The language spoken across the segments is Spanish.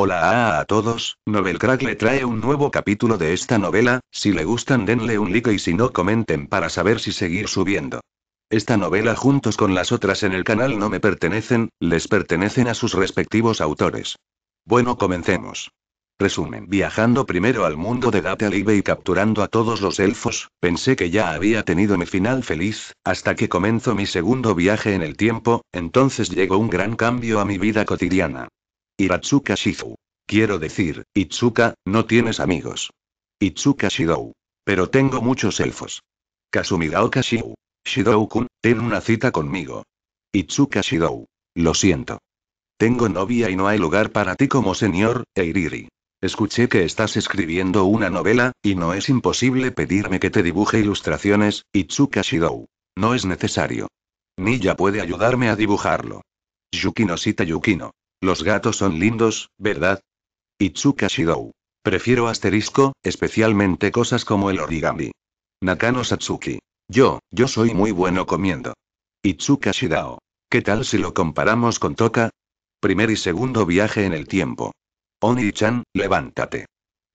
Hola a, todos, Novelcrack Crack le trae un nuevo capítulo de esta novela, si le gustan denle un like y si no comenten para saber si seguir subiendo. Esta novela juntos con las otras en el canal no me pertenecen, les pertenecen a sus respectivos autores. Bueno comencemos. Resumen. Viajando primero al mundo de Gatalibe y capturando a todos los elfos, pensé que ya había tenido mi final feliz, hasta que comenzó mi segundo viaje en el tiempo, entonces llegó un gran cambio a mi vida cotidiana. Hiratsuka Shizu. Quiero decir, Itsuka, no tienes amigos. Itsuka Shidou. Pero tengo muchos elfos. Kasumigaoka shizu Shidou-kun, ten una cita conmigo. Itsuka Shidou. Lo siento. Tengo novia y no hay lugar para ti como señor, Eiriri. Escuché que estás escribiendo una novela, y no es imposible pedirme que te dibuje ilustraciones, Itsuka Shidou. No es necesario. Niya puede ayudarme a dibujarlo. Yukino Sita Yukino. Los gatos son lindos, ¿verdad? Itsuka Shidou. Prefiero asterisco, especialmente cosas como el origami. Nakano Satsuki. Yo, yo soy muy bueno comiendo. Itsuka ¿Qué tal si lo comparamos con Toka? Primer y segundo viaje en el tiempo. Oni-chan, levántate.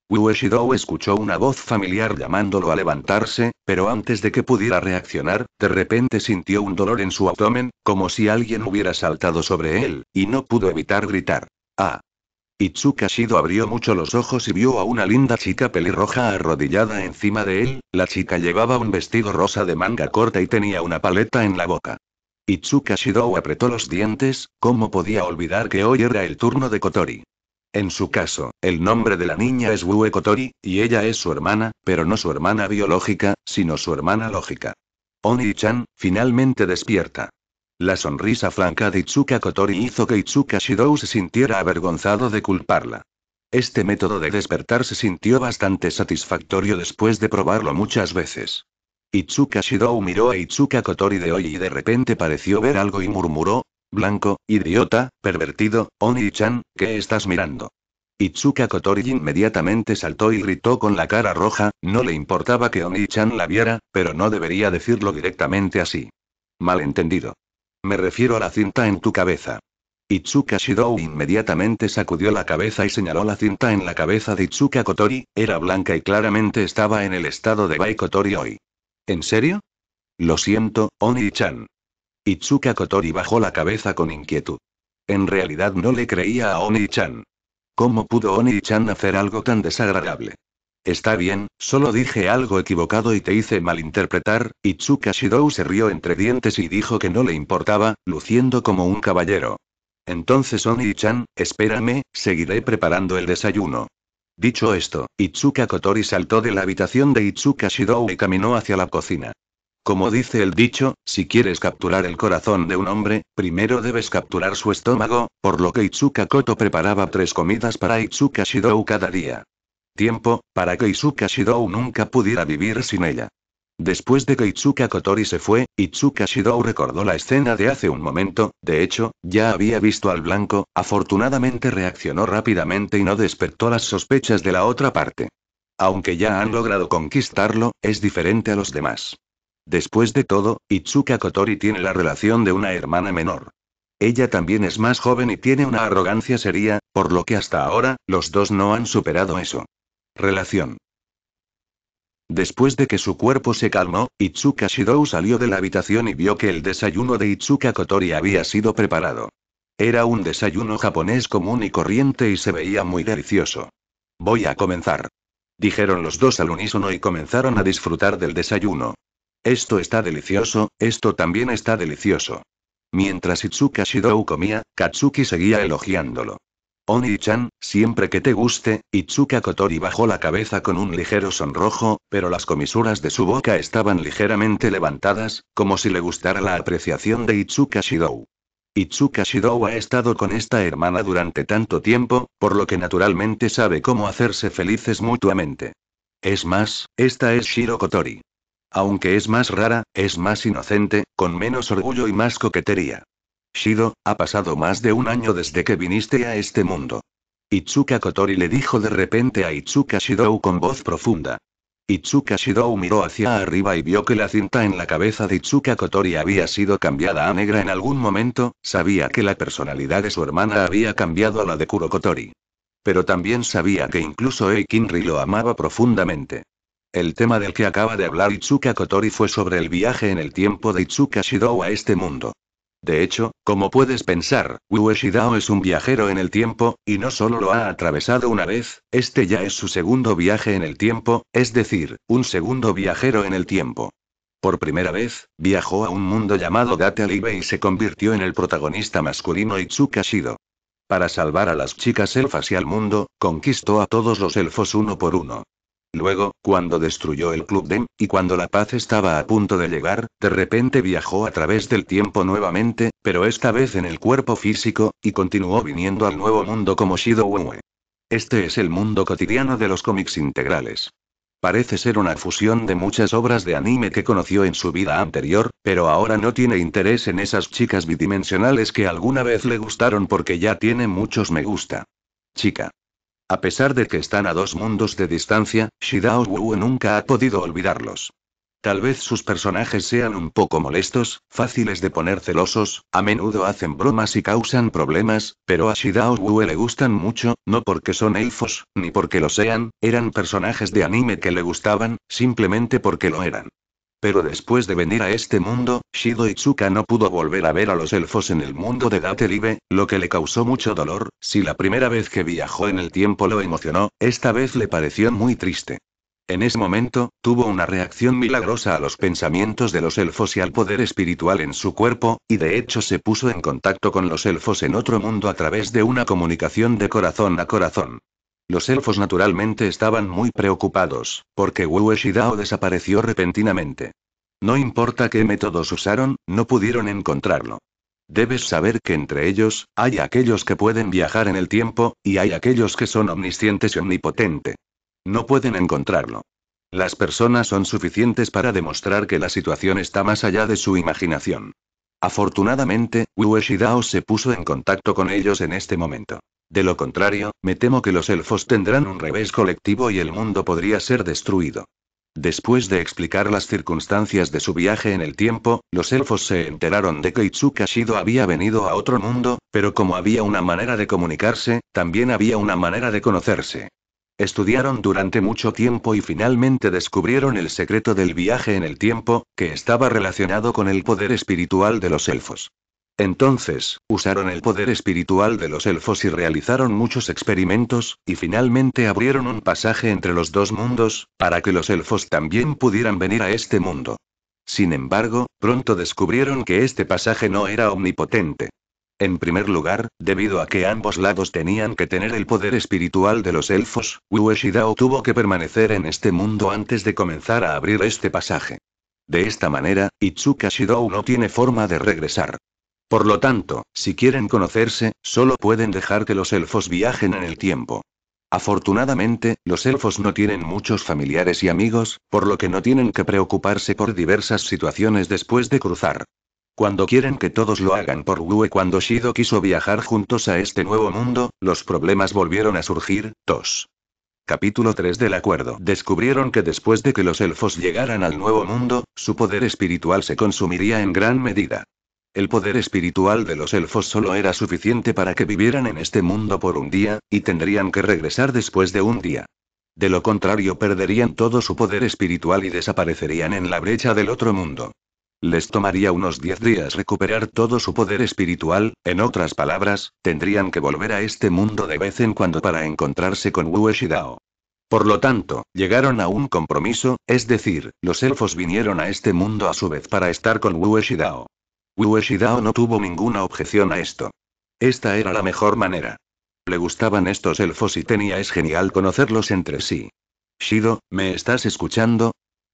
Ueshiro escuchó una voz familiar llamándolo a levantarse, pero antes de que pudiera reaccionar, de repente sintió un dolor en su abdomen, como si alguien hubiera saltado sobre él, y no pudo evitar gritar. ¡Ah! Itsuka Shido abrió mucho los ojos y vio a una linda chica pelirroja arrodillada encima de él, la chica llevaba un vestido rosa de manga corta y tenía una paleta en la boca. Itsuka Shido apretó los dientes, ¿cómo podía olvidar que hoy era el turno de Kotori? En su caso, el nombre de la niña es Wue Kotori, y ella es su hermana, pero no su hermana biológica, sino su hermana lógica. Oni-chan, finalmente despierta. La sonrisa franca de Itsuka Kotori hizo que Itsuka Shidou se sintiera avergonzado de culparla. Este método de despertar se sintió bastante satisfactorio después de probarlo muchas veces. Itsuka Shidou miró a Itsuka Kotori de hoy y de repente pareció ver algo y murmuró, Blanco, idiota, pervertido, Oni-chan, ¿qué estás mirando? Itsuka Kotori inmediatamente saltó y gritó con la cara roja, no le importaba que Oni-chan la viera, pero no debería decirlo directamente así. Malentendido. Me refiero a la cinta en tu cabeza. Itsuka Shidou inmediatamente sacudió la cabeza y señaló la cinta en la cabeza de Itsuka Kotori, era blanca y claramente estaba en el estado de Bai Kotori hoy. ¿En serio? Lo siento, Oni-chan. Itsuka Kotori bajó la cabeza con inquietud. En realidad no le creía a Oni-chan. ¿Cómo pudo Oni-chan hacer algo tan desagradable? Está bien, solo dije algo equivocado y te hice malinterpretar, Itsuka Shidou se rió entre dientes y dijo que no le importaba, luciendo como un caballero. Entonces Oni-chan, espérame, seguiré preparando el desayuno. Dicho esto, Itsuka Kotori saltó de la habitación de Itsuka Shidou y caminó hacia la cocina. Como dice el dicho, si quieres capturar el corazón de un hombre, primero debes capturar su estómago, por lo que Itsuka Koto preparaba tres comidas para Itsuka Shidou cada día. Tiempo, para que Itsuka Shidou nunca pudiera vivir sin ella. Después de que Itsuka Kotori se fue, Itsuka Shidou recordó la escena de hace un momento, de hecho, ya había visto al blanco, afortunadamente reaccionó rápidamente y no despertó las sospechas de la otra parte. Aunque ya han logrado conquistarlo, es diferente a los demás. Después de todo, Itsuka Kotori tiene la relación de una hermana menor. Ella también es más joven y tiene una arrogancia seria, por lo que hasta ahora, los dos no han superado eso. Relación. Después de que su cuerpo se calmó, Itsuka Shidou salió de la habitación y vio que el desayuno de Itsuka Kotori había sido preparado. Era un desayuno japonés común y corriente y se veía muy delicioso. Voy a comenzar. Dijeron los dos al unísono y comenzaron a disfrutar del desayuno. Esto está delicioso, esto también está delicioso. Mientras Itsuka Shidou comía, Katsuki seguía elogiándolo. Oni-chan, siempre que te guste, Itsuka Kotori bajó la cabeza con un ligero sonrojo, pero las comisuras de su boca estaban ligeramente levantadas, como si le gustara la apreciación de Itsuka Shidou. Itsuka Shidou ha estado con esta hermana durante tanto tiempo, por lo que naturalmente sabe cómo hacerse felices mutuamente. Es más, esta es Shiro Kotori. Aunque es más rara, es más inocente, con menos orgullo y más coquetería. Shido, ha pasado más de un año desde que viniste a este mundo. Itsuka Kotori le dijo de repente a Itsuka Shidou con voz profunda. Itsuka Shido miró hacia arriba y vio que la cinta en la cabeza de Itsuka Kotori había sido cambiada a negra en algún momento, sabía que la personalidad de su hermana había cambiado a la de Kuro Kotori. Pero también sabía que incluso Eikinri lo amaba profundamente. El tema del que acaba de hablar Itsuka Kotori fue sobre el viaje en el tiempo de Itsuka Shido a este mundo. De hecho, como puedes pensar, Ueshidao es un viajero en el tiempo, y no solo lo ha atravesado una vez, este ya es su segundo viaje en el tiempo, es decir, un segundo viajero en el tiempo. Por primera vez, viajó a un mundo llamado Date Live y se convirtió en el protagonista masculino Itsuka Shido. Para salvar a las chicas elfas y al mundo, conquistó a todos los elfos uno por uno. Luego, cuando destruyó el Club Dem, y cuando la paz estaba a punto de llegar, de repente viajó a través del tiempo nuevamente, pero esta vez en el cuerpo físico, y continuó viniendo al nuevo mundo como Shido Wenwe. Este es el mundo cotidiano de los cómics integrales. Parece ser una fusión de muchas obras de anime que conoció en su vida anterior, pero ahora no tiene interés en esas chicas bidimensionales que alguna vez le gustaron porque ya tiene muchos me gusta. Chica. A pesar de que están a dos mundos de distancia, Shidao Wu nunca ha podido olvidarlos. Tal vez sus personajes sean un poco molestos, fáciles de poner celosos, a menudo hacen bromas y causan problemas, pero a Shidao Wu le gustan mucho, no porque son elfos, ni porque lo sean, eran personajes de anime que le gustaban, simplemente porque lo eran. Pero después de venir a este mundo, Shido Itsuka no pudo volver a ver a los elfos en el mundo de Live, lo que le causó mucho dolor, si la primera vez que viajó en el tiempo lo emocionó, esta vez le pareció muy triste. En ese momento, tuvo una reacción milagrosa a los pensamientos de los elfos y al poder espiritual en su cuerpo, y de hecho se puso en contacto con los elfos en otro mundo a través de una comunicación de corazón a corazón. Los elfos naturalmente estaban muy preocupados, porque Wu desapareció repentinamente. No importa qué métodos usaron, no pudieron encontrarlo. Debes saber que entre ellos, hay aquellos que pueden viajar en el tiempo, y hay aquellos que son omniscientes y omnipotente. No pueden encontrarlo. Las personas son suficientes para demostrar que la situación está más allá de su imaginación. Afortunadamente, Wu se puso en contacto con ellos en este momento. De lo contrario, me temo que los elfos tendrán un revés colectivo y el mundo podría ser destruido. Después de explicar las circunstancias de su viaje en el tiempo, los elfos se enteraron de que Itsuka Shido había venido a otro mundo, pero como había una manera de comunicarse, también había una manera de conocerse. Estudiaron durante mucho tiempo y finalmente descubrieron el secreto del viaje en el tiempo, que estaba relacionado con el poder espiritual de los elfos. Entonces, usaron el poder espiritual de los elfos y realizaron muchos experimentos, y finalmente abrieron un pasaje entre los dos mundos, para que los elfos también pudieran venir a este mundo. Sin embargo, pronto descubrieron que este pasaje no era omnipotente. En primer lugar, debido a que ambos lados tenían que tener el poder espiritual de los elfos, Ueshidao tuvo que permanecer en este mundo antes de comenzar a abrir este pasaje. De esta manera, Itsuka no tiene forma de regresar. Por lo tanto, si quieren conocerse, solo pueden dejar que los elfos viajen en el tiempo. Afortunadamente, los elfos no tienen muchos familiares y amigos, por lo que no tienen que preocuparse por diversas situaciones después de cruzar. Cuando quieren que todos lo hagan por y cuando Shido quiso viajar juntos a este nuevo mundo, los problemas volvieron a surgir, 2. Capítulo 3 del acuerdo. Descubrieron que después de que los elfos llegaran al nuevo mundo, su poder espiritual se consumiría en gran medida. El poder espiritual de los elfos solo era suficiente para que vivieran en este mundo por un día, y tendrían que regresar después de un día. De lo contrario perderían todo su poder espiritual y desaparecerían en la brecha del otro mundo. Les tomaría unos 10 días recuperar todo su poder espiritual, en otras palabras, tendrían que volver a este mundo de vez en cuando para encontrarse con Wu Shidao. Por lo tanto, llegaron a un compromiso, es decir, los elfos vinieron a este mundo a su vez para estar con Wu Shidao. Ueshidao no tuvo ninguna objeción a esto. Esta era la mejor manera. Le gustaban estos elfos y tenía es genial conocerlos entre sí. Shido, ¿me estás escuchando?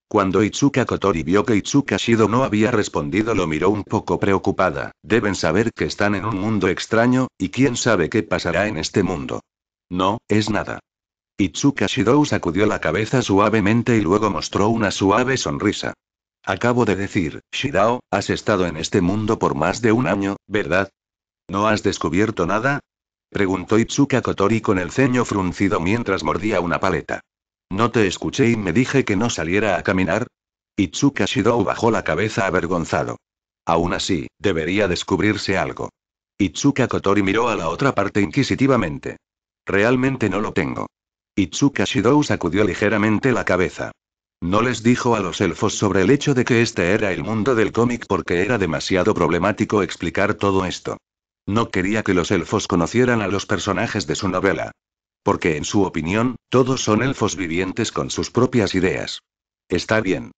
Cuando Itsuka Kotori vio que Itsuka Shido no había respondido, lo miró un poco preocupada. Deben saber que están en un mundo extraño, y quién sabe qué pasará en este mundo. No, es nada. Itsuka Shido sacudió la cabeza suavemente y luego mostró una suave sonrisa. Acabo de decir, Shirao, has estado en este mundo por más de un año, ¿verdad? ¿No has descubierto nada? Preguntó Itsuka Kotori con el ceño fruncido mientras mordía una paleta. No te escuché y me dije que no saliera a caminar. Itsuka bajó la cabeza avergonzado. Aún así, debería descubrirse algo. Itsuka Kotori miró a la otra parte inquisitivamente. Realmente no lo tengo. Itsuka sacudió ligeramente la cabeza. No les dijo a los elfos sobre el hecho de que este era el mundo del cómic porque era demasiado problemático explicar todo esto. No quería que los elfos conocieran a los personajes de su novela. Porque en su opinión, todos son elfos vivientes con sus propias ideas. Está bien.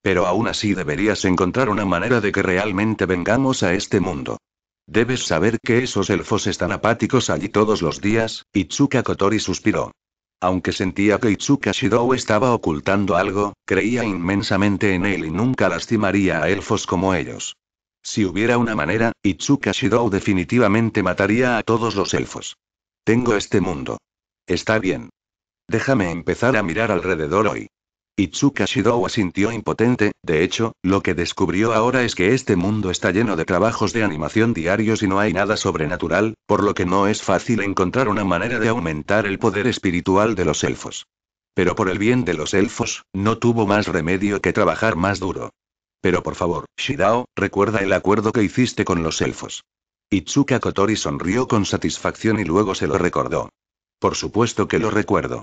Pero aún así deberías encontrar una manera de que realmente vengamos a este mundo. Debes saber que esos elfos están apáticos allí todos los días, Itsuka Kotori suspiró. Aunque sentía que Itsuka Shidou estaba ocultando algo, creía inmensamente en él y nunca lastimaría a elfos como ellos. Si hubiera una manera, Itsuka Shidou definitivamente mataría a todos los elfos. Tengo este mundo. Está bien. Déjame empezar a mirar alrededor hoy. Itsuka Shidou asintió impotente, de hecho, lo que descubrió ahora es que este mundo está lleno de trabajos de animación diarios y no hay nada sobrenatural, por lo que no es fácil encontrar una manera de aumentar el poder espiritual de los elfos. Pero por el bien de los elfos, no tuvo más remedio que trabajar más duro. Pero por favor, Shidao, recuerda el acuerdo que hiciste con los elfos. Itsuka Kotori sonrió con satisfacción y luego se lo recordó. Por supuesto que lo recuerdo.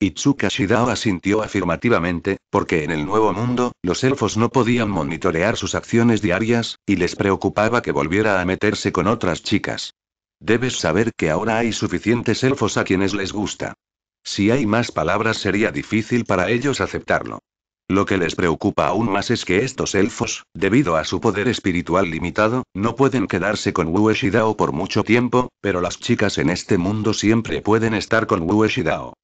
Itsuka Shidao asintió afirmativamente, porque en el Nuevo Mundo, los elfos no podían monitorear sus acciones diarias, y les preocupaba que volviera a meterse con otras chicas. Debes saber que ahora hay suficientes elfos a quienes les gusta. Si hay más palabras sería difícil para ellos aceptarlo. Lo que les preocupa aún más es que estos elfos, debido a su poder espiritual limitado, no pueden quedarse con Wu Shidao por mucho tiempo, pero las chicas en este mundo siempre pueden estar con Wu Shidao.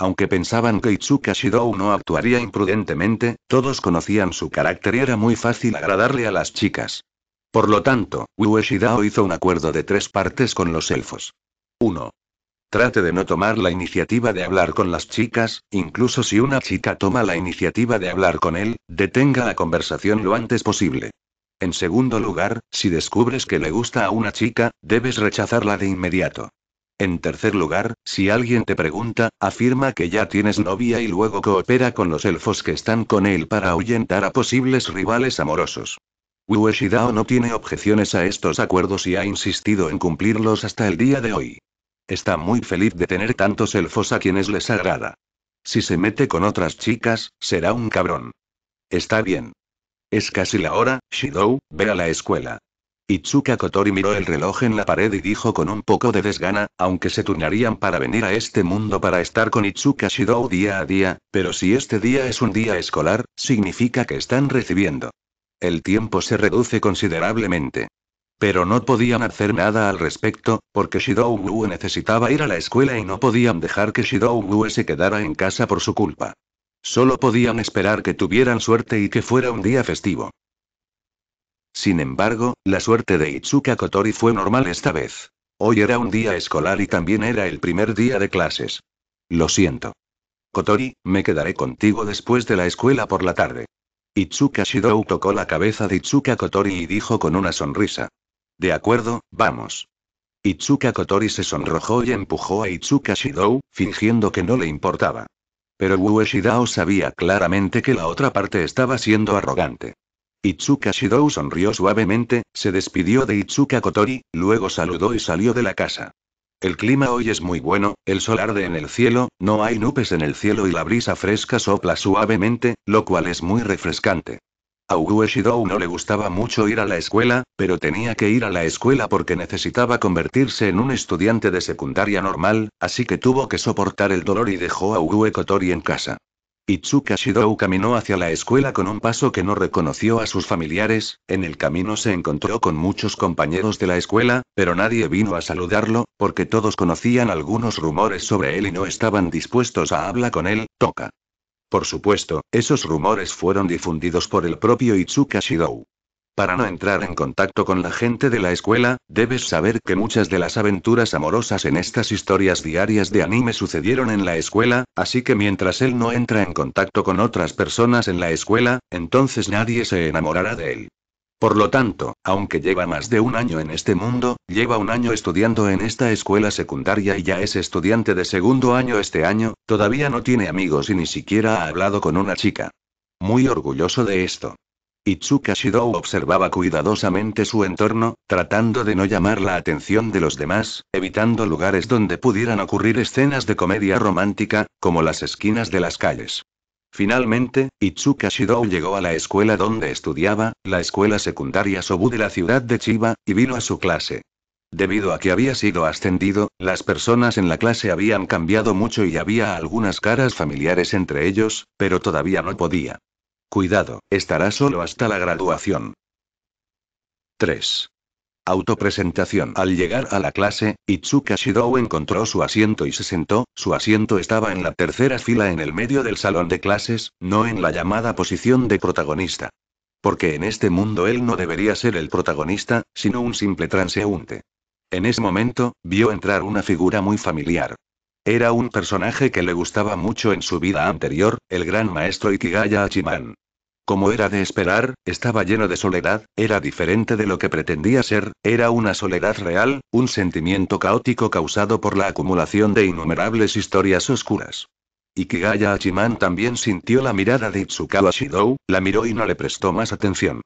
Aunque pensaban que Itsuka Shidou no actuaría imprudentemente, todos conocían su carácter y era muy fácil agradarle a las chicas. Por lo tanto, Ue hizo un acuerdo de tres partes con los elfos. 1. Trate de no tomar la iniciativa de hablar con las chicas, incluso si una chica toma la iniciativa de hablar con él, detenga la conversación lo antes posible. En segundo lugar, si descubres que le gusta a una chica, debes rechazarla de inmediato. En tercer lugar, si alguien te pregunta, afirma que ya tienes novia y luego coopera con los elfos que están con él para ahuyentar a posibles rivales amorosos. Wu no tiene objeciones a estos acuerdos y ha insistido en cumplirlos hasta el día de hoy. Está muy feliz de tener tantos elfos a quienes les agrada. Si se mete con otras chicas, será un cabrón. Está bien. Es casi la hora, Shidou, ve a la escuela. Itsuka Kotori miró el reloj en la pared y dijo con un poco de desgana, aunque se turnarían para venir a este mundo para estar con Itsuka Shidou día a día, pero si este día es un día escolar, significa que están recibiendo. El tiempo se reduce considerablemente. Pero no podían hacer nada al respecto, porque Shidou Wu necesitaba ir a la escuela y no podían dejar que Shidou Wu se quedara en casa por su culpa. Solo podían esperar que tuvieran suerte y que fuera un día festivo. Sin embargo, la suerte de Itsuka Kotori fue normal esta vez. Hoy era un día escolar y también era el primer día de clases. Lo siento. Kotori, me quedaré contigo después de la escuela por la tarde. Itsuka Shidou tocó la cabeza de Itsuka Kotori y dijo con una sonrisa. De acuerdo, vamos. Itsuka Kotori se sonrojó y empujó a Itsuka Shidou, fingiendo que no le importaba. Pero Wu sabía claramente que la otra parte estaba siendo arrogante. Itsuka Shidou sonrió suavemente, se despidió de Itsuka Kotori, luego saludó y salió de la casa. El clima hoy es muy bueno, el sol arde en el cielo, no hay nubes en el cielo y la brisa fresca sopla suavemente, lo cual es muy refrescante. A Shidou no le gustaba mucho ir a la escuela, pero tenía que ir a la escuela porque necesitaba convertirse en un estudiante de secundaria normal, así que tuvo que soportar el dolor y dejó a Uwe Kotori en casa. Itsuka Shidou caminó hacia la escuela con un paso que no reconoció a sus familiares, en el camino se encontró con muchos compañeros de la escuela, pero nadie vino a saludarlo, porque todos conocían algunos rumores sobre él y no estaban dispuestos a hablar con él, Toca. Por supuesto, esos rumores fueron difundidos por el propio Itsuka Shidou. Para no entrar en contacto con la gente de la escuela, debes saber que muchas de las aventuras amorosas en estas historias diarias de anime sucedieron en la escuela, así que mientras él no entra en contacto con otras personas en la escuela, entonces nadie se enamorará de él. Por lo tanto, aunque lleva más de un año en este mundo, lleva un año estudiando en esta escuela secundaria y ya es estudiante de segundo año este año, todavía no tiene amigos y ni siquiera ha hablado con una chica. Muy orgulloso de esto. Itsuka Shidou observaba cuidadosamente su entorno, tratando de no llamar la atención de los demás, evitando lugares donde pudieran ocurrir escenas de comedia romántica, como las esquinas de las calles. Finalmente, Itsuka Shidou llegó a la escuela donde estudiaba, la escuela secundaria Sobu de la ciudad de Chiba, y vino a su clase. Debido a que había sido ascendido, las personas en la clase habían cambiado mucho y había algunas caras familiares entre ellos, pero todavía no podía Cuidado, estará solo hasta la graduación. 3. Autopresentación. Al llegar a la clase, Itsuka Shidou encontró su asiento y se sentó, su asiento estaba en la tercera fila en el medio del salón de clases, no en la llamada posición de protagonista. Porque en este mundo él no debería ser el protagonista, sino un simple transeúnte. En ese momento, vio entrar una figura muy familiar. Era un personaje que le gustaba mucho en su vida anterior, el gran maestro Ikigaya Achiman. Como era de esperar, estaba lleno de soledad, era diferente de lo que pretendía ser, era una soledad real, un sentimiento caótico causado por la acumulación de innumerables historias oscuras. Ikigaya Achiman también sintió la mirada de Itsukawa Shidou, la miró y no le prestó más atención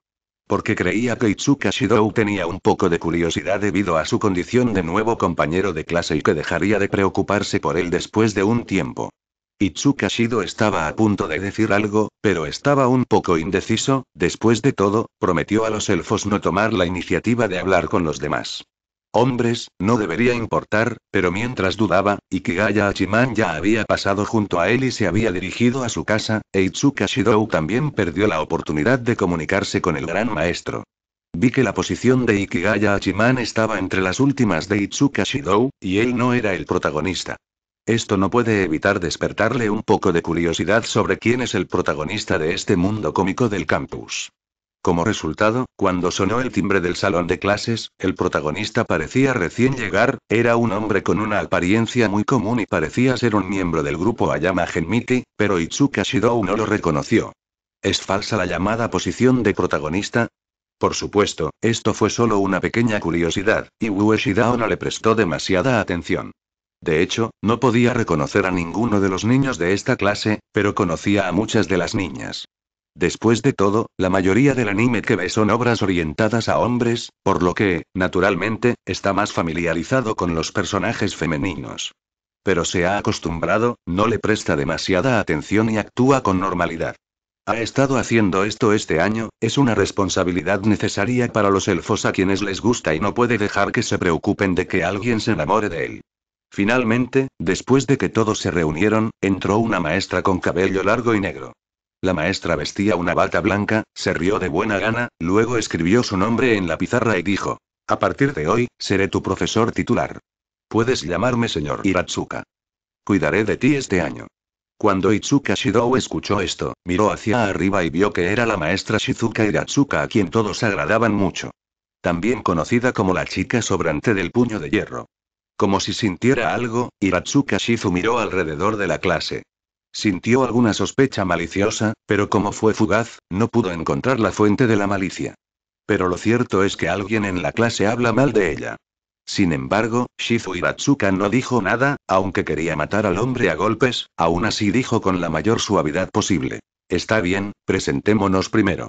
porque creía que Itsuka tenía un poco de curiosidad debido a su condición de nuevo compañero de clase y que dejaría de preocuparse por él después de un tiempo. Itsuka Shido estaba a punto de decir algo, pero estaba un poco indeciso, después de todo, prometió a los elfos no tomar la iniciativa de hablar con los demás hombres, no debería importar, pero mientras dudaba, Ikigaya Hachiman ya había pasado junto a él y se había dirigido a su casa, Eitsuka Shidou también perdió la oportunidad de comunicarse con el gran maestro. Vi que la posición de Ikigaya Hachiman estaba entre las últimas de eitsuka Shidou, y él no era el protagonista. Esto no puede evitar despertarle un poco de curiosidad sobre quién es el protagonista de este mundo cómico del campus. Como resultado, cuando sonó el timbre del salón de clases, el protagonista parecía recién llegar, era un hombre con una apariencia muy común y parecía ser un miembro del grupo Ayama Genmiki, pero Itsuka Shidou no lo reconoció. ¿Es falsa la llamada posición de protagonista? Por supuesto, esto fue solo una pequeña curiosidad, y Wu Shidao no le prestó demasiada atención. De hecho, no podía reconocer a ninguno de los niños de esta clase, pero conocía a muchas de las niñas. Después de todo, la mayoría del anime que ve son obras orientadas a hombres, por lo que, naturalmente, está más familiarizado con los personajes femeninos. Pero se ha acostumbrado, no le presta demasiada atención y actúa con normalidad. Ha estado haciendo esto este año, es una responsabilidad necesaria para los elfos a quienes les gusta y no puede dejar que se preocupen de que alguien se enamore de él. Finalmente, después de que todos se reunieron, entró una maestra con cabello largo y negro. La maestra vestía una bata blanca, se rió de buena gana, luego escribió su nombre en la pizarra y dijo, A partir de hoy, seré tu profesor titular. Puedes llamarme señor Iratsuka Cuidaré de ti este año. Cuando Itsuka Shidou escuchó esto, miró hacia arriba y vio que era la maestra Shizuka Iratsuka a quien todos agradaban mucho. También conocida como la chica sobrante del puño de hierro. Como si sintiera algo, Iratsuka Shizu miró alrededor de la clase. Sintió alguna sospecha maliciosa, pero como fue fugaz, no pudo encontrar la fuente de la malicia. Pero lo cierto es que alguien en la clase habla mal de ella. Sin embargo, Shizu Hiratsuka no dijo nada, aunque quería matar al hombre a golpes, aún así dijo con la mayor suavidad posible. Está bien, presentémonos primero.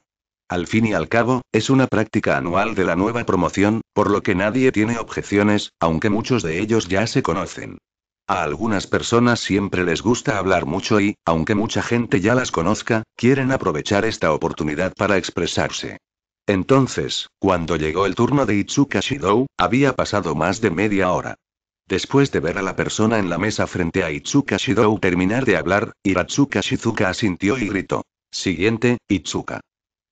Al fin y al cabo, es una práctica anual de la nueva promoción, por lo que nadie tiene objeciones, aunque muchos de ellos ya se conocen. A algunas personas siempre les gusta hablar mucho y, aunque mucha gente ya las conozca, quieren aprovechar esta oportunidad para expresarse. Entonces, cuando llegó el turno de Itsuka Shidou, había pasado más de media hora. Después de ver a la persona en la mesa frente a Itsuka Shidou terminar de hablar, Hiratsuka Shizuka asintió y gritó. Siguiente, Itsuka.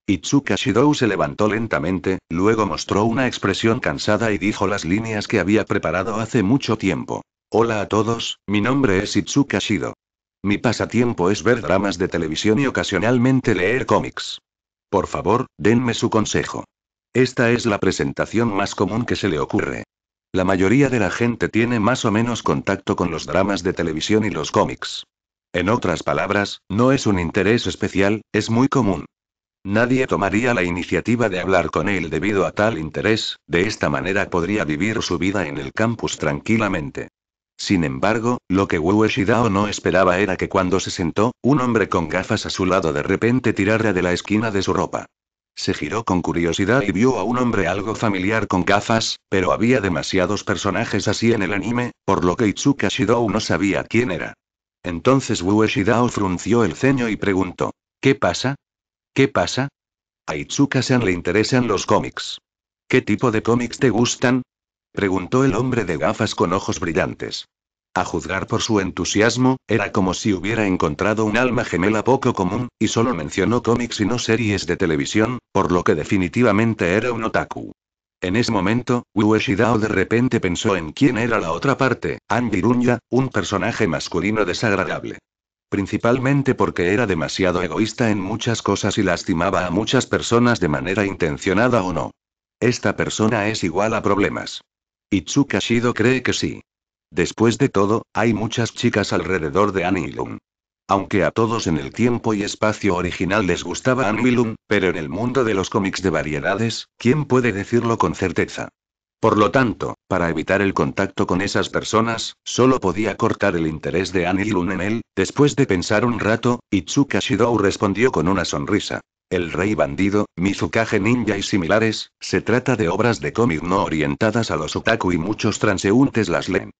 Itsuka Shidou se levantó lentamente, luego mostró una expresión cansada y dijo las líneas que había preparado hace mucho tiempo. Hola a todos, mi nombre es Itsuka Shido. Mi pasatiempo es ver dramas de televisión y ocasionalmente leer cómics. Por favor, denme su consejo. Esta es la presentación más común que se le ocurre. La mayoría de la gente tiene más o menos contacto con los dramas de televisión y los cómics. En otras palabras, no es un interés especial, es muy común. Nadie tomaría la iniciativa de hablar con él debido a tal interés, de esta manera podría vivir su vida en el campus tranquilamente. Sin embargo, lo que Wu Shidao no esperaba era que cuando se sentó, un hombre con gafas a su lado de repente tirara de la esquina de su ropa. Se giró con curiosidad y vio a un hombre algo familiar con gafas, pero había demasiados personajes así en el anime, por lo que Itsuka Shidou no sabía quién era. Entonces Wu Shidao frunció el ceño y preguntó: ¿Qué pasa? ¿Qué pasa? A Itsuka-san le interesan los cómics. ¿Qué tipo de cómics te gustan? preguntó el hombre de gafas con ojos brillantes. A juzgar por su entusiasmo, era como si hubiera encontrado un alma gemela poco común, y solo mencionó cómics y no series de televisión, por lo que definitivamente era un otaku. En ese momento, Wu de repente pensó en quién era la otra parte, Andy Runya, un personaje masculino desagradable. Principalmente porque era demasiado egoísta en muchas cosas y lastimaba a muchas personas de manera intencionada o no. Esta persona es igual a problemas. Itsuka Shido cree que sí. Después de todo, hay muchas chicas alrededor de Anilun. Aunque a todos en el tiempo y espacio original les gustaba Anilun, pero en el mundo de los cómics de variedades, ¿quién puede decirlo con certeza? Por lo tanto, para evitar el contacto con esas personas, solo podía cortar el interés de Anilun en él. Después de pensar un rato, Itsuka respondió con una sonrisa. El Rey Bandido, Mizukage Ninja y similares, se trata de obras de cómic no orientadas a los otaku y muchos transeúntes las leen.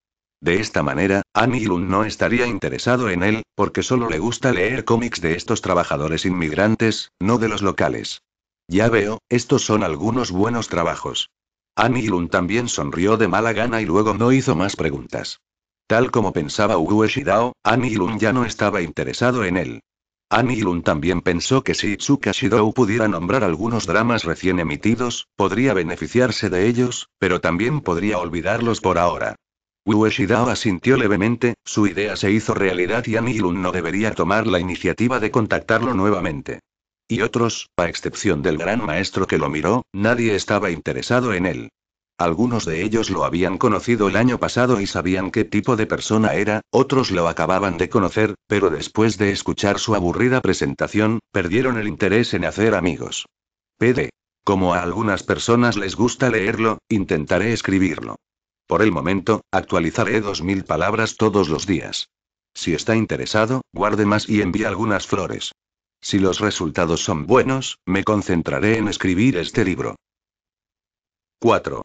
De esta manera, Anilun no estaría interesado en él, porque solo le gusta leer cómics de estos trabajadores inmigrantes, no de los locales. Ya veo, estos son algunos buenos trabajos. Anilun también sonrió de mala gana y luego no hizo más preguntas. Tal como pensaba Ugueshidao, Anilun ya no estaba interesado en él. Anilun también pensó que si Itsuka Shidou pudiera nombrar algunos dramas recién emitidos, podría beneficiarse de ellos, pero también podría olvidarlos por ahora. Wu asintió levemente, su idea se hizo realidad y Anilun no debería tomar la iniciativa de contactarlo nuevamente. Y otros, a excepción del gran maestro que lo miró, nadie estaba interesado en él. Algunos de ellos lo habían conocido el año pasado y sabían qué tipo de persona era, otros lo acababan de conocer, pero después de escuchar su aburrida presentación, perdieron el interés en hacer amigos. PD. Como a algunas personas les gusta leerlo, intentaré escribirlo. Por el momento, actualizaré 2.000 palabras todos los días. Si está interesado, guarde más y envíe algunas flores. Si los resultados son buenos, me concentraré en escribir este libro. 4.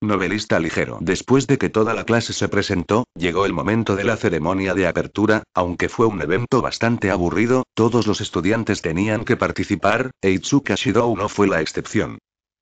Novelista ligero. Después de que toda la clase se presentó, llegó el momento de la ceremonia de apertura, aunque fue un evento bastante aburrido, todos los estudiantes tenían que participar, e Itsuka Shidou no fue la excepción.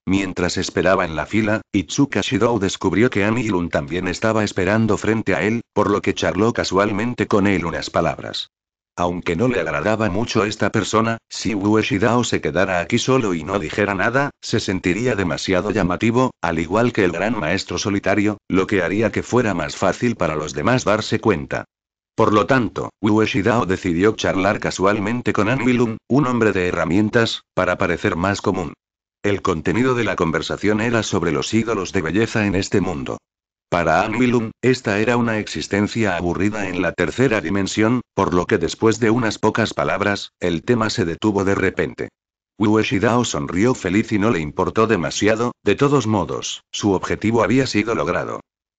Mientras esperaba en la fila, Itsuka Shidou descubrió que Lun también estaba esperando frente a él, por lo que charló casualmente con él unas palabras. Aunque no le agradaba mucho esta persona, si Ueshidao se quedara aquí solo y no dijera nada, se sentiría demasiado llamativo, al igual que el gran maestro solitario, lo que haría que fuera más fácil para los demás darse cuenta. Por lo tanto, Ueshidao decidió charlar casualmente con Anwilum, un hombre de herramientas, para parecer más común. El contenido de la conversación era sobre los ídolos de belleza en este mundo. Para Anwilum, esta era una existencia aburrida en la tercera dimensión, por lo que después de unas pocas palabras, el tema se detuvo de repente. Ueshidao sonrió feliz y no le importó demasiado, de todos modos, su objetivo había sido logrado.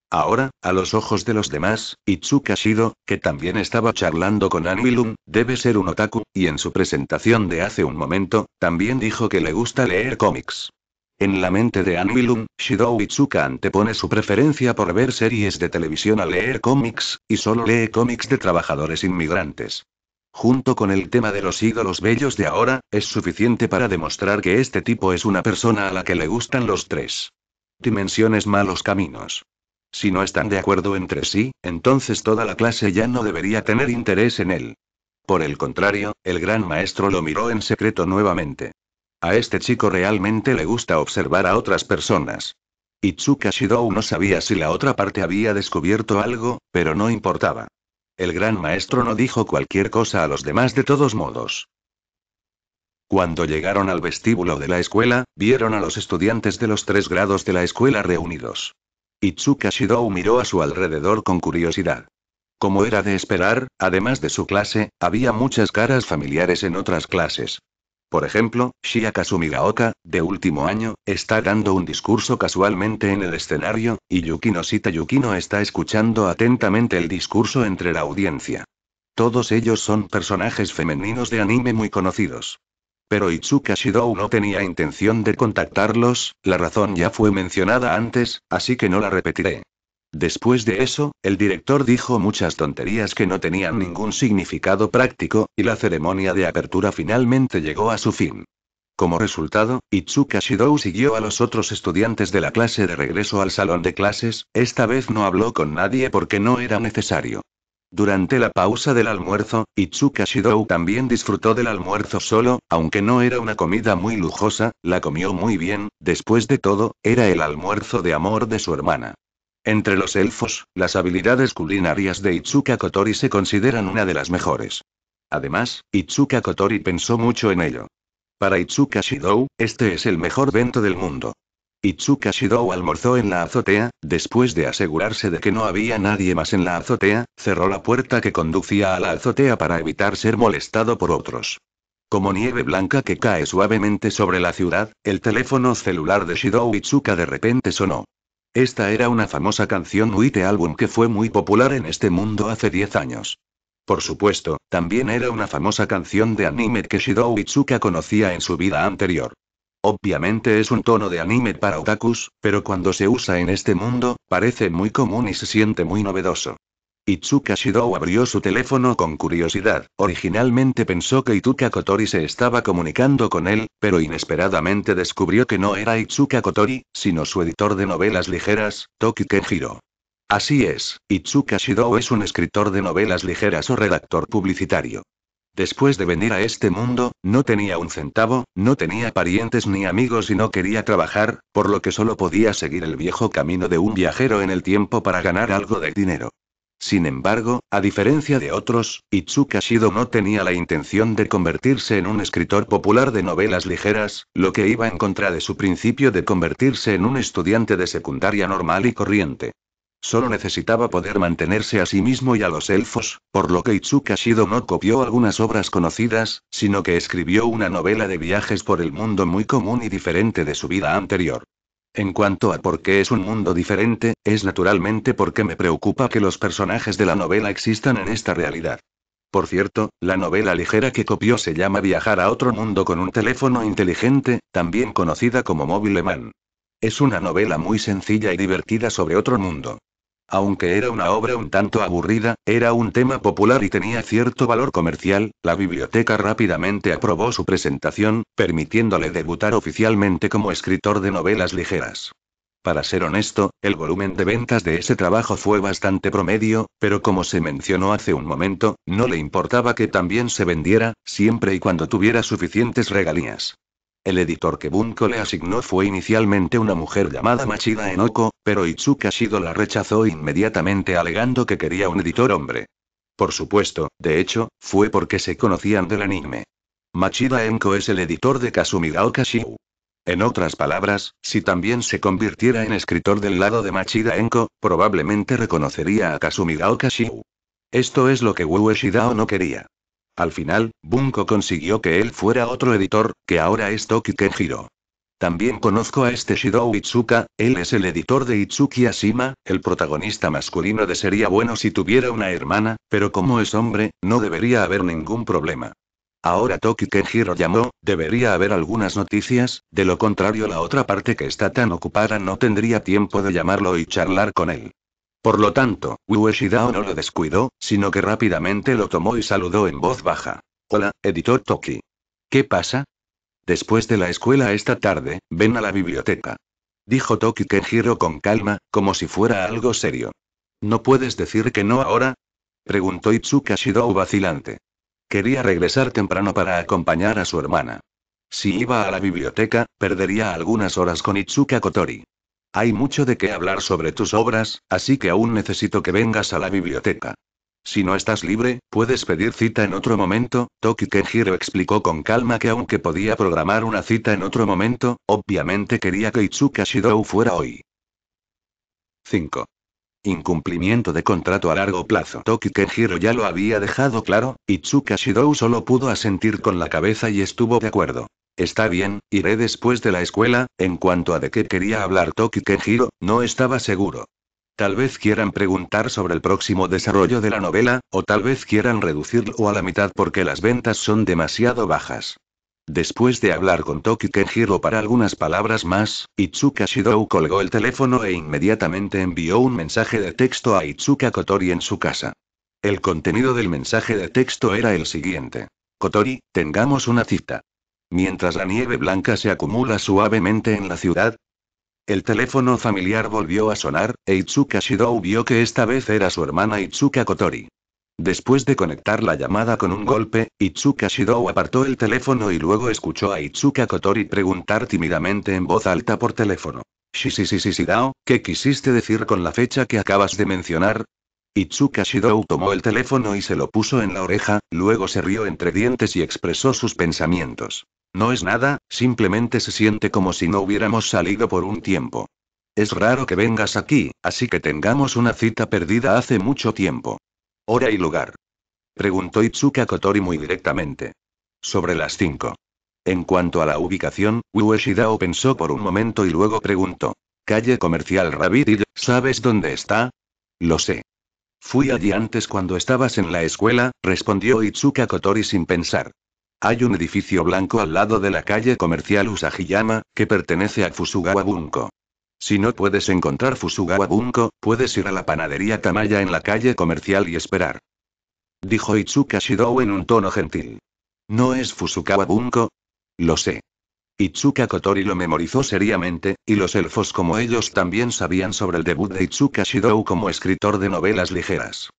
Ahora, a los ojos de los demás, Itsuka Shido, que también estaba charlando con Anwilum, debe ser un otaku, y en su presentación de hace un momento, también dijo que le gusta leer cómics. En la mente de Anilun, Shidou Itsuka antepone su preferencia por ver series de televisión a leer cómics, y solo lee cómics de trabajadores inmigrantes. Junto con el tema de los ídolos bellos de ahora, es suficiente para demostrar que este tipo es una persona a la que le gustan los tres. Dimensiones malos caminos. Si no están de acuerdo entre sí, entonces toda la clase ya no debería tener interés en él. Por el contrario, el gran maestro lo miró en secreto nuevamente. A este chico realmente le gusta observar a otras personas. Itsuka Shidou no sabía si la otra parte había descubierto algo, pero no importaba. El gran maestro no dijo cualquier cosa a los demás de todos modos. Cuando llegaron al vestíbulo de la escuela, vieron a los estudiantes de los tres grados de la escuela reunidos. Itsuka Shidou miró a su alrededor con curiosidad. Como era de esperar, además de su clase, había muchas caras familiares en otras clases. Por ejemplo, Shia Kasumigaoka, de último año, está dando un discurso casualmente en el escenario, y Yukino Sita Yukino está escuchando atentamente el discurso entre la audiencia. Todos ellos son personajes femeninos de anime muy conocidos. Pero Itsuka Shidou no tenía intención de contactarlos, la razón ya fue mencionada antes, así que no la repetiré. Después de eso, el director dijo muchas tonterías que no tenían ningún significado práctico, y la ceremonia de apertura finalmente llegó a su fin. Como resultado, Itsuka Shidou siguió a los otros estudiantes de la clase de regreso al salón de clases, esta vez no habló con nadie porque no era necesario. Durante la pausa del almuerzo, Itsuka Shidou también disfrutó del almuerzo solo, aunque no era una comida muy lujosa, la comió muy bien, después de todo, era el almuerzo de amor de su hermana. Entre los elfos, las habilidades culinarias de Itsuka Kotori se consideran una de las mejores. Además, Itsuka Kotori pensó mucho en ello. Para Itsuka Shidou, este es el mejor vento del mundo. Itsuka Shidou almorzó en la azotea, después de asegurarse de que no había nadie más en la azotea, cerró la puerta que conducía a la azotea para evitar ser molestado por otros. Como nieve blanca que cae suavemente sobre la ciudad, el teléfono celular de Shidou Itsuka de repente sonó. Esta era una famosa canción Witte álbum que fue muy popular en este mundo hace 10 años. Por supuesto, también era una famosa canción de anime que Shidou Itsuka conocía en su vida anterior. Obviamente es un tono de anime para otakus, pero cuando se usa en este mundo, parece muy común y se siente muy novedoso. Itsuka Shidou abrió su teléfono con curiosidad. Originalmente pensó que Ituka Kotori se estaba comunicando con él, pero inesperadamente descubrió que no era Itsuka Kotori, sino su editor de novelas ligeras, Toki Kenjiro. Así es, Itsuka Shidou es un escritor de novelas ligeras o redactor publicitario. Después de venir a este mundo, no tenía un centavo, no tenía parientes ni amigos y no quería trabajar, por lo que solo podía seguir el viejo camino de un viajero en el tiempo para ganar algo de dinero. Sin embargo, a diferencia de otros, Itsuka no tenía la intención de convertirse en un escritor popular de novelas ligeras, lo que iba en contra de su principio de convertirse en un estudiante de secundaria normal y corriente. Solo necesitaba poder mantenerse a sí mismo y a los elfos, por lo que Itsuka no copió algunas obras conocidas, sino que escribió una novela de viajes por el mundo muy común y diferente de su vida anterior. En cuanto a por qué es un mundo diferente, es naturalmente porque me preocupa que los personajes de la novela existan en esta realidad. Por cierto, la novela ligera que copió se llama Viajar a otro mundo con un teléfono inteligente, también conocida como Mobile Man. Es una novela muy sencilla y divertida sobre otro mundo. Aunque era una obra un tanto aburrida, era un tema popular y tenía cierto valor comercial, la biblioteca rápidamente aprobó su presentación, permitiéndole debutar oficialmente como escritor de novelas ligeras. Para ser honesto, el volumen de ventas de ese trabajo fue bastante promedio, pero como se mencionó hace un momento, no le importaba que también se vendiera, siempre y cuando tuviera suficientes regalías. El editor que Bunko le asignó fue inicialmente una mujer llamada Machida Enoko, pero Itsuka Shido la rechazó inmediatamente alegando que quería un editor hombre. Por supuesto, de hecho, fue porque se conocían del anime. Machida Enko es el editor de Kasumigaoka Shiu. En otras palabras, si también se convirtiera en escritor del lado de Machida Enko, probablemente reconocería a Kasumigaoka Shiu. Esto es lo que Wu Shidao no quería. Al final, Bunko consiguió que él fuera otro editor, que ahora es Toki Kenjiro. También conozco a este Shidou Itsuka, él es el editor de Itsuki Asima, el protagonista masculino de Sería bueno si tuviera una hermana, pero como es hombre, no debería haber ningún problema. Ahora Toki Kenjiro llamó, debería haber algunas noticias, de lo contrario la otra parte que está tan ocupada no tendría tiempo de llamarlo y charlar con él. Por lo tanto, Ueshidao no lo descuidó, sino que rápidamente lo tomó y saludó en voz baja. Hola, editor Toki. ¿Qué pasa? Después de la escuela esta tarde, ven a la biblioteca. Dijo Toki Kenjiro con calma, como si fuera algo serio. ¿No puedes decir que no ahora? Preguntó Itsuka Shidou vacilante. Quería regresar temprano para acompañar a su hermana. Si iba a la biblioteca, perdería algunas horas con Itsuka Kotori. Hay mucho de qué hablar sobre tus obras, así que aún necesito que vengas a la biblioteca. Si no estás libre, puedes pedir cita en otro momento. Toki Kenjiro explicó con calma que aunque podía programar una cita en otro momento, obviamente quería que Itsuka Shidou fuera hoy. 5. Incumplimiento de contrato a largo plazo. Toki Kenjiro ya lo había dejado claro, Itsuka Shidou solo pudo asentir con la cabeza y estuvo de acuerdo. Está bien, iré después de la escuela, en cuanto a de qué quería hablar Toki Kenjiro, no estaba seguro. Tal vez quieran preguntar sobre el próximo desarrollo de la novela, o tal vez quieran reducirlo a la mitad porque las ventas son demasiado bajas. Después de hablar con Toki Kenjiro para algunas palabras más, Itsuka Shidou colgó el teléfono e inmediatamente envió un mensaje de texto a Itsuka Kotori en su casa. El contenido del mensaje de texto era el siguiente. Kotori, tengamos una cita. Mientras la nieve blanca se acumula suavemente en la ciudad, el teléfono familiar volvió a sonar, e Itsuka Shidou vio que esta vez era su hermana Itsuka Kotori. Después de conectar la llamada con un golpe, Itsuka Shidou apartó el teléfono y luego escuchó a Itsuka Kotori preguntar tímidamente en voz alta por teléfono. Shishishishidao, ¿qué quisiste decir con la fecha que acabas de mencionar? Itsuka Shidou tomó el teléfono y se lo puso en la oreja, luego se rió entre dientes y expresó sus pensamientos. No es nada, simplemente se siente como si no hubiéramos salido por un tiempo. Es raro que vengas aquí, así que tengamos una cita perdida hace mucho tiempo. ¿Hora y lugar? Preguntó Itsuka Kotori muy directamente. Sobre las 5. En cuanto a la ubicación, Ueshidao pensó por un momento y luego preguntó. Calle comercial Rabbit ¿sabes dónde está? Lo sé. Fui allí antes cuando estabas en la escuela, respondió Itsuka Kotori sin pensar. Hay un edificio blanco al lado de la calle comercial Usajiyama, que pertenece a Fusugawa Si no puedes encontrar Fusugawa puedes ir a la panadería Tamaya en la calle comercial y esperar. Dijo Itsuka Shidou en un tono gentil. ¿No es Fusugawa Lo sé. Itsuka Kotori lo memorizó seriamente, y los elfos como ellos también sabían sobre el debut de Itsuka Shidou como escritor de novelas ligeras.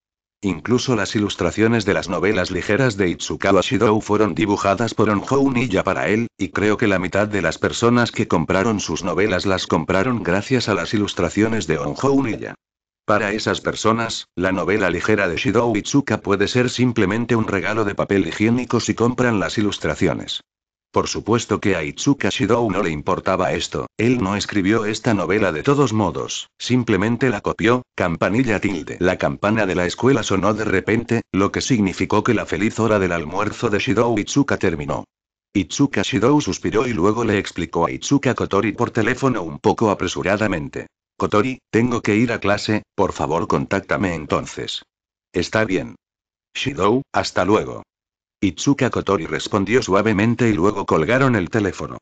Incluso las ilustraciones de las novelas ligeras de Itsukawa Shidou fueron dibujadas por On-Ho Unilla para él, y creo que la mitad de las personas que compraron sus novelas las compraron gracias a las ilustraciones de Onhou Unilla. Para esas personas, la novela ligera de Shidou Itsuka puede ser simplemente un regalo de papel higiénico si compran las ilustraciones. Por supuesto que a Itsuka Shidou no le importaba esto, él no escribió esta novela de todos modos, simplemente la copió, campanilla tilde. La campana de la escuela sonó de repente, lo que significó que la feliz hora del almuerzo de Shidou Itsuka terminó. Itsuka Shidou suspiró y luego le explicó a Itsuka Kotori por teléfono un poco apresuradamente. Kotori, tengo que ir a clase, por favor contáctame entonces. Está bien. Shidou, hasta luego. Itsuka Kotori respondió suavemente y luego colgaron el teléfono.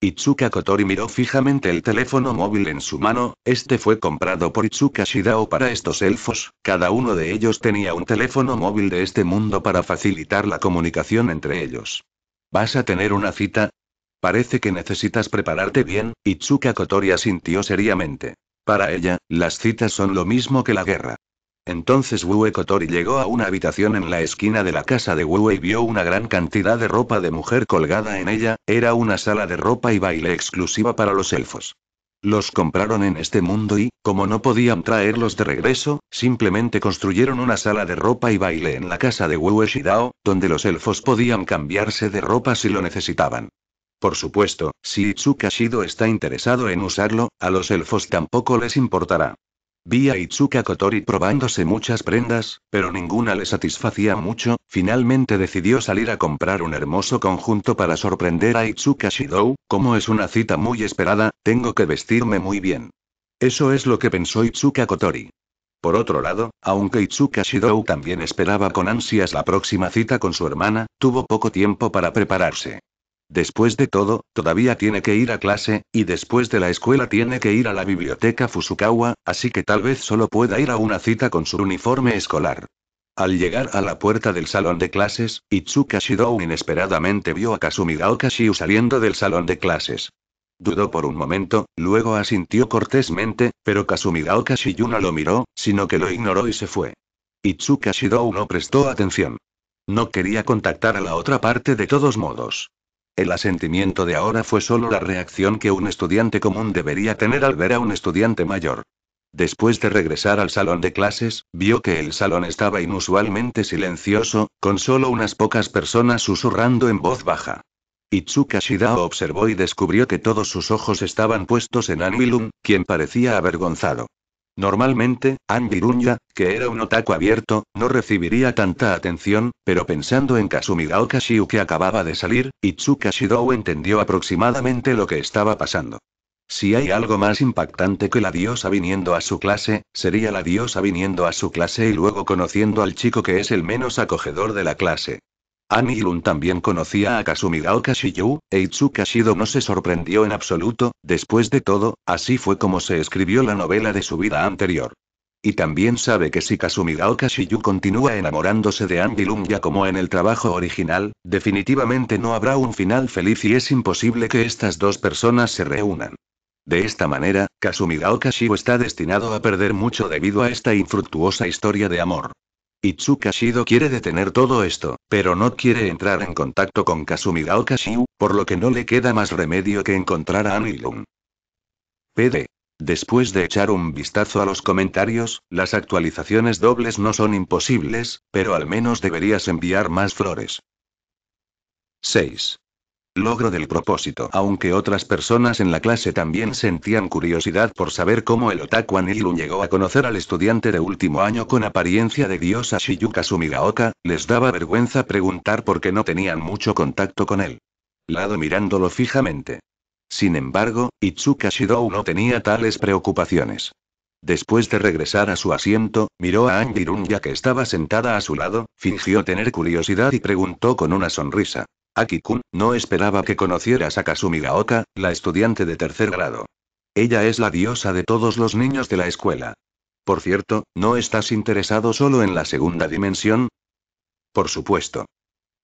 Itsuka Kotori miró fijamente el teléfono móvil en su mano, este fue comprado por Itsuka Shidao para estos elfos, cada uno de ellos tenía un teléfono móvil de este mundo para facilitar la comunicación entre ellos. ¿Vas a tener una cita? Parece que necesitas prepararte bien, Itsuka Kotori asintió seriamente. Para ella, las citas son lo mismo que la guerra. Entonces Wue Kotori llegó a una habitación en la esquina de la casa de Wue y vio una gran cantidad de ropa de mujer colgada en ella, era una sala de ropa y baile exclusiva para los elfos. Los compraron en este mundo y, como no podían traerlos de regreso, simplemente construyeron una sala de ropa y baile en la casa de Wue Shidao, donde los elfos podían cambiarse de ropa si lo necesitaban. Por supuesto, si Itsuka Shido está interesado en usarlo, a los elfos tampoco les importará. Vi a Itsuka Kotori probándose muchas prendas, pero ninguna le satisfacía mucho, finalmente decidió salir a comprar un hermoso conjunto para sorprender a Itsuka Shidou, como es una cita muy esperada, tengo que vestirme muy bien. Eso es lo que pensó Itsuka Kotori. Por otro lado, aunque Itsuka Shidou también esperaba con ansias la próxima cita con su hermana, tuvo poco tiempo para prepararse. Después de todo, todavía tiene que ir a clase, y después de la escuela tiene que ir a la biblioteca Fusukawa, así que tal vez solo pueda ir a una cita con su uniforme escolar. Al llegar a la puerta del salón de clases, Itsuka Shidou inesperadamente vio a Kasumi saliendo del salón de clases. Dudó por un momento, luego asintió cortésmente, pero Kasumi Daokashiyu no lo miró, sino que lo ignoró y se fue. Itsuka Shidou no prestó atención. No quería contactar a la otra parte de todos modos. El asentimiento de ahora fue solo la reacción que un estudiante común debería tener al ver a un estudiante mayor. Después de regresar al salón de clases, vio que el salón estaba inusualmente silencioso, con solo unas pocas personas susurrando en voz baja. Itsuka Shidao observó y descubrió que todos sus ojos estaban puestos en Anmilum, quien parecía avergonzado. Normalmente, Anbirunya, que era un otaku abierto, no recibiría tanta atención, pero pensando en Kazumi Shiu que acababa de salir, Itsuka Shidou entendió aproximadamente lo que estaba pasando. Si hay algo más impactante que la diosa viniendo a su clase, sería la diosa viniendo a su clase y luego conociendo al chico que es el menos acogedor de la clase. Anilun también conocía a Kasumi Daokashiyu, e Shido no se sorprendió en absoluto, después de todo, así fue como se escribió la novela de su vida anterior. Y también sabe que si Kasumi continúa enamorándose de Anilun ya como en el trabajo original, definitivamente no habrá un final feliz y es imposible que estas dos personas se reúnan. De esta manera, Kasumi está destinado a perder mucho debido a esta infructuosa historia de amor. Itsuka Shido quiere detener todo esto, pero no quiere entrar en contacto con Kasumi Kashiu, por lo que no le queda más remedio que encontrar a Anilum. PD. Después de echar un vistazo a los comentarios, las actualizaciones dobles no son imposibles, pero al menos deberías enviar más flores. 6. Logro del propósito. Aunque otras personas en la clase también sentían curiosidad por saber cómo el otaku Anilun llegó a conocer al estudiante de último año con apariencia de diosa Shiyuka Sumigaoka, les daba vergüenza preguntar por qué no tenían mucho contacto con él. Lado mirándolo fijamente. Sin embargo, Itsuka Shidou no tenía tales preocupaciones. Después de regresar a su asiento, miró a Angirun ya que estaba sentada a su lado, fingió tener curiosidad y preguntó con una sonrisa. Akikun no esperaba que conocieras a Kasumi la estudiante de tercer grado. Ella es la diosa de todos los niños de la escuela. Por cierto, ¿no estás interesado solo en la segunda dimensión? Por supuesto.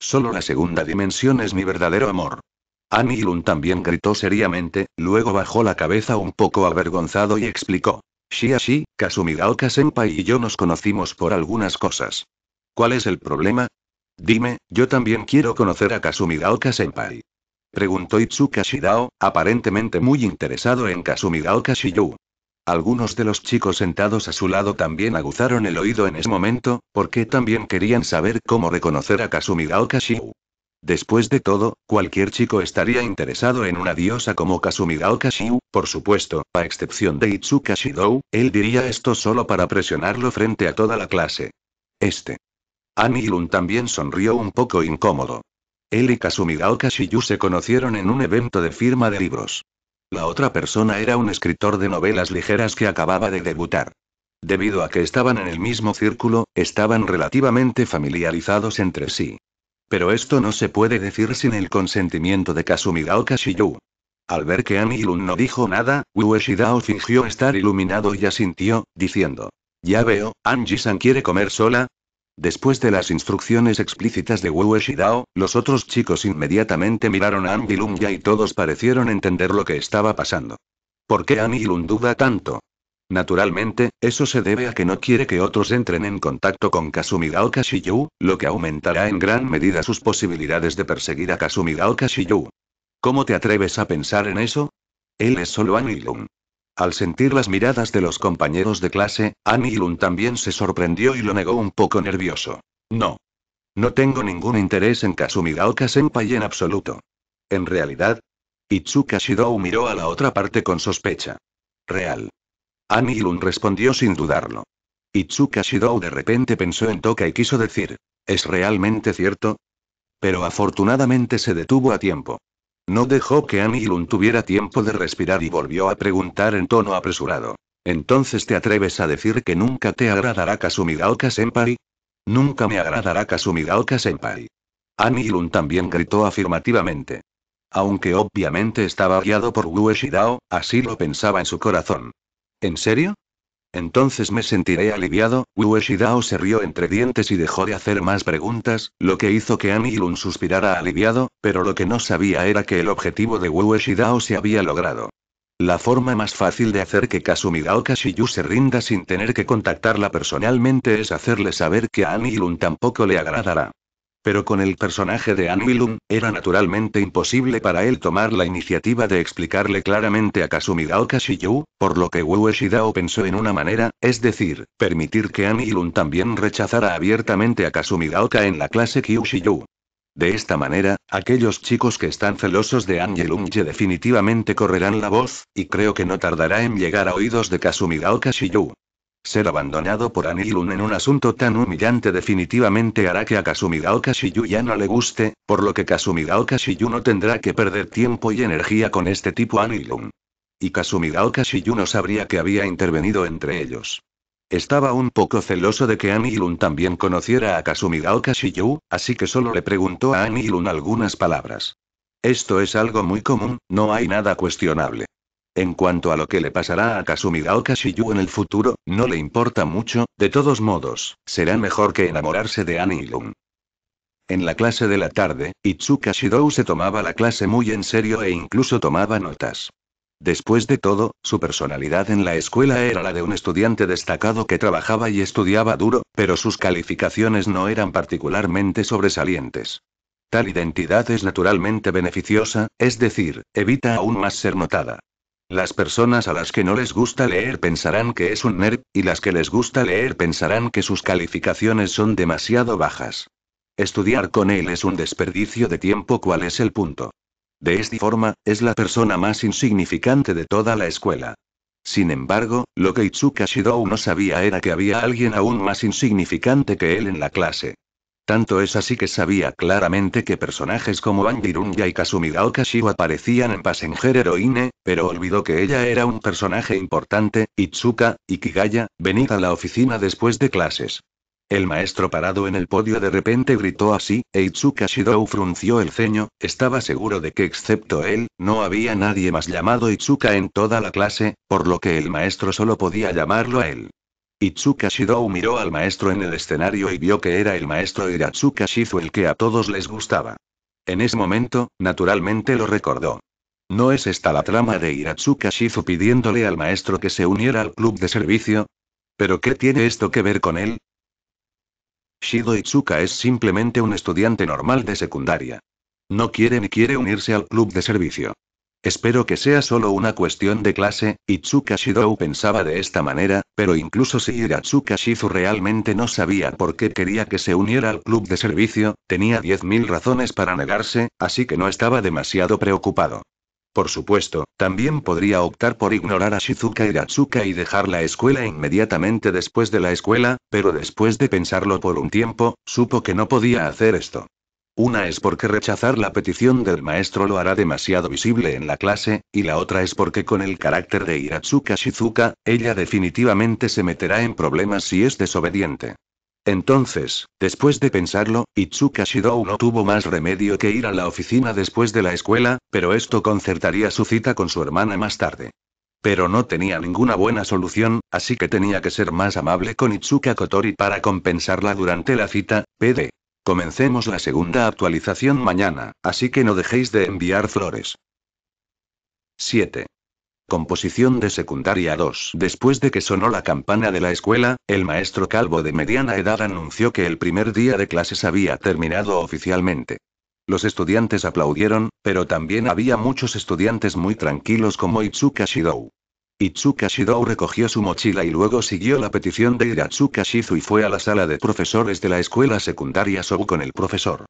Solo la segunda dimensión es mi verdadero amor. Anilun también gritó seriamente, luego bajó la cabeza un poco avergonzado y explicó. Shiashi, Kasumi Gaoka senpai y yo nos conocimos por algunas cosas. ¿Cuál es el problema? Dime, yo también quiero conocer a Kasumigaoka senpai. Preguntó Itsuka Shidao, aparentemente muy interesado en Kasumigaoka Shiyu. Algunos de los chicos sentados a su lado también aguzaron el oído en ese momento, porque también querían saber cómo reconocer a Kasumigaoka Shiyu. Después de todo, cualquier chico estaría interesado en una diosa como Kasumigaoka Shiu, por supuesto, a excepción de Itsuka Shidou, él diría esto solo para presionarlo frente a toda la clase. Este Anilun también sonrió un poco incómodo. Él y Kasumi Kashiyu se conocieron en un evento de firma de libros. La otra persona era un escritor de novelas ligeras que acababa de debutar. Debido a que estaban en el mismo círculo, estaban relativamente familiarizados entre sí. Pero esto no se puede decir sin el consentimiento de Kasumi Al ver que Anilun no dijo nada, Ueshidao fingió estar iluminado y asintió, diciendo: Ya veo, Anji-san quiere comer sola, Después de las instrucciones explícitas de Wu Shidao, los otros chicos inmediatamente miraron a Anilung y todos parecieron entender lo que estaba pasando. ¿Por qué Andy duda tanto? Naturalmente, eso se debe a que no quiere que otros entren en contacto con Kasumigao Kashiyu, lo que aumentará en gran medida sus posibilidades de perseguir a Kasumigao Kashiyu. ¿Cómo te atreves a pensar en eso? Él es solo Anilum. Al sentir las miradas de los compañeros de clase, Ani también se sorprendió y lo negó un poco nervioso. No. No tengo ningún interés en Kasumigaoka Senpai en absoluto. En realidad, Itsuka Shidou miró a la otra parte con sospecha. Real. Annie respondió sin dudarlo. Itsuka Shidou de repente pensó en Toka y quiso decir, ¿es realmente cierto? Pero afortunadamente se detuvo a tiempo. No dejó que Anilun tuviera tiempo de respirar y volvió a preguntar en tono apresurado. ¿Entonces te atreves a decir que nunca te agradará Kasumigaoka Senpai? Nunca me agradará Kasumigaoka Senpai. Anilun también gritó afirmativamente. Aunque obviamente estaba guiado por Wu Shidao, así lo pensaba en su corazón. ¿En serio? Entonces me sentiré aliviado. Wu se rió entre dientes y dejó de hacer más preguntas, lo que hizo que Anilun suspirara aliviado, pero lo que no sabía era que el objetivo de Wu se había logrado. La forma más fácil de hacer que Kasumigaoka Kashiyu se rinda sin tener que contactarla personalmente es hacerle saber que a Anilun tampoco le agradará. Pero con el personaje de Yilun, era naturalmente imposible para él tomar la iniciativa de explicarle claramente a Kasumi Shiyu, por lo que Wu Shidao pensó en una manera, es decir, permitir que Yilun también rechazara abiertamente a Kasumi en la clase Yu. De esta manera, aquellos chicos que están celosos de ya definitivamente correrán la voz, y creo que no tardará en llegar a oídos de Kasumi Shiyu. Ser abandonado por Anilun en un asunto tan humillante definitivamente hará que a Kasumigaoka Shiyu ya no le guste, por lo que Kasumigaoka Shiyu no tendrá que perder tiempo y energía con este tipo Anilun. Y Kasumigaoka Shiyu no sabría que había intervenido entre ellos. Estaba un poco celoso de que Anilun también conociera a Kasumigaoka Shiyu, así que solo le preguntó a Anilun algunas palabras. Esto es algo muy común, no hay nada cuestionable. En cuanto a lo que le pasará a Kasumigaoka Shiyu en el futuro, no le importa mucho, de todos modos, será mejor que enamorarse de Annie En la clase de la tarde, Itsuka Shidou se tomaba la clase muy en serio e incluso tomaba notas. Después de todo, su personalidad en la escuela era la de un estudiante destacado que trabajaba y estudiaba duro, pero sus calificaciones no eran particularmente sobresalientes. Tal identidad es naturalmente beneficiosa, es decir, evita aún más ser notada. Las personas a las que no les gusta leer pensarán que es un nerd, y las que les gusta leer pensarán que sus calificaciones son demasiado bajas. Estudiar con él es un desperdicio de tiempo, ¿cuál es el punto? De esta forma, es la persona más insignificante de toda la escuela. Sin embargo, lo que Itsuka Shidou no sabía era que había alguien aún más insignificante que él en la clase. Tanto es así que sabía claramente que personajes como Runya y Kasumigaoka Raokashi aparecían en Passenger Heroine, pero olvidó que ella era un personaje importante, Itsuka, Ikigaya, venía a la oficina después de clases. El maestro parado en el podio de repente gritó así, e Itsuka Shidou frunció el ceño, estaba seguro de que excepto él, no había nadie más llamado Itsuka en toda la clase, por lo que el maestro solo podía llamarlo a él. Itsuka Shidou miró al maestro en el escenario y vio que era el maestro Hiratsuka Shizu el que a todos les gustaba. En ese momento, naturalmente lo recordó. ¿No es esta la trama de Hiratsuka Shizu pidiéndole al maestro que se uniera al club de servicio? ¿Pero qué tiene esto que ver con él? Shido Itsuka es simplemente un estudiante normal de secundaria. No quiere ni quiere unirse al club de servicio. Espero que sea solo una cuestión de clase, Itsuka Shidou pensaba de esta manera, pero incluso si Hiratsuka Shizu realmente no sabía por qué quería que se uniera al club de servicio, tenía 10.000 razones para negarse, así que no estaba demasiado preocupado. Por supuesto, también podría optar por ignorar a Shizuka Hiratsuka y dejar la escuela inmediatamente después de la escuela, pero después de pensarlo por un tiempo, supo que no podía hacer esto. Una es porque rechazar la petición del maestro lo hará demasiado visible en la clase, y la otra es porque con el carácter de Hiratsuka Shizuka, ella definitivamente se meterá en problemas si es desobediente. Entonces, después de pensarlo, Itsuka Shidou no tuvo más remedio que ir a la oficina después de la escuela, pero esto concertaría su cita con su hermana más tarde. Pero no tenía ninguna buena solución, así que tenía que ser más amable con Itsuka Kotori para compensarla durante la cita, pd. Comencemos la segunda actualización mañana, así que no dejéis de enviar flores. 7. Composición de secundaria 2. Después de que sonó la campana de la escuela, el maestro calvo de mediana edad anunció que el primer día de clases había terminado oficialmente. Los estudiantes aplaudieron, pero también había muchos estudiantes muy tranquilos como Itsuka Shidou. Itsuka recogió su mochila y luego siguió la petición de Iratsuka Shizu y fue a la sala de profesores de la escuela secundaria Sobu con el profesor.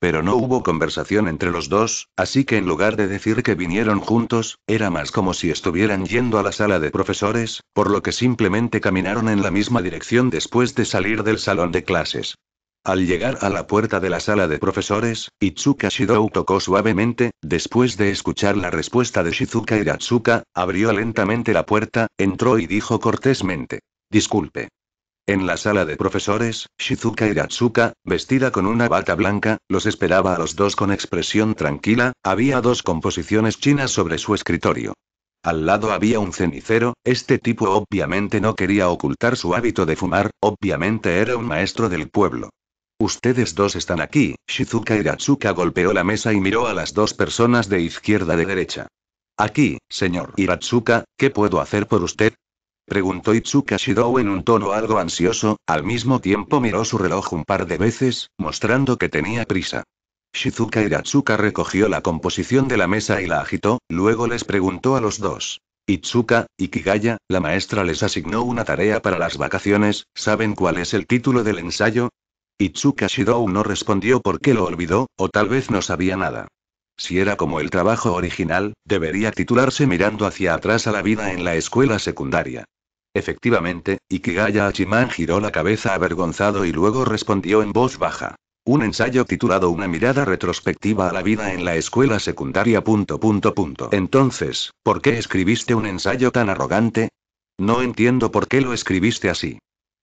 Pero no hubo conversación entre los dos, así que en lugar de decir que vinieron juntos, era más como si estuvieran yendo a la sala de profesores, por lo que simplemente caminaron en la misma dirección después de salir del salón de clases. Al llegar a la puerta de la sala de profesores, Itsuka Shidou tocó suavemente, después de escuchar la respuesta de Shizuka Hiratsuka, abrió lentamente la puerta, entró y dijo cortésmente. Disculpe. En la sala de profesores, Shizuka Hiratsuka, vestida con una bata blanca, los esperaba a los dos con expresión tranquila, había dos composiciones chinas sobre su escritorio. Al lado había un cenicero, este tipo obviamente no quería ocultar su hábito de fumar, obviamente era un maestro del pueblo. Ustedes dos están aquí, Shizuka Hiratsuka golpeó la mesa y miró a las dos personas de izquierda de derecha. Aquí, señor Hiratsuka, ¿qué puedo hacer por usted? Preguntó Itsuka Shidou en un tono algo ansioso, al mismo tiempo miró su reloj un par de veces, mostrando que tenía prisa. Shizuka Hiratsuka recogió la composición de la mesa y la agitó, luego les preguntó a los dos. Itsuka, y Kigaya, la maestra les asignó una tarea para las vacaciones, ¿saben cuál es el título del ensayo? Itsuka Shidou no respondió porque lo olvidó, o tal vez no sabía nada. Si era como el trabajo original, debería titularse mirando hacia atrás a la vida en la escuela secundaria. Efectivamente, Ikigaya Hachiman giró la cabeza avergonzado y luego respondió en voz baja. Un ensayo titulado Una mirada retrospectiva a la vida en la escuela secundaria. Entonces, ¿por qué escribiste un ensayo tan arrogante? No entiendo por qué lo escribiste así.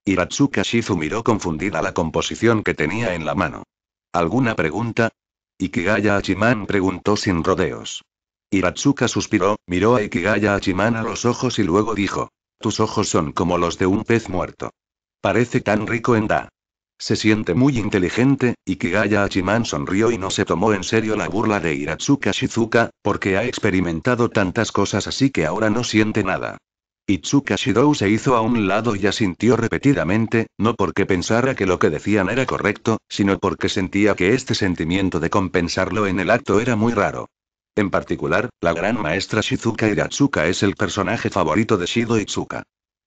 Hiratsuka Shizu miró confundida la composición que tenía en la mano. ¿Alguna pregunta? Ikigaya Hachiman preguntó sin rodeos. Hiratsuka suspiró, miró a Ikigaya Hachiman a los ojos y luego dijo: Tus ojos son como los de un pez muerto. Parece tan rico en da. Se siente muy inteligente, Ikigaya Hachiman sonrió y no se tomó en serio la burla de Hiratsuka Shizuka, porque ha experimentado tantas cosas así que ahora no siente nada. Itsuka Shidou se hizo a un lado y asintió repetidamente, no porque pensara que lo que decían era correcto, sino porque sentía que este sentimiento de compensarlo en el acto era muy raro. En particular, la gran maestra Shizuka Hiratsuka es el personaje favorito de Shido Itsuka.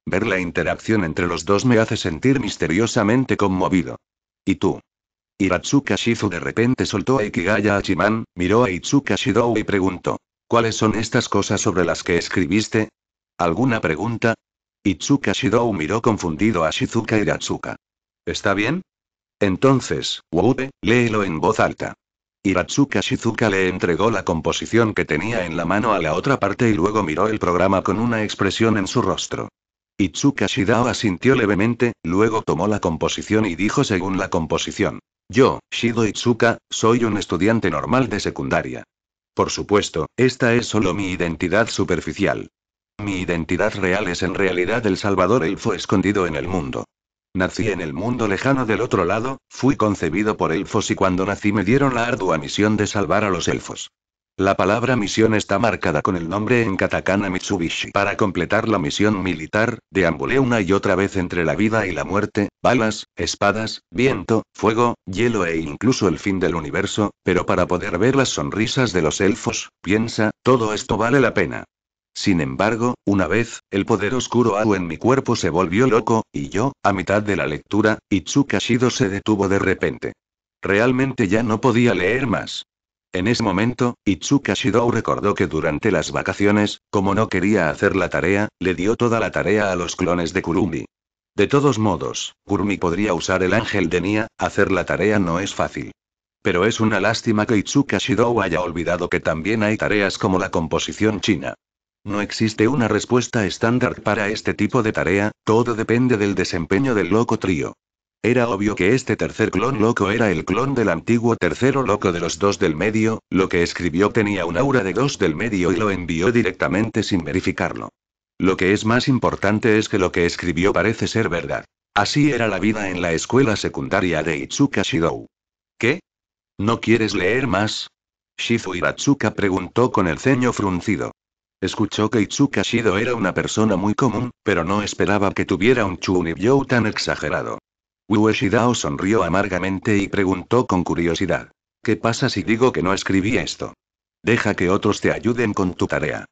Ver la interacción entre los dos me hace sentir misteriosamente conmovido. ¿Y tú? Hiratsuka Shizu de repente soltó a Ikigaya Hachiman, miró a Itsuka Shidou y preguntó. ¿Cuáles son estas cosas sobre las que escribiste? ¿Alguna pregunta? Itsuka Shidou miró confundido a Shizuka Ratsuka. ¿Está bien? Entonces, Woube, léelo en voz alta. Iratsuka Shizuka le entregó la composición que tenía en la mano a la otra parte y luego miró el programa con una expresión en su rostro. Itsuka Shidao asintió levemente, luego tomó la composición y dijo según la composición. Yo, Shido Itsuka, soy un estudiante normal de secundaria. Por supuesto, esta es solo mi identidad superficial. Mi identidad real es en realidad El Salvador Elfo escondido en el mundo. Nací en el mundo lejano del otro lado, fui concebido por elfos y cuando nací me dieron la ardua misión de salvar a los elfos. La palabra misión está marcada con el nombre en katakana Mitsubishi. Para completar la misión militar, deambulé una y otra vez entre la vida y la muerte, balas, espadas, viento, fuego, hielo e incluso el fin del universo, pero para poder ver las sonrisas de los elfos, piensa, todo esto vale la pena. Sin embargo, una vez, el poder oscuro Au en mi cuerpo se volvió loco, y yo, a mitad de la lectura, Itsuka se detuvo de repente. Realmente ya no podía leer más. En ese momento, Itsuka recordó que durante las vacaciones, como no quería hacer la tarea, le dio toda la tarea a los clones de Kurumi. De todos modos, Kurumi podría usar el ángel de Nia, hacer la tarea no es fácil. Pero es una lástima que Itsuka haya olvidado que también hay tareas como la composición china. No existe una respuesta estándar para este tipo de tarea, todo depende del desempeño del loco trío. Era obvio que este tercer clon loco era el clon del antiguo tercero loco de los dos del medio, lo que escribió tenía un aura de dos del medio y lo envió directamente sin verificarlo. Lo que es más importante es que lo que escribió parece ser verdad. Así era la vida en la escuela secundaria de Itsuka Shidou. ¿Qué? ¿No quieres leer más? Shizu Hiratsuka preguntó con el ceño fruncido. Escuchó que Itsuka Shido era una persona muy común, pero no esperaba que tuviera un Chunibyo tan exagerado. Ueshidao sonrió amargamente y preguntó con curiosidad. ¿Qué pasa si digo que no escribí esto? Deja que otros te ayuden con tu tarea.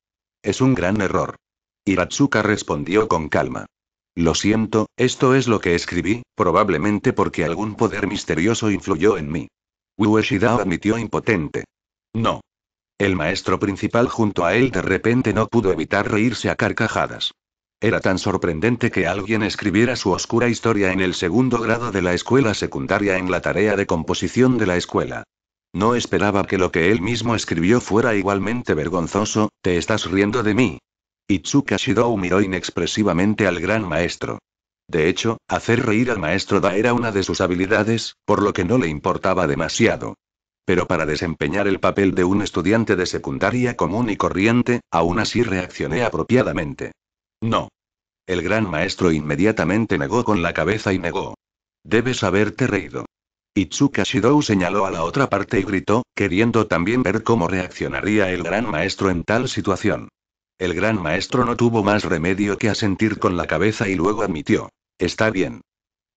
Es un gran error. Hiratsuka respondió con calma. Lo siento, esto es lo que escribí, probablemente porque algún poder misterioso influyó en mí. Ueshidao admitió impotente. No. El maestro principal junto a él de repente no pudo evitar reírse a carcajadas. Era tan sorprendente que alguien escribiera su oscura historia en el segundo grado de la escuela secundaria en la tarea de composición de la escuela. No esperaba que lo que él mismo escribió fuera igualmente vergonzoso, te estás riendo de mí. Itsuka Shidou miró inexpresivamente al gran maestro. De hecho, hacer reír al maestro Da era una de sus habilidades, por lo que no le importaba demasiado pero para desempeñar el papel de un estudiante de secundaria común y corriente, aún así reaccioné apropiadamente. No. El gran maestro inmediatamente negó con la cabeza y negó. Debes haberte reído. Itsuka Shidou señaló a la otra parte y gritó, queriendo también ver cómo reaccionaría el gran maestro en tal situación. El gran maestro no tuvo más remedio que asentir con la cabeza y luego admitió. Está bien.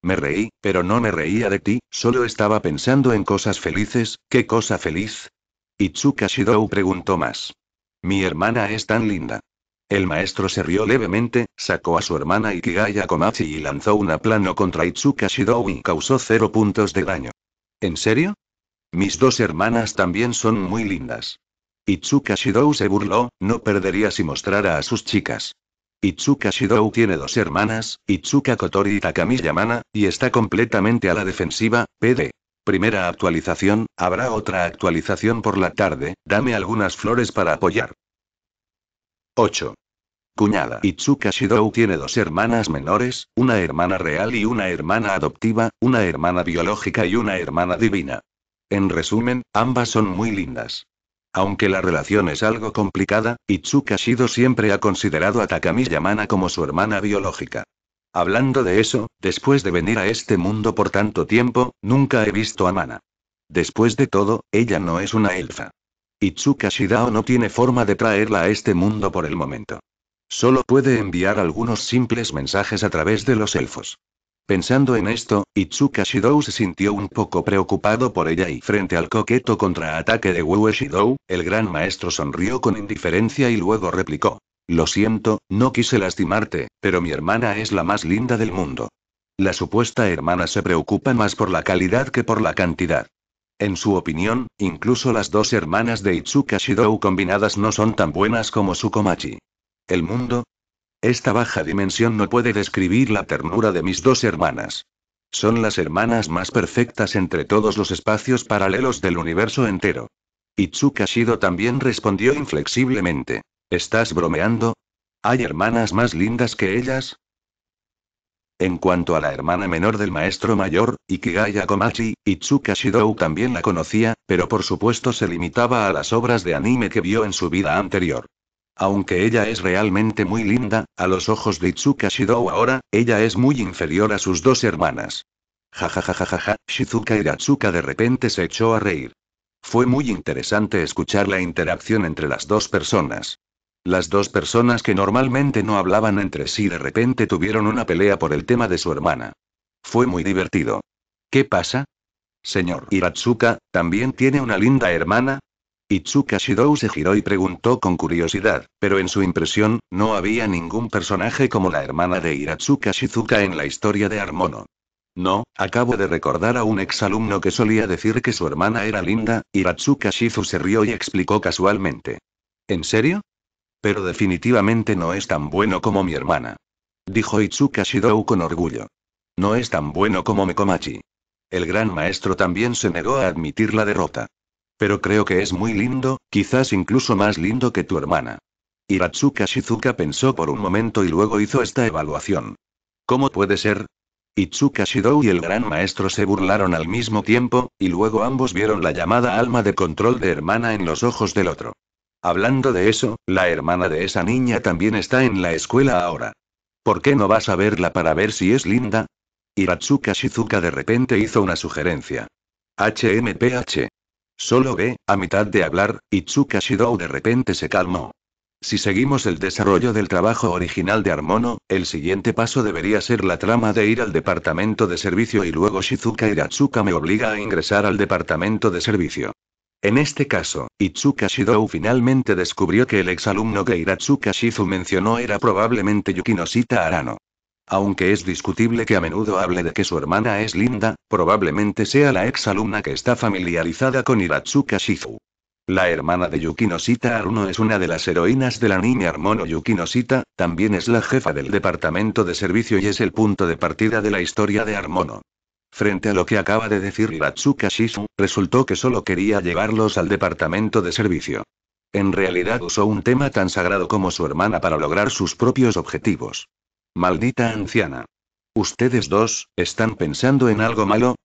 Me reí, pero no me reía de ti, solo estaba pensando en cosas felices, ¿qué cosa feliz? Itsuka Shidou preguntó más. Mi hermana es tan linda. El maestro se rió levemente, sacó a su hermana Ikigaya Komachi y lanzó una plano contra Itsuka Shidou y causó cero puntos de daño. ¿En serio? Mis dos hermanas también son muy lindas. Itsuka Shidou se burló, no perdería si mostrara a sus chicas. Itsuka Shidou tiene dos hermanas, Itsuka Kotori y Takami Yamana, y está completamente a la defensiva, PD. Primera actualización, habrá otra actualización por la tarde, dame algunas flores para apoyar. 8. Cuñada Itsuka Shidou tiene dos hermanas menores, una hermana real y una hermana adoptiva, una hermana biológica y una hermana divina. En resumen, ambas son muy lindas. Aunque la relación es algo complicada, Itsuka Shido siempre ha considerado a Takami Yamana como su hermana biológica. Hablando de eso, después de venir a este mundo por tanto tiempo, nunca he visto a Mana. Después de todo, ella no es una elfa. Itsuka Shidao no tiene forma de traerla a este mundo por el momento. Solo puede enviar algunos simples mensajes a través de los elfos. Pensando en esto, Itsuka Shidou se sintió un poco preocupado por ella y frente al coqueto contraataque de Wu Shidou, el gran maestro sonrió con indiferencia y luego replicó. Lo siento, no quise lastimarte, pero mi hermana es la más linda del mundo. La supuesta hermana se preocupa más por la calidad que por la cantidad. En su opinión, incluso las dos hermanas de Itsuka Shidou combinadas no son tan buenas como Sukomachi. El mundo, esta baja dimensión no puede describir la ternura de mis dos hermanas. Son las hermanas más perfectas entre todos los espacios paralelos del universo entero. Itsuka Shido también respondió inflexiblemente. ¿Estás bromeando? ¿Hay hermanas más lindas que ellas? En cuanto a la hermana menor del maestro mayor, Ikigaya Komachi, Itsuka también la conocía, pero por supuesto se limitaba a las obras de anime que vio en su vida anterior. Aunque ella es realmente muy linda, a los ojos de Itsuka Shidou ahora, ella es muy inferior a sus dos hermanas. ja, Shizuka Iratsuka de repente se echó a reír. Fue muy interesante escuchar la interacción entre las dos personas. Las dos personas que normalmente no hablaban entre sí de repente tuvieron una pelea por el tema de su hermana. Fue muy divertido. ¿Qué pasa? Señor Iratsuka, ¿también tiene una linda hermana? Itsuka Shidou se giró y preguntó con curiosidad, pero en su impresión, no había ningún personaje como la hermana de Hiratsuka Shizuka en la historia de Armono. No, acabo de recordar a un exalumno que solía decir que su hermana era linda, Hiratsuka Shizu se rió y explicó casualmente. ¿En serio? Pero definitivamente no es tan bueno como mi hermana. Dijo Itsuka Shidou con orgullo. No es tan bueno como Mekomachi. El gran maestro también se negó a admitir la derrota. Pero creo que es muy lindo, quizás incluso más lindo que tu hermana. Hiratsuka Shizuka pensó por un momento y luego hizo esta evaluación. ¿Cómo puede ser? Itsuka Shidou y el gran maestro se burlaron al mismo tiempo, y luego ambos vieron la llamada alma de control de hermana en los ojos del otro. Hablando de eso, la hermana de esa niña también está en la escuela ahora. ¿Por qué no vas a verla para ver si es linda? Hiratsuka Shizuka de repente hizo una sugerencia. HMPH. Solo ve, a mitad de hablar, Itsuka Shidou de repente se calmó. Si seguimos el desarrollo del trabajo original de Armono, el siguiente paso debería ser la trama de ir al departamento de servicio y luego Shizuka Hiratsuka me obliga a ingresar al departamento de servicio. En este caso, Itsuka Shidou finalmente descubrió que el exalumno que Hiratsuka Shizu mencionó era probablemente yukinosita Arano aunque es discutible que a menudo hable de que su hermana es linda, probablemente sea la ex alumna que está familiarizada con Hiratsuka Shizu. La hermana de Yukinosita Aruno es una de las heroínas de la anime Armono Yukinosita, también es la jefa del departamento de servicio y es el punto de partida de la historia de Armono. Frente a lo que acaba de decir Hiratsuka Shizu, resultó que solo quería llevarlos al departamento de servicio. En realidad usó un tema tan sagrado como su hermana para lograr sus propios objetivos. Maldita anciana. Ustedes dos, ¿están pensando en algo malo?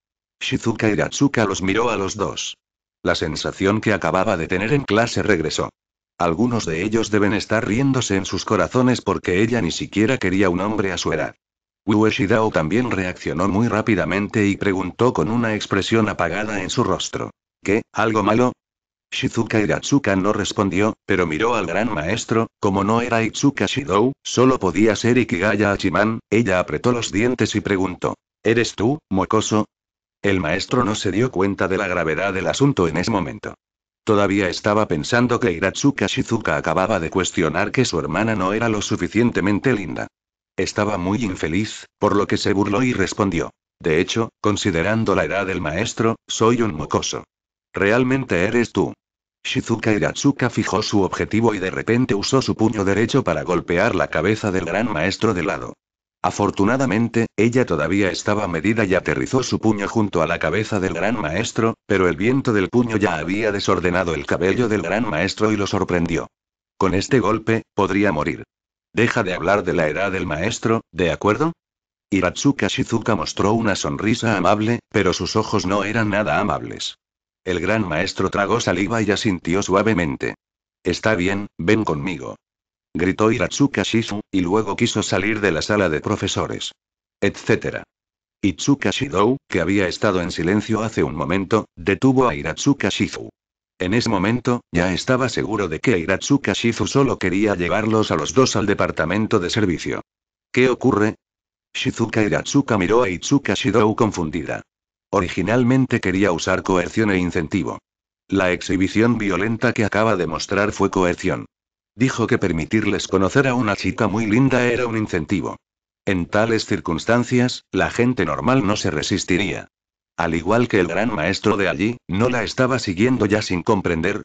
Shizuka Ratsuka los miró a los dos. La sensación que acababa de tener en clase regresó. Algunos de ellos deben estar riéndose en sus corazones porque ella ni siquiera quería un hombre a su edad. Ueshidao también reaccionó muy rápidamente y preguntó con una expresión apagada en su rostro. ¿Qué, algo malo? Shizuka Hiratsuka no respondió, pero miró al gran maestro, como no era Itsuka Shidou, solo podía ser Ikigaya Hachiman, ella apretó los dientes y preguntó. ¿Eres tú, mocoso? El maestro no se dio cuenta de la gravedad del asunto en ese momento. Todavía estaba pensando que Hiratsuka Shizuka acababa de cuestionar que su hermana no era lo suficientemente linda. Estaba muy infeliz, por lo que se burló y respondió. De hecho, considerando la edad del maestro, soy un mocoso. Realmente eres tú. Shizuka Iratsuka fijó su objetivo y de repente usó su puño derecho para golpear la cabeza del gran maestro de lado. Afortunadamente, ella todavía estaba medida y aterrizó su puño junto a la cabeza del gran maestro, pero el viento del puño ya había desordenado el cabello del gran maestro y lo sorprendió. Con este golpe, podría morir. Deja de hablar de la edad del maestro, ¿de acuerdo? Iratsuka Shizuka mostró una sonrisa amable, pero sus ojos no eran nada amables. El gran maestro tragó saliva y asintió suavemente. Está bien, ven conmigo. Gritó Hiratsuka Shizu, y luego quiso salir de la sala de profesores. Etcétera. Itsuka Shidou, que había estado en silencio hace un momento, detuvo a Hiratsuka Shizu. En ese momento, ya estaba seguro de que Hiratsuka Shizu solo quería llevarlos a los dos al departamento de servicio. ¿Qué ocurre? Shizuka Iratsuka miró a Itsuka Shidou confundida. Originalmente quería usar coerción e incentivo. La exhibición violenta que acaba de mostrar fue coerción. Dijo que permitirles conocer a una chica muy linda era un incentivo. En tales circunstancias, la gente normal no se resistiría. Al igual que el gran maestro de allí, no la estaba siguiendo ya sin comprender.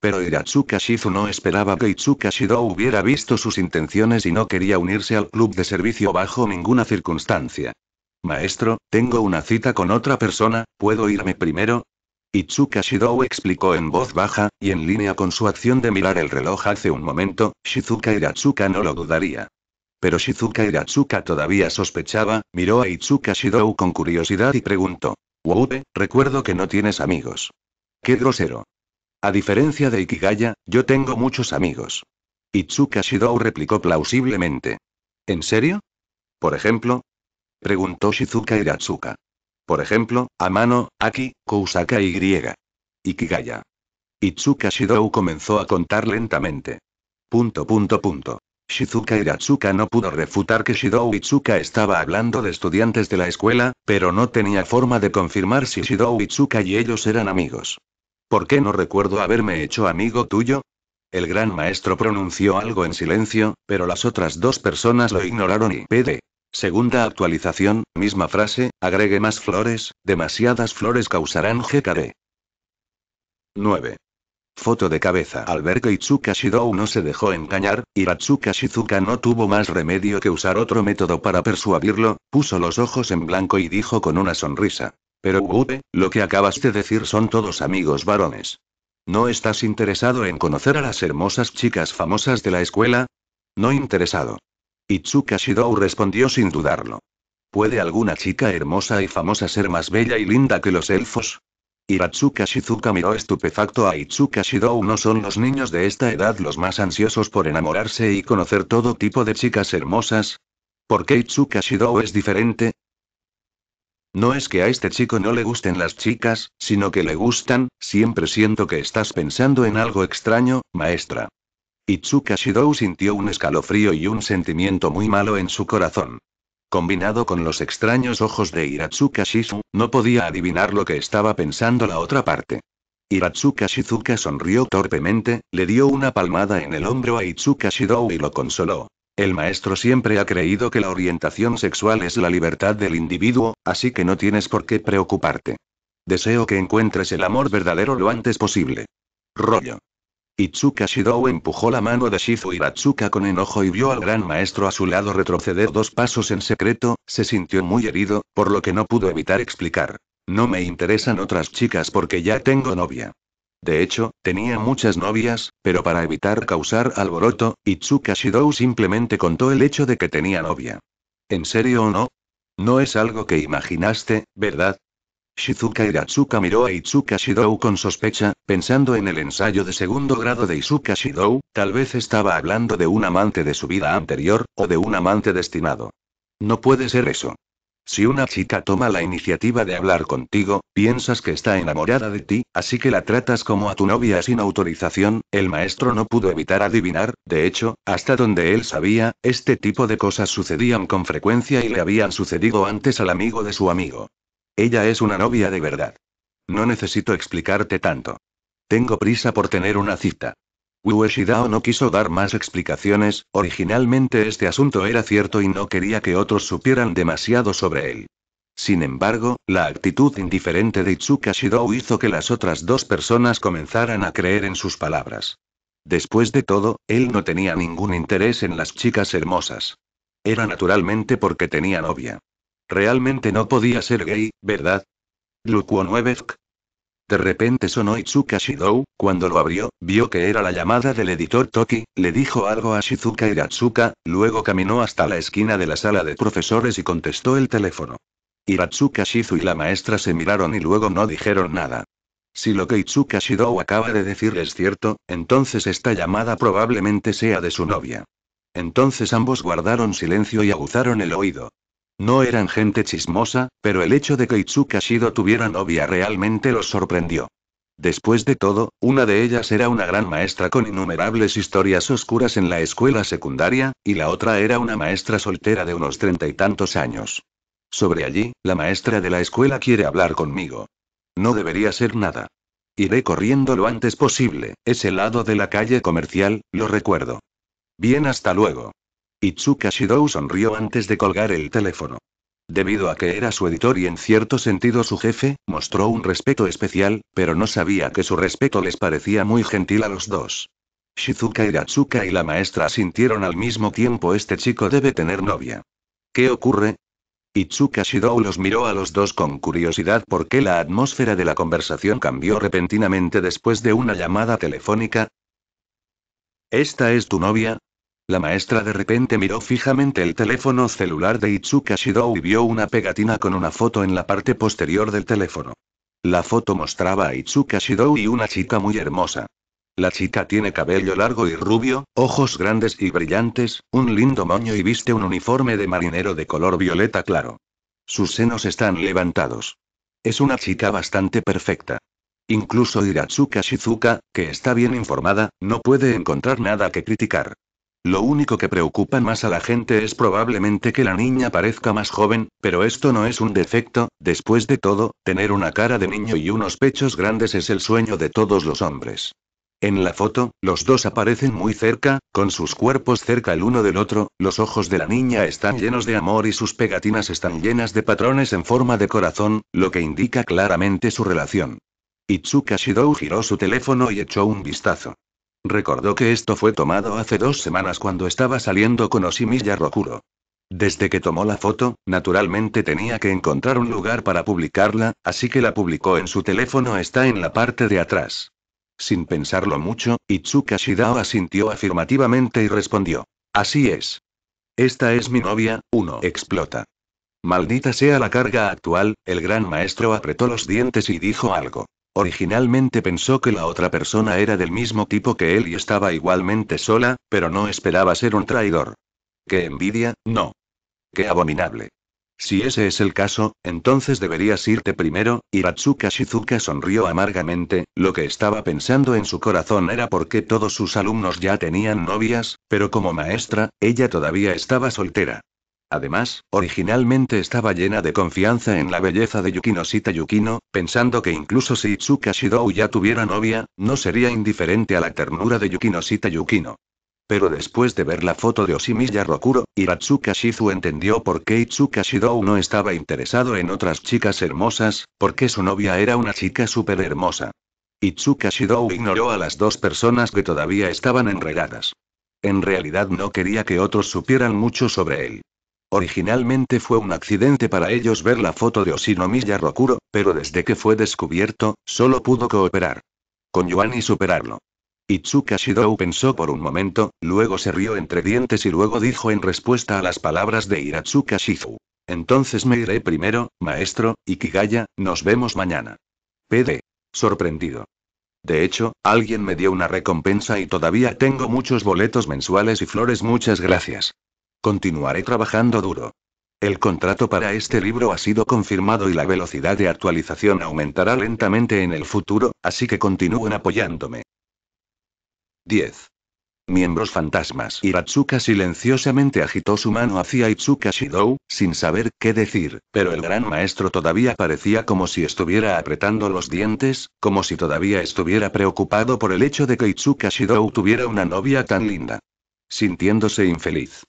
Pero Hiratsuka Shizu no esperaba que Itsuka Shido hubiera visto sus intenciones y no quería unirse al club de servicio bajo ninguna circunstancia. Maestro, tengo una cita con otra persona, ¿puedo irme primero? Itsuka Shidou explicó en voz baja, y en línea con su acción de mirar el reloj hace un momento, Shizuka Hiratsuka no lo dudaría. Pero Shizuka Hiratsuka todavía sospechaba, miró a Itsuka Shidou con curiosidad y preguntó. Woube, recuerdo que no tienes amigos. Qué grosero. A diferencia de Ikigaya, yo tengo muchos amigos. Itsuka Shidou replicó plausiblemente. ¿En serio? Por ejemplo, Preguntó Shizuka Iratsuka. Por ejemplo, Amano, Aki, Kousaka y Griega. Ikigaya. Itsuka Shidou comenzó a contar lentamente. Punto punto punto. Shizuka Iratsuka no pudo refutar que Shidou Itsuka estaba hablando de estudiantes de la escuela, pero no tenía forma de confirmar si Shidou Itsuka y ellos eran amigos. ¿Por qué no recuerdo haberme hecho amigo tuyo? El gran maestro pronunció algo en silencio, pero las otras dos personas lo ignoraron y pede. Segunda actualización, misma frase, agregue más flores, demasiadas flores causarán GKD. 9. Foto de cabeza. Al ver que Itsuka Shidou no se dejó engañar, Hiratsuka Shizuka no tuvo más remedio que usar otro método para persuadirlo, puso los ojos en blanco y dijo con una sonrisa. Pero Ube, lo que acabas de decir son todos amigos varones. ¿No estás interesado en conocer a las hermosas chicas famosas de la escuela? No interesado. Itsuka Shidou respondió sin dudarlo. ¿Puede alguna chica hermosa y famosa ser más bella y linda que los elfos? Hiratsuka Shizuka miró estupefacto a Itsuka Shidou. No son los niños de esta edad los más ansiosos por enamorarse y conocer todo tipo de chicas hermosas. ¿Por qué Itsuka Shidou es diferente? No es que a este chico no le gusten las chicas, sino que le gustan, siempre siento que estás pensando en algo extraño, maestra. Itsuka Shidou sintió un escalofrío y un sentimiento muy malo en su corazón. Combinado con los extraños ojos de Hiratsuka Shizu, no podía adivinar lo que estaba pensando la otra parte. Hiratsuka Shizuka sonrió torpemente, le dio una palmada en el hombro a Itsuka Shidou y lo consoló. El maestro siempre ha creído que la orientación sexual es la libertad del individuo, así que no tienes por qué preocuparte. Deseo que encuentres el amor verdadero lo antes posible. Rollo. Itsuka Shidou empujó la mano de Shizu Hiratsuka con enojo y vio al gran maestro a su lado retroceder dos pasos en secreto, se sintió muy herido, por lo que no pudo evitar explicar. No me interesan otras chicas porque ya tengo novia. De hecho, tenía muchas novias, pero para evitar causar alboroto, Itsuka Shidou simplemente contó el hecho de que tenía novia. ¿En serio o no? No es algo que imaginaste, ¿verdad? Shizuka Hiratsuka miró a Itsuka Shidou con sospecha, pensando en el ensayo de segundo grado de Itsuka Shidou, tal vez estaba hablando de un amante de su vida anterior, o de un amante destinado. No puede ser eso. Si una chica toma la iniciativa de hablar contigo, piensas que está enamorada de ti, así que la tratas como a tu novia sin autorización, el maestro no pudo evitar adivinar, de hecho, hasta donde él sabía, este tipo de cosas sucedían con frecuencia y le habían sucedido antes al amigo de su amigo. Ella es una novia de verdad. No necesito explicarte tanto. Tengo prisa por tener una cita. Ueshidao no quiso dar más explicaciones, originalmente este asunto era cierto y no quería que otros supieran demasiado sobre él. Sin embargo, la actitud indiferente de Itsuka Shidou hizo que las otras dos personas comenzaran a creer en sus palabras. Después de todo, él no tenía ningún interés en las chicas hermosas. Era naturalmente porque tenía novia. Realmente no podía ser gay, ¿verdad? Lukuonuevsk. De repente sonó Itsuka Shidou, cuando lo abrió, vio que era la llamada del editor Toki, le dijo algo a Shizuka Iratsuka, luego caminó hasta la esquina de la sala de profesores y contestó el teléfono. Iratsuka Shizu y la maestra se miraron y luego no dijeron nada. Si lo que Itsuka Shidou acaba de decir es cierto, entonces esta llamada probablemente sea de su novia. Entonces ambos guardaron silencio y aguzaron el oído. No eran gente chismosa, pero el hecho de que Itsuka Shido tuviera novia realmente los sorprendió. Después de todo, una de ellas era una gran maestra con innumerables historias oscuras en la escuela secundaria, y la otra era una maestra soltera de unos treinta y tantos años. Sobre allí, la maestra de la escuela quiere hablar conmigo. No debería ser nada. Iré corriendo lo antes posible, ese lado de la calle comercial, lo recuerdo. Bien, hasta luego. Itsuka Shidou sonrió antes de colgar el teléfono. Debido a que era su editor y en cierto sentido su jefe, mostró un respeto especial, pero no sabía que su respeto les parecía muy gentil a los dos. Shizuka Iratsuka y la maestra sintieron al mismo tiempo este chico debe tener novia. ¿Qué ocurre? Itsuka Shidou los miró a los dos con curiosidad porque la atmósfera de la conversación cambió repentinamente después de una llamada telefónica. ¿Esta es tu novia? La maestra de repente miró fijamente el teléfono celular de Itsuka Shidou y vio una pegatina con una foto en la parte posterior del teléfono. La foto mostraba a Itsuka Shidou y una chica muy hermosa. La chica tiene cabello largo y rubio, ojos grandes y brillantes, un lindo moño y viste un uniforme de marinero de color violeta claro. Sus senos están levantados. Es una chica bastante perfecta. Incluso Hiratsuka Shizuka, que está bien informada, no puede encontrar nada que criticar. Lo único que preocupa más a la gente es probablemente que la niña parezca más joven, pero esto no es un defecto, después de todo, tener una cara de niño y unos pechos grandes es el sueño de todos los hombres. En la foto, los dos aparecen muy cerca, con sus cuerpos cerca el uno del otro, los ojos de la niña están llenos de amor y sus pegatinas están llenas de patrones en forma de corazón, lo que indica claramente su relación. Itsuka Shidou giró su teléfono y echó un vistazo. Recordó que esto fue tomado hace dos semanas cuando estaba saliendo con Oshimiya Rokuro. Desde que tomó la foto, naturalmente tenía que encontrar un lugar para publicarla, así que la publicó en su teléfono está en la parte de atrás. Sin pensarlo mucho, Itsuka Shidao asintió afirmativamente y respondió. Así es. Esta es mi novia, uno explota. Maldita sea la carga actual, el gran maestro apretó los dientes y dijo algo. Originalmente pensó que la otra persona era del mismo tipo que él y estaba igualmente sola, pero no esperaba ser un traidor. ¡Qué envidia, no! ¡Qué abominable! Si ese es el caso, entonces deberías irte primero, Hiratsuka Shizuka sonrió amargamente, lo que estaba pensando en su corazón era por qué todos sus alumnos ya tenían novias, pero como maestra, ella todavía estaba soltera. Además, originalmente estaba llena de confianza en la belleza de Yukinosita Yukino, pensando que incluso si Itsuka Shidou ya tuviera novia, no sería indiferente a la ternura de Yukinosita Yukino. Pero después de ver la foto de Oshimiya Rokuro, Hiratsuka Shizu entendió por qué Itsuka Shidou no estaba interesado en otras chicas hermosas, porque su novia era una chica súper hermosa. Itsuka Shidou ignoró a las dos personas que todavía estaban enredadas. En realidad no quería que otros supieran mucho sobre él. Originalmente fue un accidente para ellos ver la foto de Oshinomiya Rokuro, pero desde que fue descubierto, solo pudo cooperar. Con Yuan y superarlo. Itsuka pensó por un momento, luego se rió entre dientes y luego dijo en respuesta a las palabras de Hiratsuka Shizu. Entonces me iré primero, maestro, y Ikigaya, nos vemos mañana. PD. Sorprendido. De hecho, alguien me dio una recompensa y todavía tengo muchos boletos mensuales y flores, muchas gracias. Continuaré trabajando duro. El contrato para este libro ha sido confirmado y la velocidad de actualización aumentará lentamente en el futuro, así que continúen apoyándome. 10. Miembros fantasmas. Hiratsuka silenciosamente agitó su mano hacia Itsuka Shidou, sin saber qué decir, pero el gran maestro todavía parecía como si estuviera apretando los dientes, como si todavía estuviera preocupado por el hecho de que Itsuka Shidou tuviera una novia tan linda. Sintiéndose infeliz.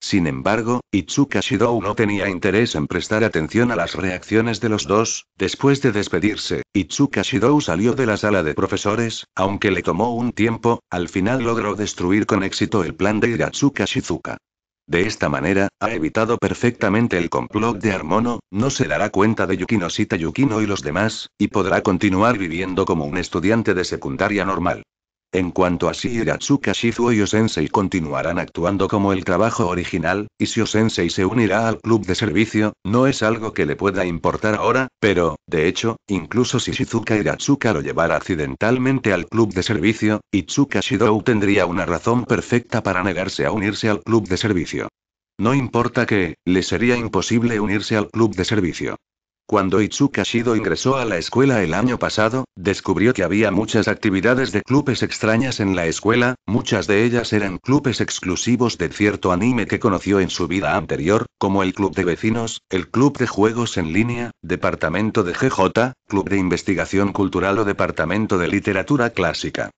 Sin embargo, Itsuka Shidou no tenía interés en prestar atención a las reacciones de los dos. Después de despedirse, Itsuka Shidou salió de la sala de profesores, aunque le tomó un tiempo, al final logró destruir con éxito el plan de Iratsuka Shizuka. De esta manera, ha evitado perfectamente el complot de Armono, no se dará cuenta de Yukino Sita Yukino y los demás, y podrá continuar viviendo como un estudiante de secundaria normal. En cuanto a Iratsuka Shizuo y Osensei continuarán actuando como el trabajo original, y si Osensei se unirá al club de servicio, no es algo que le pueda importar ahora, pero, de hecho, incluso si Shizuka Hiratsuka lo llevara accidentalmente al club de servicio, Itsuka Shidou tendría una razón perfecta para negarse a unirse al club de servicio. No importa que, le sería imposible unirse al club de servicio. Cuando Itsuka Shido ingresó a la escuela el año pasado, descubrió que había muchas actividades de clubes extrañas en la escuela, muchas de ellas eran clubes exclusivos de cierto anime que conoció en su vida anterior, como el club de vecinos, el club de juegos en línea, departamento de GJ, club de investigación cultural o departamento de literatura clásica.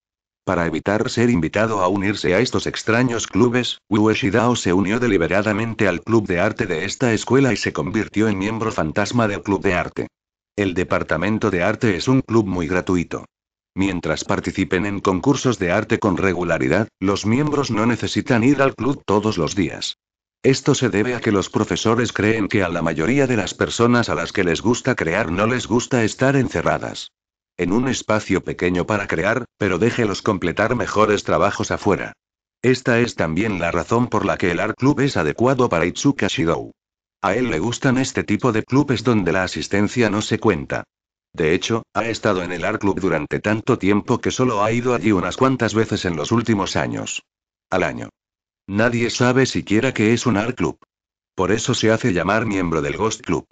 Para evitar ser invitado a unirse a estos extraños clubes, Shidao se unió deliberadamente al club de arte de esta escuela y se convirtió en miembro fantasma del club de arte. El departamento de arte es un club muy gratuito. Mientras participen en concursos de arte con regularidad, los miembros no necesitan ir al club todos los días. Esto se debe a que los profesores creen que a la mayoría de las personas a las que les gusta crear no les gusta estar encerradas en un espacio pequeño para crear, pero déjelos completar mejores trabajos afuera. Esta es también la razón por la que el Art Club es adecuado para Itsuka Shidou. A él le gustan este tipo de clubes donde la asistencia no se cuenta. De hecho, ha estado en el Art Club durante tanto tiempo que solo ha ido allí unas cuantas veces en los últimos años. Al año. Nadie sabe siquiera que es un Art Club. Por eso se hace llamar miembro del Ghost Club.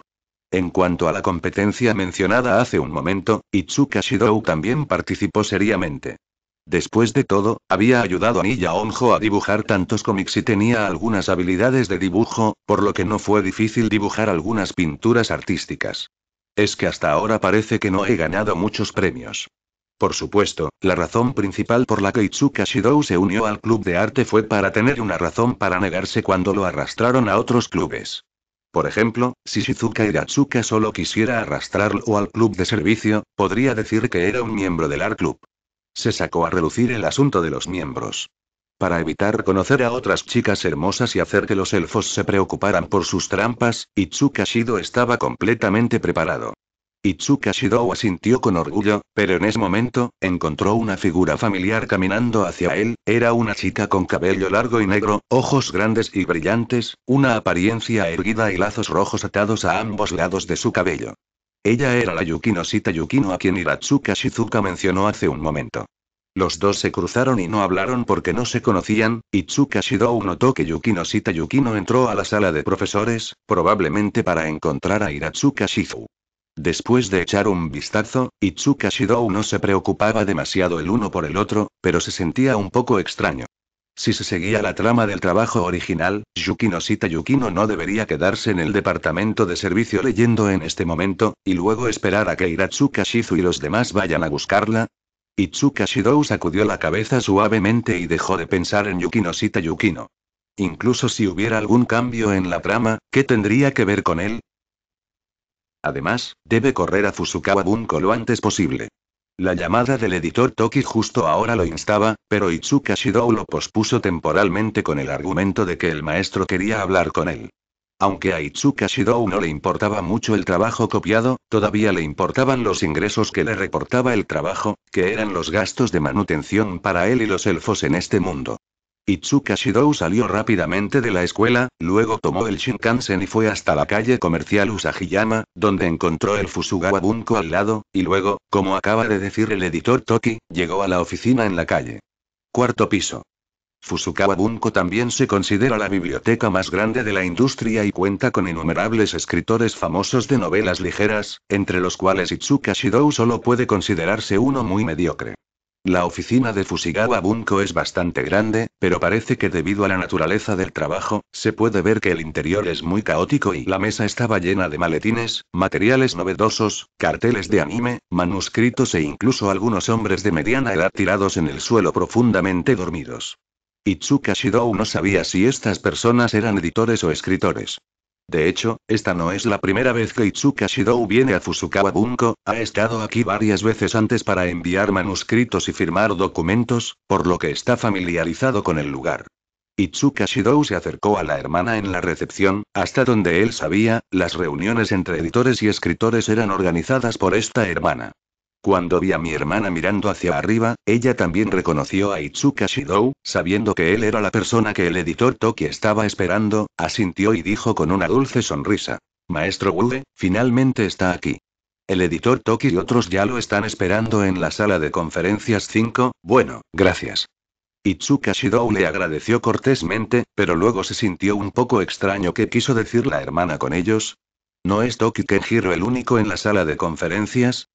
En cuanto a la competencia mencionada hace un momento, Itsuka Shidou también participó seriamente. Después de todo, había ayudado a Niya Onjo a dibujar tantos cómics y tenía algunas habilidades de dibujo, por lo que no fue difícil dibujar algunas pinturas artísticas. Es que hasta ahora parece que no he ganado muchos premios. Por supuesto, la razón principal por la que Itsuka Shidou se unió al club de arte fue para tener una razón para negarse cuando lo arrastraron a otros clubes. Por ejemplo, si Shizuka Hiratsuka solo quisiera arrastrarlo al club de servicio, podría decir que era un miembro del Art Club. Se sacó a relucir el asunto de los miembros. Para evitar conocer a otras chicas hermosas y hacer que los elfos se preocuparan por sus trampas, Itsuka Shido estaba completamente preparado. Itsuka Shidou asintió con orgullo, pero en ese momento, encontró una figura familiar caminando hacia él, era una chica con cabello largo y negro, ojos grandes y brillantes, una apariencia erguida y lazos rojos atados a ambos lados de su cabello. Ella era la Yukino Yukino a quien Hiratsuka Shizuka mencionó hace un momento. Los dos se cruzaron y no hablaron porque no se conocían, Itsuka Shidou notó que Yukino Yukino entró a la sala de profesores, probablemente para encontrar a Hiratsuka Shizu. Después de echar un vistazo, Itsuka Shidou no se preocupaba demasiado el uno por el otro, pero se sentía un poco extraño. Si se seguía la trama del trabajo original, Yukino Yukino no debería quedarse en el departamento de servicio leyendo en este momento, y luego esperar a que Iratsuka Shizu y los demás vayan a buscarla. Itsuka Shidou sacudió la cabeza suavemente y dejó de pensar en Yukino Yukino. Incluso si hubiera algún cambio en la trama, ¿qué tendría que ver con él? Además, debe correr a Fusukawa Bunko lo antes posible. La llamada del editor Toki justo ahora lo instaba, pero Itsuka Shidou lo pospuso temporalmente con el argumento de que el maestro quería hablar con él. Aunque a Itsuka Shidou no le importaba mucho el trabajo copiado, todavía le importaban los ingresos que le reportaba el trabajo, que eran los gastos de manutención para él y los elfos en este mundo. Itsuka Shidou salió rápidamente de la escuela, luego tomó el Shinkansen y fue hasta la calle comercial Usajiyama, donde encontró el Fusugawa Bunko al lado, y luego, como acaba de decir el editor Toki, llegó a la oficina en la calle. Cuarto piso. Fusukawa Bunko también se considera la biblioteca más grande de la industria y cuenta con innumerables escritores famosos de novelas ligeras, entre los cuales Itsuka Shidou solo puede considerarse uno muy mediocre. La oficina de Fusigawa Bunko es bastante grande, pero parece que debido a la naturaleza del trabajo, se puede ver que el interior es muy caótico y la mesa estaba llena de maletines, materiales novedosos, carteles de anime, manuscritos e incluso algunos hombres de mediana edad tirados en el suelo profundamente dormidos. Itsuka Shidou no sabía si estas personas eran editores o escritores. De hecho, esta no es la primera vez que Itsuka Shidou viene a Fusukawa Bunko, ha estado aquí varias veces antes para enviar manuscritos y firmar documentos, por lo que está familiarizado con el lugar. Itsuka Shidou se acercó a la hermana en la recepción, hasta donde él sabía, las reuniones entre editores y escritores eran organizadas por esta hermana. Cuando vi a mi hermana mirando hacia arriba, ella también reconoció a Itsuka Shidou, sabiendo que él era la persona que el editor Toki estaba esperando, asintió y dijo con una dulce sonrisa. Maestro Wude, finalmente está aquí. El editor Toki y otros ya lo están esperando en la sala de conferencias 5, bueno, gracias. Itsuka Shidou le agradeció cortésmente, pero luego se sintió un poco extraño que quiso decir la hermana con ellos, ¿No es Toki Kenjiro el único en la sala de conferencias?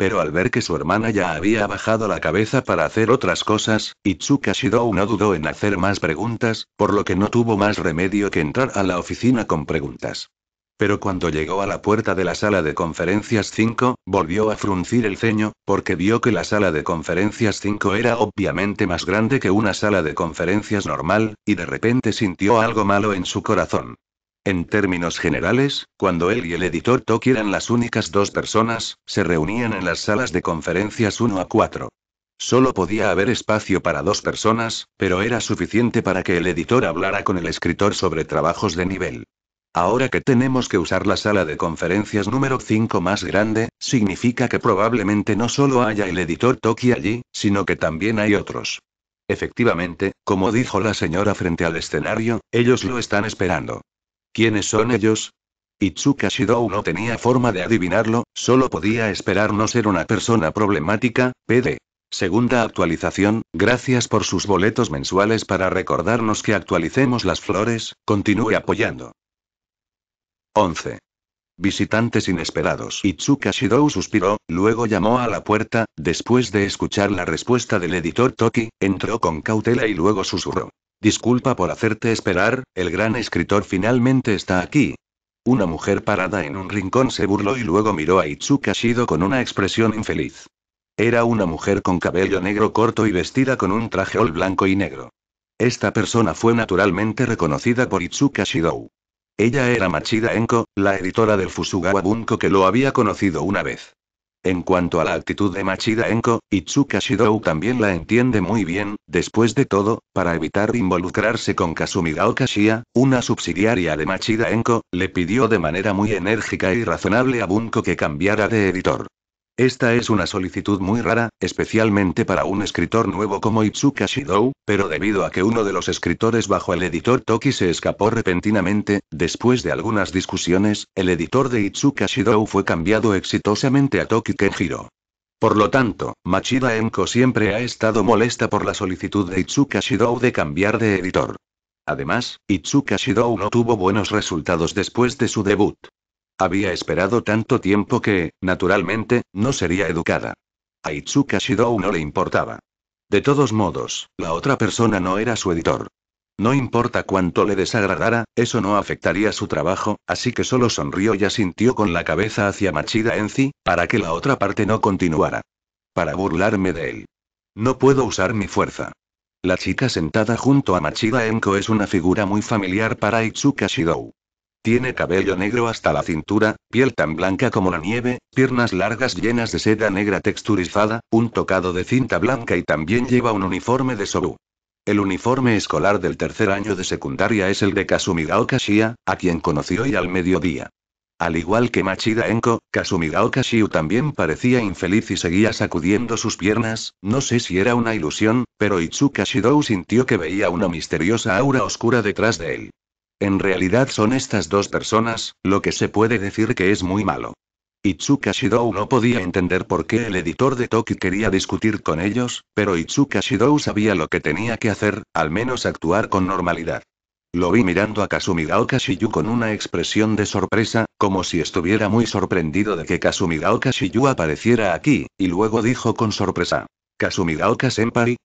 pero al ver que su hermana ya había bajado la cabeza para hacer otras cosas, Itsuka Shidou no dudó en hacer más preguntas, por lo que no tuvo más remedio que entrar a la oficina con preguntas. Pero cuando llegó a la puerta de la sala de conferencias 5, volvió a fruncir el ceño, porque vio que la sala de conferencias 5 era obviamente más grande que una sala de conferencias normal, y de repente sintió algo malo en su corazón. En términos generales, cuando él y el editor Toki eran las únicas dos personas, se reunían en las salas de conferencias 1 a 4. Solo podía haber espacio para dos personas, pero era suficiente para que el editor hablara con el escritor sobre trabajos de nivel. Ahora que tenemos que usar la sala de conferencias número 5 más grande, significa que probablemente no solo haya el editor Toki allí, sino que también hay otros. Efectivamente, como dijo la señora frente al escenario, ellos lo están esperando. ¿Quiénes son ellos? Itsuka no tenía forma de adivinarlo, solo podía esperar no ser una persona problemática, PD. Segunda actualización, gracias por sus boletos mensuales para recordarnos que actualicemos las flores, continúe apoyando. 11. Visitantes inesperados. Itsuka suspiró, luego llamó a la puerta, después de escuchar la respuesta del editor Toki, entró con cautela y luego susurró. Disculpa por hacerte esperar, el gran escritor finalmente está aquí. Una mujer parada en un rincón se burló y luego miró a Itsuka Shido con una expresión infeliz. Era una mujer con cabello negro corto y vestida con un traje all blanco y negro. Esta persona fue naturalmente reconocida por Itsuka Shido. Ella era Machida Enko, la editora del Fusugawa Bunko que lo había conocido una vez. En cuanto a la actitud de Machida Enko, Itsuka Shidou también la entiende muy bien, después de todo, para evitar involucrarse con Kazumi Kashiya, una subsidiaria de Machida Enko, le pidió de manera muy enérgica y razonable a Bunko que cambiara de editor. Esta es una solicitud muy rara, especialmente para un escritor nuevo como Itsuka Shidou, pero debido a que uno de los escritores bajo el editor Toki se escapó repentinamente, después de algunas discusiones, el editor de Itsuka Shidou fue cambiado exitosamente a Toki Kenjiro. Por lo tanto, Machida Enko siempre ha estado molesta por la solicitud de Itsuka Shidou de cambiar de editor. Además, Itsuka Shidou no tuvo buenos resultados después de su debut. Había esperado tanto tiempo que, naturalmente, no sería educada. A Itsuka Shidou no le importaba. De todos modos, la otra persona no era su editor. No importa cuánto le desagradara, eso no afectaría su trabajo, así que solo sonrió y asintió con la cabeza hacia Machida Enzi, para que la otra parte no continuara. Para burlarme de él. No puedo usar mi fuerza. La chica sentada junto a Machida Enko es una figura muy familiar para Itsuka Shidou. Tiene cabello negro hasta la cintura, piel tan blanca como la nieve, piernas largas llenas de seda negra texturizada, un tocado de cinta blanca y también lleva un uniforme de Sobu. El uniforme escolar del tercer año de secundaria es el de Kasumigaoka a quien conoció hoy al mediodía. Al igual que Machida Enko, Kasumigaoka Kashiu también parecía infeliz y seguía sacudiendo sus piernas, no sé si era una ilusión, pero Itsuka Shidou sintió que veía una misteriosa aura oscura detrás de él. En realidad son estas dos personas, lo que se puede decir que es muy malo. Itsuka Shidou no podía entender por qué el editor de Toki quería discutir con ellos, pero Itsuka Shidou sabía lo que tenía que hacer, al menos actuar con normalidad. Lo vi mirando a Kazumiraoka Shiyu con una expresión de sorpresa, como si estuviera muy sorprendido de que Kazumiraoka Shiyu apareciera aquí, y luego dijo con sorpresa. Kazumiraoka Senpai,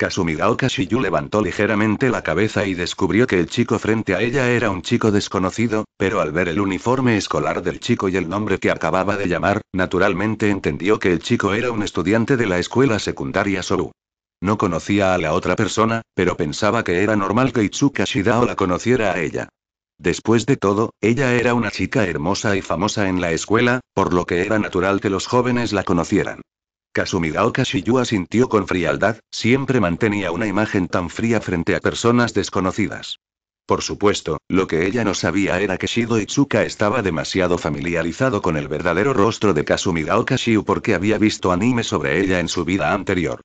Kasumigaoka Kashiyu levantó ligeramente la cabeza y descubrió que el chico frente a ella era un chico desconocido, pero al ver el uniforme escolar del chico y el nombre que acababa de llamar, naturalmente entendió que el chico era un estudiante de la escuela secundaria Soru. No conocía a la otra persona, pero pensaba que era normal que Itsuka Shidao la conociera a ella. Después de todo, ella era una chica hermosa y famosa en la escuela, por lo que era natural que los jóvenes la conocieran. Kasumigaoka Shiyu asintió con frialdad, siempre mantenía una imagen tan fría frente a personas desconocidas. Por supuesto, lo que ella no sabía era que Shido Itsuka estaba demasiado familiarizado con el verdadero rostro de Kasumigaoka Shiyu porque había visto anime sobre ella en su vida anterior.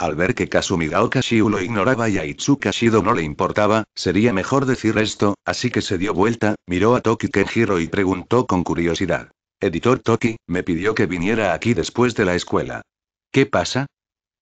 Al ver que Kasumigaoka Shiyu lo ignoraba y a Itsuka Shido no le importaba, sería mejor decir esto, así que se dio vuelta, miró a Toki Kenjiro y preguntó con curiosidad. Editor Toki, me pidió que viniera aquí después de la escuela. ¿Qué pasa?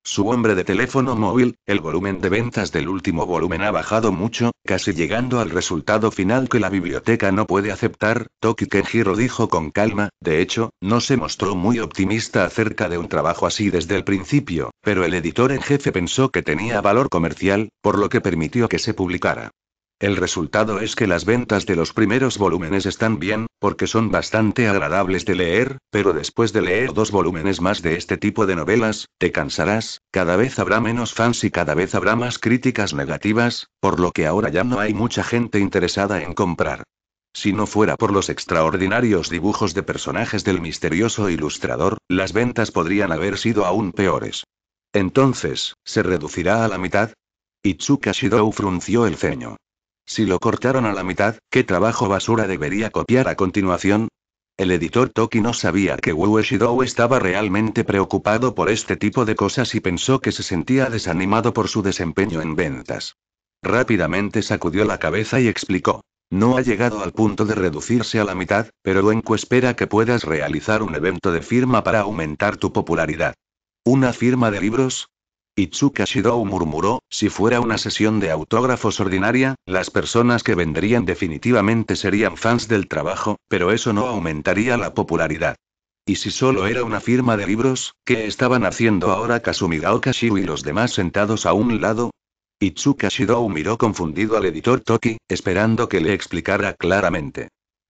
Su hombre de teléfono móvil, el volumen de ventas del último volumen ha bajado mucho, casi llegando al resultado final que la biblioteca no puede aceptar, Toki Kenjiro dijo con calma, de hecho, no se mostró muy optimista acerca de un trabajo así desde el principio, pero el editor en jefe pensó que tenía valor comercial, por lo que permitió que se publicara. El resultado es que las ventas de los primeros volúmenes están bien, porque son bastante agradables de leer, pero después de leer dos volúmenes más de este tipo de novelas, te cansarás, cada vez habrá menos fans y cada vez habrá más críticas negativas, por lo que ahora ya no hay mucha gente interesada en comprar. Si no fuera por los extraordinarios dibujos de personajes del misterioso ilustrador, las ventas podrían haber sido aún peores. Entonces, ¿se reducirá a la mitad? Itsuka Shidou frunció el ceño. Si lo cortaron a la mitad, ¿qué trabajo basura debería copiar a continuación? El editor Toki no sabía que Ueshidou estaba realmente preocupado por este tipo de cosas y pensó que se sentía desanimado por su desempeño en ventas. Rápidamente sacudió la cabeza y explicó. No ha llegado al punto de reducirse a la mitad, pero Wenku espera que puedas realizar un evento de firma para aumentar tu popularidad. ¿Una firma de libros? Itsuka Shidou murmuró, si fuera una sesión de autógrafos ordinaria, las personas que vendrían definitivamente serían fans del trabajo, pero eso no aumentaría la popularidad. Y si solo era una firma de libros, ¿qué estaban haciendo ahora Kasumigaoka Kashiu y los demás sentados a un lado? Itsuka Shidou miró confundido al editor Toki, esperando que le explicara claramente.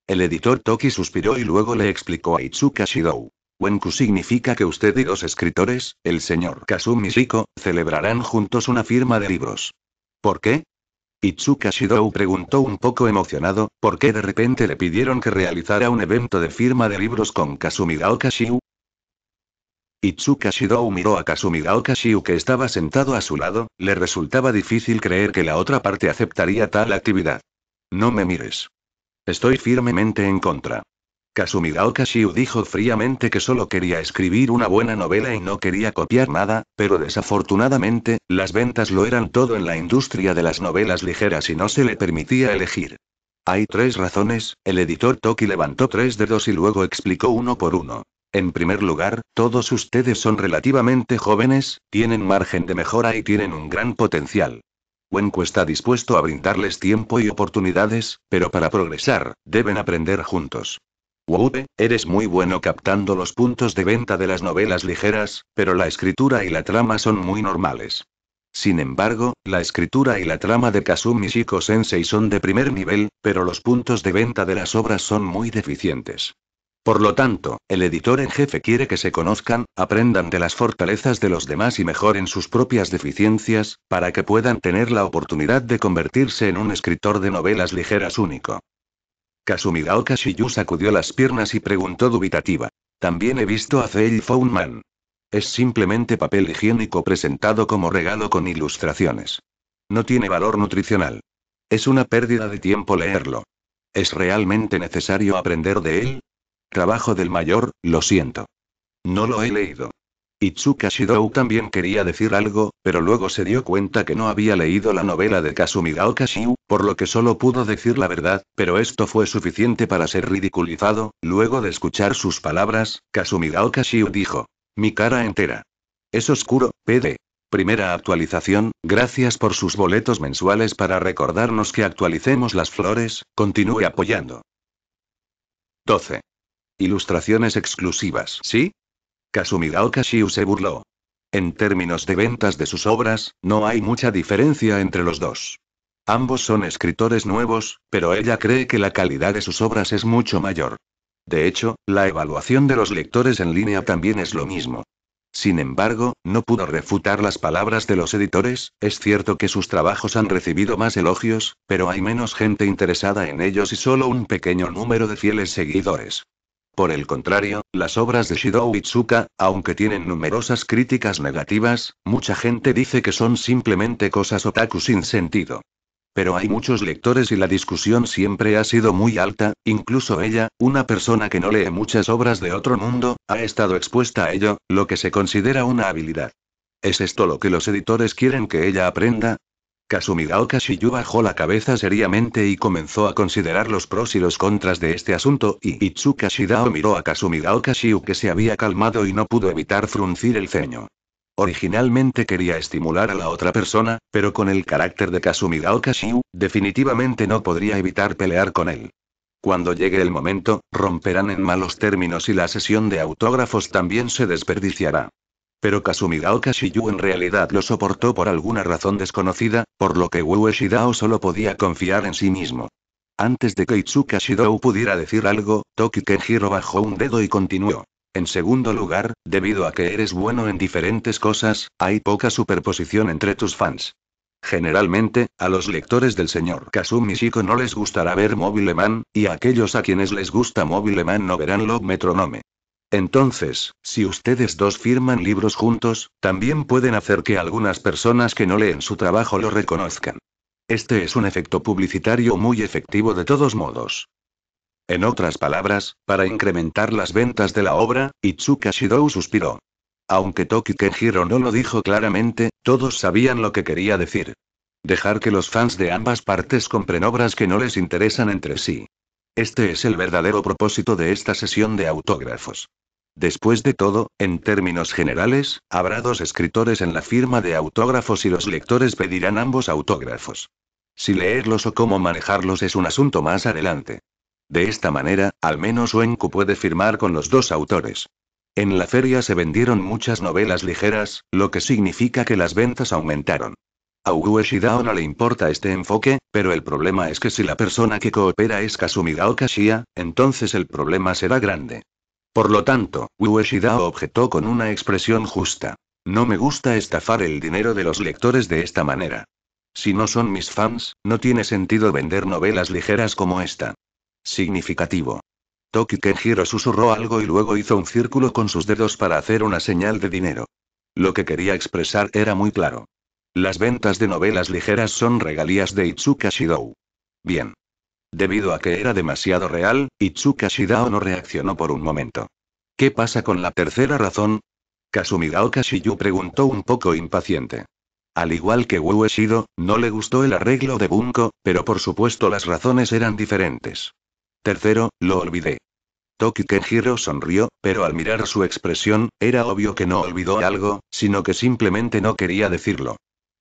El editor Toki suspiró y luego le explicó a Itsuka Shidou. Wenku significa que usted y dos escritores, el señor Kasumi Shiko, celebrarán juntos una firma de libros. ¿Por qué? Itsuka Shidou preguntó un poco emocionado, ¿por qué de repente le pidieron que realizara un evento de firma de libros con Kasumi Kashiu? Itsuka Shidou miró a Kasumi que estaba sentado a su lado, le resultaba difícil creer que la otra parte aceptaría tal actividad. No me mires. Estoy firmemente en contra. Kasumigaoka Kashiu dijo fríamente que solo quería escribir una buena novela y no quería copiar nada, pero desafortunadamente, las ventas lo eran todo en la industria de las novelas ligeras y no se le permitía elegir. Hay tres razones, el editor Toki levantó tres dedos y luego explicó uno por uno. En primer lugar, todos ustedes son relativamente jóvenes, tienen margen de mejora y tienen un gran potencial. Wenku está dispuesto a brindarles tiempo y oportunidades, pero para progresar, deben aprender juntos. Woupe, eres muy bueno captando los puntos de venta de las novelas ligeras, pero la escritura y la trama son muy normales. Sin embargo, la escritura y la trama de Kazumi Shiko Sensei son de primer nivel, pero los puntos de venta de las obras son muy deficientes. Por lo tanto, el editor en jefe quiere que se conozcan, aprendan de las fortalezas de los demás y mejoren sus propias deficiencias, para que puedan tener la oportunidad de convertirse en un escritor de novelas ligeras único. Kasumigaoka Shiyu sacudió las piernas y preguntó dubitativa. También he visto a Phone Man. Es simplemente papel higiénico presentado como regalo con ilustraciones. No tiene valor nutricional. Es una pérdida de tiempo leerlo. ¿Es realmente necesario aprender de él? Trabajo del mayor, lo siento. No lo he leído. Itsuka Shidou también quería decir algo, pero luego se dio cuenta que no había leído la novela de Kasumiga Okashiu, por lo que solo pudo decir la verdad, pero esto fue suficiente para ser ridiculizado. Luego de escuchar sus palabras, Kasumiga Okashiu dijo: Mi cara entera. Es oscuro, PD. Primera actualización, gracias por sus boletos mensuales para recordarnos que actualicemos las flores, continúe apoyando. 12. Ilustraciones exclusivas. Sí, Kasumirao se burló. En términos de ventas de sus obras, no hay mucha diferencia entre los dos. Ambos son escritores nuevos, pero ella cree que la calidad de sus obras es mucho mayor. De hecho, la evaluación de los lectores en línea también es lo mismo. Sin embargo, no pudo refutar las palabras de los editores, es cierto que sus trabajos han recibido más elogios, pero hay menos gente interesada en ellos y solo un pequeño número de fieles seguidores. Por el contrario, las obras de Shido Itsuka, aunque tienen numerosas críticas negativas, mucha gente dice que son simplemente cosas otaku sin sentido. Pero hay muchos lectores y la discusión siempre ha sido muy alta, incluso ella, una persona que no lee muchas obras de otro mundo, ha estado expuesta a ello, lo que se considera una habilidad. ¿Es esto lo que los editores quieren que ella aprenda? Kasumigaoka Shiyu bajó la cabeza seriamente y comenzó a considerar los pros y los contras de este asunto, y Itsuka Shidao miró a Kasumigaoka Shiyu que se había calmado y no pudo evitar fruncir el ceño. Originalmente quería estimular a la otra persona, pero con el carácter de Kasumigaoka definitivamente no podría evitar pelear con él. Cuando llegue el momento, romperán en malos términos y la sesión de autógrafos también se desperdiciará. Pero Dao Kashiyu en realidad lo soportó por alguna razón desconocida, por lo que Dao solo podía confiar en sí mismo. Antes de que Itsuka Shidou pudiera decir algo, Toki Kenjiro bajó un dedo y continuó. En segundo lugar, debido a que eres bueno en diferentes cosas, hay poca superposición entre tus fans. Generalmente, a los lectores del señor Kasumi Shiko no les gustará ver Mobile Man, y a aquellos a quienes les gusta Mobile Man no verán Love Metronome. Entonces, si ustedes dos firman libros juntos, también pueden hacer que algunas personas que no leen su trabajo lo reconozcan. Este es un efecto publicitario muy efectivo de todos modos. En otras palabras, para incrementar las ventas de la obra, Itsuka Shidou suspiró. Aunque Toki Kenjiro no lo dijo claramente, todos sabían lo que quería decir. Dejar que los fans de ambas partes compren obras que no les interesan entre sí. Este es el verdadero propósito de esta sesión de autógrafos. Después de todo, en términos generales, habrá dos escritores en la firma de autógrafos y los lectores pedirán ambos autógrafos. Si leerlos o cómo manejarlos es un asunto más adelante. De esta manera, al menos Wenku puede firmar con los dos autores. En la feria se vendieron muchas novelas ligeras, lo que significa que las ventas aumentaron. A Ueshidao no le importa este enfoque, pero el problema es que si la persona que coopera es Kazumi Kashiya, entonces el problema será grande. Por lo tanto, Ueshidao objetó con una expresión justa. No me gusta estafar el dinero de los lectores de esta manera. Si no son mis fans, no tiene sentido vender novelas ligeras como esta. Significativo. Toki Kenjiro susurró algo y luego hizo un círculo con sus dedos para hacer una señal de dinero. Lo que quería expresar era muy claro. Las ventas de novelas ligeras son regalías de Itsuka Shidou. Bien. Debido a que era demasiado real, Itsuka Shidou no reaccionó por un momento. ¿Qué pasa con la tercera razón? Kasumigao Kashiyu preguntó un poco impaciente. Al igual que Wu no le gustó el arreglo de Bunko, pero por supuesto las razones eran diferentes. Tercero, lo olvidé. Toki Kenjiro sonrió, pero al mirar su expresión, era obvio que no olvidó algo, sino que simplemente no quería decirlo.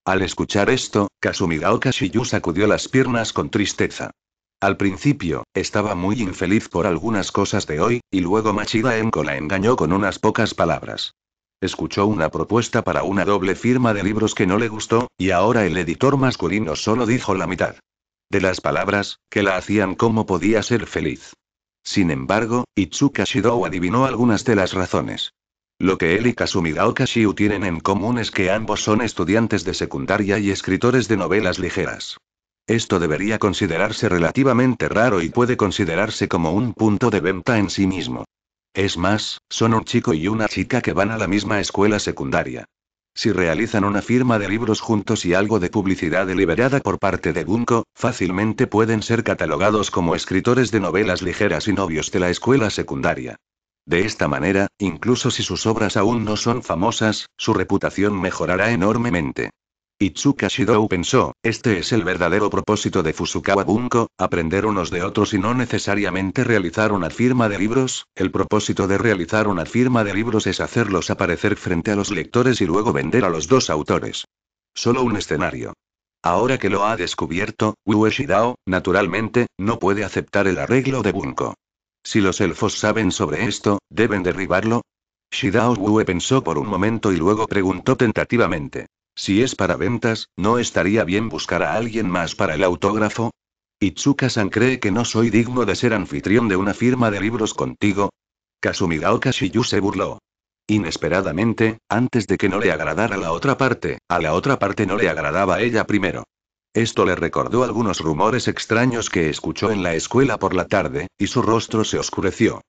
Al escuchar esto, Kasumigaoka Shiyu sacudió las piernas con tristeza. Al principio, estaba muy infeliz por algunas cosas de hoy, y luego Machida Enko la engañó con unas pocas palabras. Escuchó una propuesta para una doble firma de libros que no le gustó, y ahora el editor masculino solo dijo la mitad. De las palabras, que la hacían como podía ser feliz. Sin embargo, Itsuka Shidou adivinó algunas de las razones. Lo que él y Kazumi tienen en común es que ambos son estudiantes de secundaria y escritores de novelas ligeras. Esto debería considerarse relativamente raro y puede considerarse como un punto de venta en sí mismo. Es más, son un chico y una chica que van a la misma escuela secundaria. Si realizan una firma de libros juntos y algo de publicidad deliberada por parte de Gunko, fácilmente pueden ser catalogados como escritores de novelas ligeras y novios de la escuela secundaria. De esta manera, incluso si sus obras aún no son famosas, su reputación mejorará enormemente. Itsuka Shidou pensó, este es el verdadero propósito de Fusukawa Bunko, aprender unos de otros y no necesariamente realizar una firma de libros, el propósito de realizar una firma de libros es hacerlos aparecer frente a los lectores y luego vender a los dos autores. Solo un escenario. Ahora que lo ha descubierto, Ueshidao, naturalmente, no puede aceptar el arreglo de Bunko. Si los elfos saben sobre esto, ¿deben derribarlo? Shidao Wue pensó por un momento y luego preguntó tentativamente. Si es para ventas, ¿no estaría bien buscar a alguien más para el autógrafo? Itsuka-san cree que no soy digno de ser anfitrión de una firma de libros contigo. Kasumirao Kashiyu se burló. Inesperadamente, antes de que no le agradara la otra parte, a la otra parte no le agradaba ella primero. Esto le recordó algunos rumores extraños que escuchó en la escuela por la tarde, y su rostro se oscureció.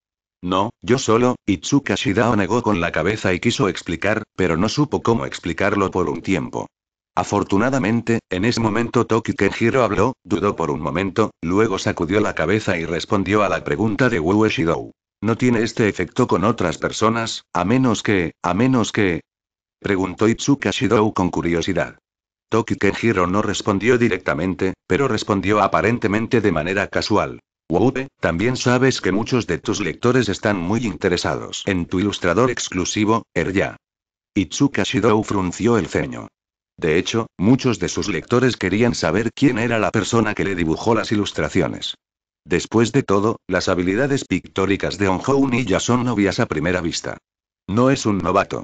No, yo solo, Itsuka Shidao negó con la cabeza y quiso explicar, pero no supo cómo explicarlo por un tiempo. Afortunadamente, en ese momento Toki Kenjiro habló, dudó por un momento, luego sacudió la cabeza y respondió a la pregunta de Wu Shidou. No tiene este efecto con otras personas, a menos que, a menos que... Preguntó Itsuka Shidou con curiosidad. Toki Kenjiro no respondió directamente, pero respondió aparentemente de manera casual. Woube, también sabes que muchos de tus lectores están muy interesados en tu ilustrador exclusivo, Erya. Itsuka Shidou frunció el ceño. De hecho, muchos de sus lectores querían saber quién era la persona que le dibujó las ilustraciones. Después de todo, las habilidades pictóricas de ni ya son novias a primera vista. No es un novato.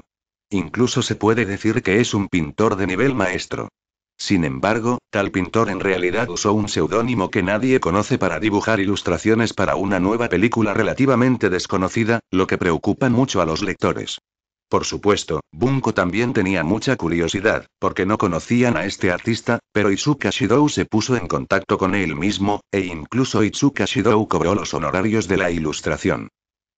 Incluso se puede decir que es un pintor de nivel maestro. Sin embargo, tal pintor en realidad usó un seudónimo que nadie conoce para dibujar ilustraciones para una nueva película relativamente desconocida, lo que preocupa mucho a los lectores. Por supuesto, Bunko también tenía mucha curiosidad, porque no conocían a este artista, pero Itsuka Shidou se puso en contacto con él mismo, e incluso Itsuka Shidou cobró los honorarios de la ilustración.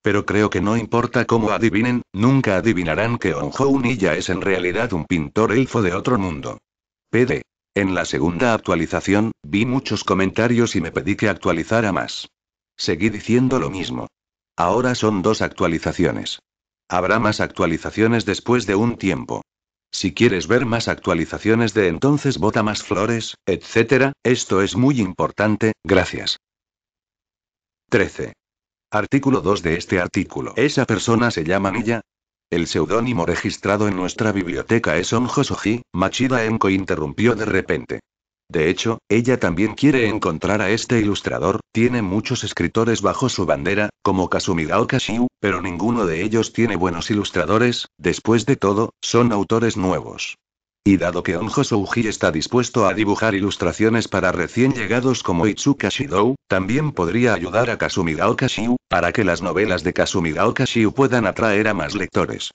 Pero creo que no importa cómo adivinen, nunca adivinarán que Onjo ya es en realidad un pintor elfo de otro mundo. PD. En la segunda actualización, vi muchos comentarios y me pedí que actualizara más. Seguí diciendo lo mismo. Ahora son dos actualizaciones. Habrá más actualizaciones después de un tiempo. Si quieres ver más actualizaciones de entonces bota más flores, etc. Esto es muy importante, gracias. 13. Artículo 2 de este artículo. Esa persona se llama Milla. El seudónimo registrado en nuestra biblioteca es Onjo Machida Enko interrumpió de repente. De hecho, ella también quiere encontrar a este ilustrador, tiene muchos escritores bajo su bandera, como Kasumigaoka Kashiu, pero ninguno de ellos tiene buenos ilustradores, después de todo, son autores nuevos. Y dado que Onjo Souji está dispuesto a dibujar ilustraciones para recién llegados como Itsuka Shidou, también podría ayudar a Kasumigaoka Shiu para que las novelas de Kasumigaoka Shiu puedan atraer a más lectores.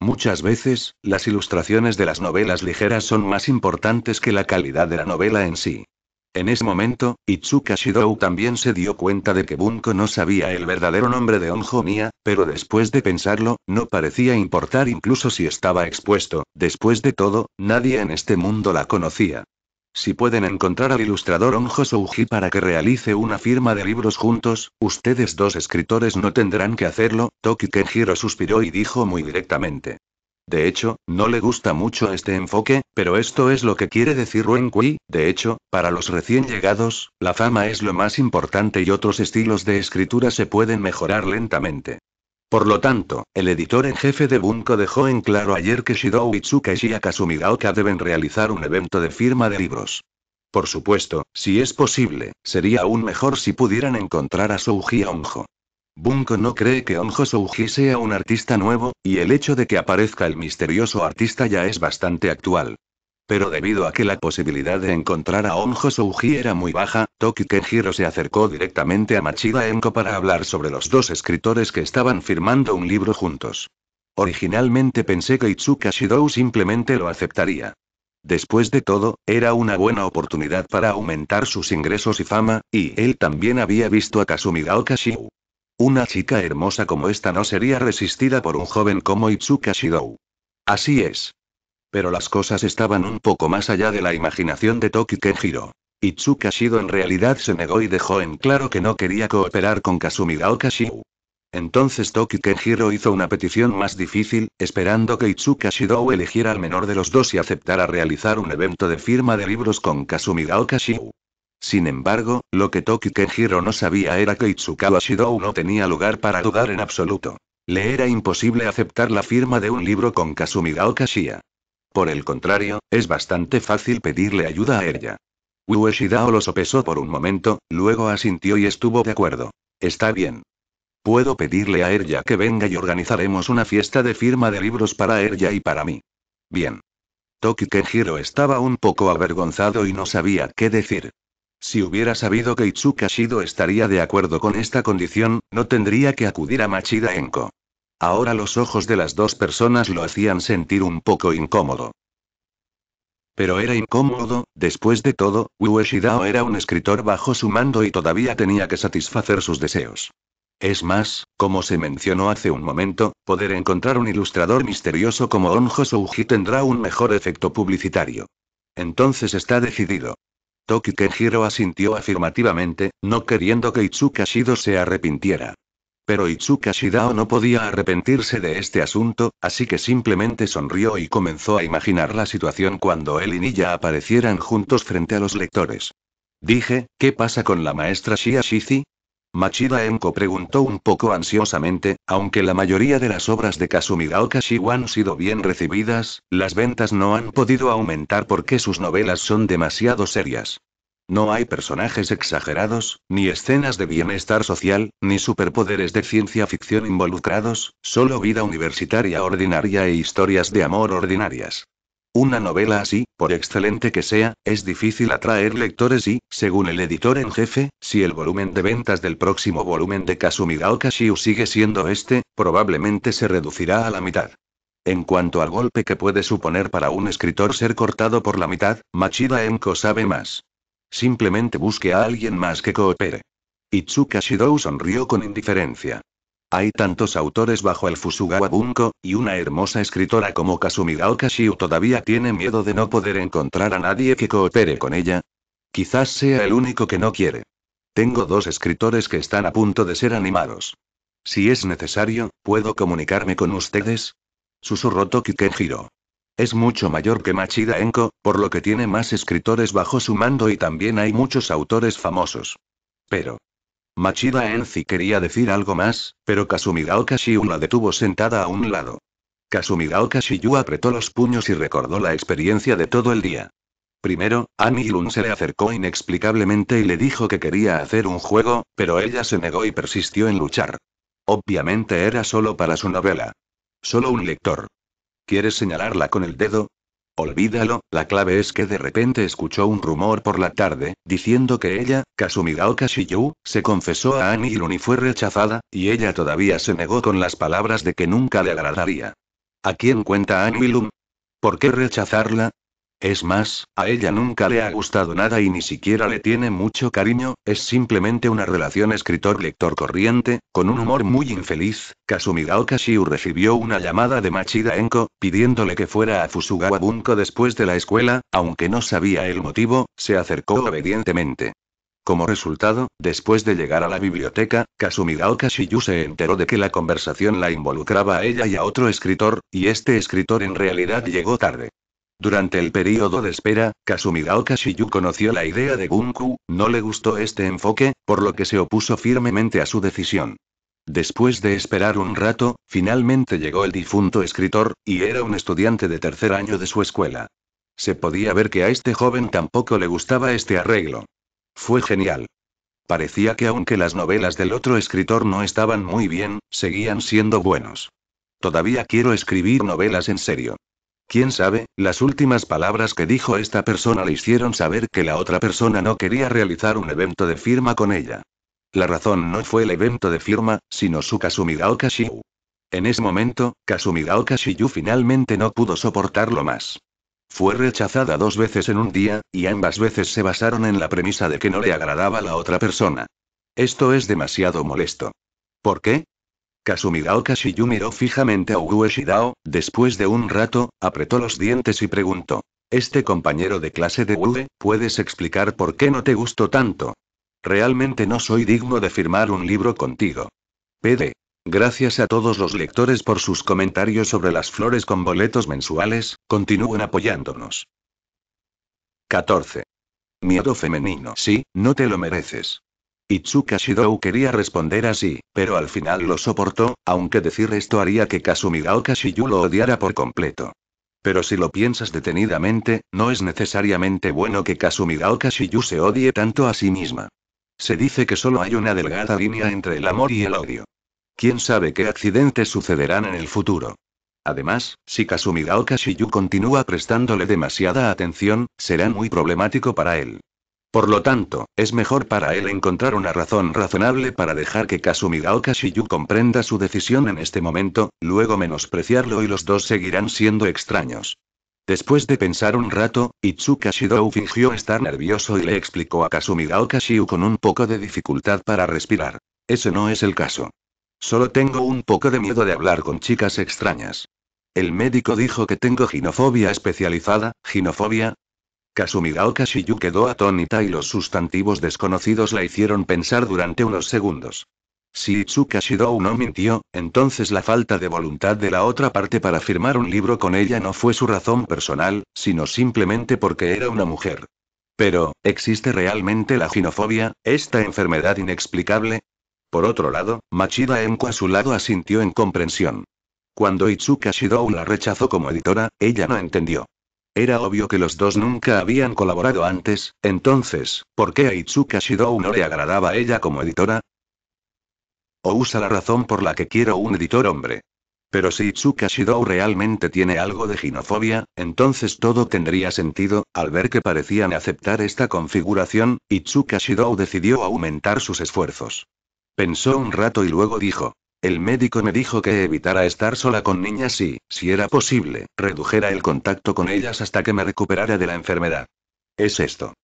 Muchas veces, las ilustraciones de las novelas ligeras son más importantes que la calidad de la novela en sí. En ese momento, Itsuka Shidou también se dio cuenta de que Bunko no sabía el verdadero nombre de Onjo Mia, pero después de pensarlo, no parecía importar incluso si estaba expuesto, después de todo, nadie en este mundo la conocía. Si pueden encontrar al ilustrador Onjo Souji para que realice una firma de libros juntos, ustedes dos escritores no tendrán que hacerlo, Toki Kenjiro suspiró y dijo muy directamente. De hecho, no le gusta mucho este enfoque, pero esto es lo que quiere decir Wen Kui, de hecho, para los recién llegados, la fama es lo más importante y otros estilos de escritura se pueden mejorar lentamente. Por lo tanto, el editor en jefe de Bunko dejó en claro ayer que Shidou Itsuka y Akasumi Gaoka deben realizar un evento de firma de libros. Por supuesto, si es posible, sería aún mejor si pudieran encontrar a Souji Onjo. Bunko no cree que Onjo Souji sea un artista nuevo, y el hecho de que aparezca el misterioso artista ya es bastante actual. Pero debido a que la posibilidad de encontrar a Onjo Souji era muy baja, Toki Kenjiro se acercó directamente a Machida Enko para hablar sobre los dos escritores que estaban firmando un libro juntos. Originalmente pensé que Itsuka Shidou simplemente lo aceptaría. Después de todo, era una buena oportunidad para aumentar sus ingresos y fama, y él también había visto a Kasumi Daokashiyu. Una chica hermosa como esta no sería resistida por un joven como Itsuka Shidou. Así es. Pero las cosas estaban un poco más allá de la imaginación de Toki Kenjiro. Itsuka Shido en realidad se negó y dejó en claro que no quería cooperar con Kasumi Daokashi. Entonces Toki Kenjiro hizo una petición más difícil, esperando que Itsuka Shidou eligiera al menor de los dos y aceptara realizar un evento de firma de libros con Kasumi Daokashi. Sin embargo, lo que Toki Kenjiro no sabía era que Itsukawa Shidou no tenía lugar para dudar en absoluto. Le era imposible aceptar la firma de un libro con Kasumi Kashia. Por el contrario, es bastante fácil pedirle ayuda a ella. Ueshidao lo sopesó por un momento, luego asintió y estuvo de acuerdo. Está bien. Puedo pedirle a ella que venga y organizaremos una fiesta de firma de libros para ella y para mí. Bien. Toki Kenjiro estaba un poco avergonzado y no sabía qué decir. Si hubiera sabido que Itsuka Shido estaría de acuerdo con esta condición, no tendría que acudir a Machida Enko. Ahora los ojos de las dos personas lo hacían sentir un poco incómodo. Pero era incómodo, después de todo, Ueshidao era un escritor bajo su mando y todavía tenía que satisfacer sus deseos. Es más, como se mencionó hace un momento, poder encontrar un ilustrador misterioso como Onjo Souji tendrá un mejor efecto publicitario. Entonces está decidido. Toki Kenjiro asintió afirmativamente, no queriendo que Itsuka Shido se arrepintiera. Pero Itsuka Shidao no podía arrepentirse de este asunto, así que simplemente sonrió y comenzó a imaginar la situación cuando él y Niya aparecieran juntos frente a los lectores. Dije, ¿qué pasa con la maestra Shia Machida Enko preguntó un poco ansiosamente, aunque la mayoría de las obras de Kazumi Raokashiwa han sido bien recibidas, las ventas no han podido aumentar porque sus novelas son demasiado serias. No hay personajes exagerados, ni escenas de bienestar social, ni superpoderes de ciencia ficción involucrados, solo vida universitaria ordinaria e historias de amor ordinarias. Una novela así, por excelente que sea, es difícil atraer lectores y, según el editor en jefe, si el volumen de ventas del próximo volumen de Kazumi Kashiu sigue siendo este, probablemente se reducirá a la mitad. En cuanto al golpe que puede suponer para un escritor ser cortado por la mitad, Machida Enko sabe más. Simplemente busque a alguien más que coopere. Itsuka Shidou sonrió con indiferencia. Hay tantos autores bajo el Fusugawa Bunko, y una hermosa escritora como Kasumigaoka Shiu todavía tiene miedo de no poder encontrar a nadie que coopere con ella. Quizás sea el único que no quiere. Tengo dos escritores que están a punto de ser animados. Si es necesario, ¿puedo comunicarme con ustedes? Susurró Toki Kenjiro. Es mucho mayor que Machida Enko, por lo que tiene más escritores bajo su mando y también hay muchos autores famosos. Pero, Machida Enzi quería decir algo más, pero Kasumigaoka Shiyu la detuvo sentada a un lado. Kasumigaoka Shiyu apretó los puños y recordó la experiencia de todo el día. Primero, Ami Lun se le acercó inexplicablemente y le dijo que quería hacer un juego, pero ella se negó y persistió en luchar. Obviamente era solo para su novela. Solo un lector. ¿Quieres señalarla con el dedo? Olvídalo, la clave es que de repente escuchó un rumor por la tarde, diciendo que ella, Kasumigaoka Shiyu, se confesó a Anilun y fue rechazada, y ella todavía se negó con las palabras de que nunca le agradaría. ¿A quién cuenta Anilun? ¿Por qué rechazarla? Es más, a ella nunca le ha gustado nada y ni siquiera le tiene mucho cariño, es simplemente una relación escritor-lector corriente, con un humor muy infeliz. Kasumigaoka Kashiu recibió una llamada de Machida Enko, pidiéndole que fuera a Fusugawa Bunko después de la escuela, aunque no sabía el motivo, se acercó obedientemente. Como resultado, después de llegar a la biblioteca, Kasumigaoka Shiyu se enteró de que la conversación la involucraba a ella y a otro escritor, y este escritor en realidad llegó tarde. Durante el período de espera, Kasumigaoka Shiyu conoció la idea de Gunku, no le gustó este enfoque, por lo que se opuso firmemente a su decisión. Después de esperar un rato, finalmente llegó el difunto escritor, y era un estudiante de tercer año de su escuela. Se podía ver que a este joven tampoco le gustaba este arreglo. Fue genial. Parecía que aunque las novelas del otro escritor no estaban muy bien, seguían siendo buenos. Todavía quiero escribir novelas en serio. Quién sabe, las últimas palabras que dijo esta persona le hicieron saber que la otra persona no quería realizar un evento de firma con ella. La razón no fue el evento de firma, sino su Kasumigaoka Shiyu. En ese momento, Kasumigaoka Shiyu finalmente no pudo soportarlo más. Fue rechazada dos veces en un día, y ambas veces se basaron en la premisa de que no le agradaba la otra persona. Esto es demasiado molesto. ¿Por qué? Kasumigaoka Shiyu miró fijamente a Ugueshidao, después de un rato, apretó los dientes y preguntó. Este compañero de clase de Ue, ¿puedes explicar por qué no te gustó tanto? Realmente no soy digno de firmar un libro contigo. PD. Gracias a todos los lectores por sus comentarios sobre las flores con boletos mensuales, continúen apoyándonos. 14. Miedo femenino. Sí, no te lo mereces. Itsuka Shidou quería responder así, pero al final lo soportó, aunque decir esto haría que Kasumigaoka Okashiyu lo odiara por completo. Pero si lo piensas detenidamente, no es necesariamente bueno que Kasumigaoka Okashiyu se odie tanto a sí misma. Se dice que solo hay una delgada línea entre el amor y el odio. ¿Quién sabe qué accidentes sucederán en el futuro? Además, si Kasumigaoka Okashiyu continúa prestándole demasiada atención, será muy problemático para él. Por lo tanto, es mejor para él encontrar una razón razonable para dejar que Kasumigaoka Shiyu comprenda su decisión en este momento, luego menospreciarlo y los dos seguirán siendo extraños. Después de pensar un rato, Itsuka Shidou fingió estar nervioso y le explicó a Kasumigaoka Shiyu con un poco de dificultad para respirar. Ese no es el caso. Solo tengo un poco de miedo de hablar con chicas extrañas. El médico dijo que tengo ginofobia especializada, ginofobia, Kasumigaoka Shiyu quedó atónita y los sustantivos desconocidos la hicieron pensar durante unos segundos. Si Itsuka Shidou no mintió, entonces la falta de voluntad de la otra parte para firmar un libro con ella no fue su razón personal, sino simplemente porque era una mujer. Pero, ¿existe realmente la ginofobia, esta enfermedad inexplicable? Por otro lado, Machida Enko a su lado asintió en comprensión. Cuando Itsuka Shidou la rechazó como editora, ella no entendió. Era obvio que los dos nunca habían colaborado antes, entonces, ¿por qué a Itsuka Shidou no le agradaba ella como editora? O usa la razón por la que quiero un editor hombre. Pero si Itsuka Shidou realmente tiene algo de ginofobia, entonces todo tendría sentido, al ver que parecían aceptar esta configuración, Itsuka Shidou decidió aumentar sus esfuerzos. Pensó un rato y luego dijo, el médico me dijo que evitara estar sola con niñas y, si era posible, redujera el contacto con ellas hasta que me recuperara de la enfermedad. Es esto.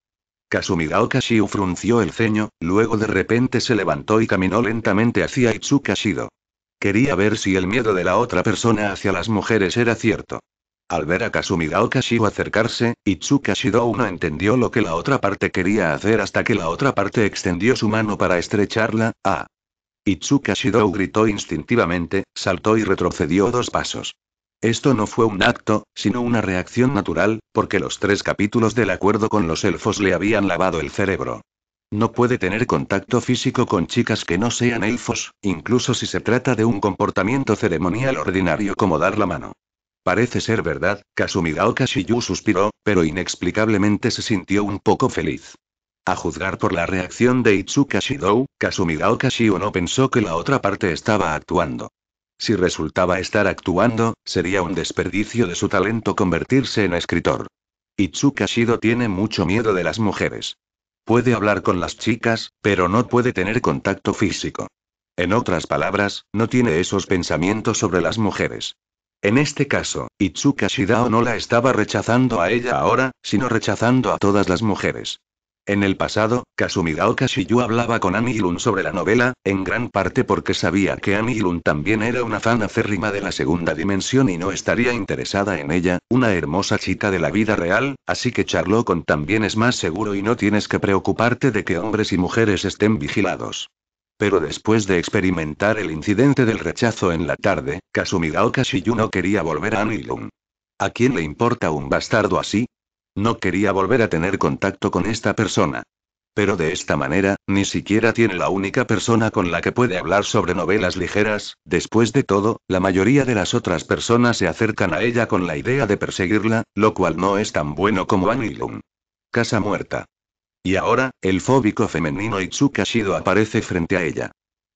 Kasumigaoka Okashiu frunció el ceño, luego de repente se levantó y caminó lentamente hacia Itsukashido. Quería ver si el miedo de la otra persona hacia las mujeres era cierto. Al ver a Kasumigaoka Okashiu acercarse, Itsukashido Shido no entendió lo que la otra parte quería hacer hasta que la otra parte extendió su mano para estrecharla. Ah, Itsuka Shidou gritó instintivamente, saltó y retrocedió dos pasos. Esto no fue un acto, sino una reacción natural, porque los tres capítulos del acuerdo con los elfos le habían lavado el cerebro. No puede tener contacto físico con chicas que no sean elfos, incluso si se trata de un comportamiento ceremonial ordinario como dar la mano. Parece ser verdad, Kasumigao Kashiyu suspiró, pero inexplicablemente se sintió un poco feliz. A juzgar por la reacción de Itsuka Shidou, Kasumigao Kashio no pensó que la otra parte estaba actuando. Si resultaba estar actuando, sería un desperdicio de su talento convertirse en escritor. Itsuka Shido tiene mucho miedo de las mujeres. Puede hablar con las chicas, pero no puede tener contacto físico. En otras palabras, no tiene esos pensamientos sobre las mujeres. En este caso, Itsuka no la estaba rechazando a ella ahora, sino rechazando a todas las mujeres. En el pasado, Kasumigaoka Daokashiyu hablaba con Anilun sobre la novela, en gran parte porque sabía que Anilun también era una fan acérrima de la segunda dimensión y no estaría interesada en ella, una hermosa chica de la vida real, así que charló con también es más seguro y no tienes que preocuparte de que hombres y mujeres estén vigilados. Pero después de experimentar el incidente del rechazo en la tarde, Kasumigaoka Daokashiyu no quería volver a Anilun. ¿A quién le importa un bastardo así? No quería volver a tener contacto con esta persona. Pero de esta manera, ni siquiera tiene la única persona con la que puede hablar sobre novelas ligeras, después de todo, la mayoría de las otras personas se acercan a ella con la idea de perseguirla, lo cual no es tan bueno como Anilum. Casa muerta. Y ahora, el fóbico femenino Itsuka Shido aparece frente a ella.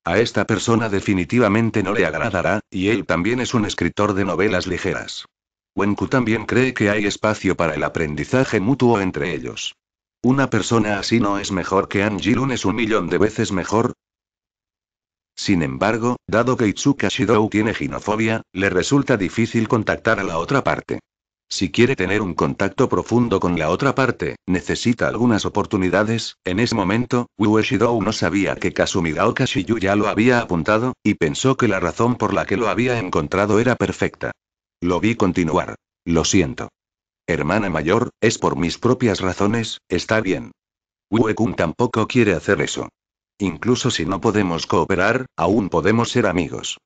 A esta persona definitivamente no le agradará, y él también es un escritor de novelas ligeras. Wenku también cree que hay espacio para el aprendizaje mutuo entre ellos. ¿Una persona así no es mejor que Lun es un millón de veces mejor? Sin embargo, dado que Itsuka Shidou tiene ginofobia, le resulta difícil contactar a la otra parte. Si quiere tener un contacto profundo con la otra parte, necesita algunas oportunidades. En ese momento, wu Shidou no sabía que Kazumi Kashiyu ya lo había apuntado, y pensó que la razón por la que lo había encontrado era perfecta. Lo vi continuar. Lo siento. Hermana mayor, es por mis propias razones, está bien. Wekun tampoco quiere hacer eso. Incluso si no podemos cooperar, aún podemos ser amigos.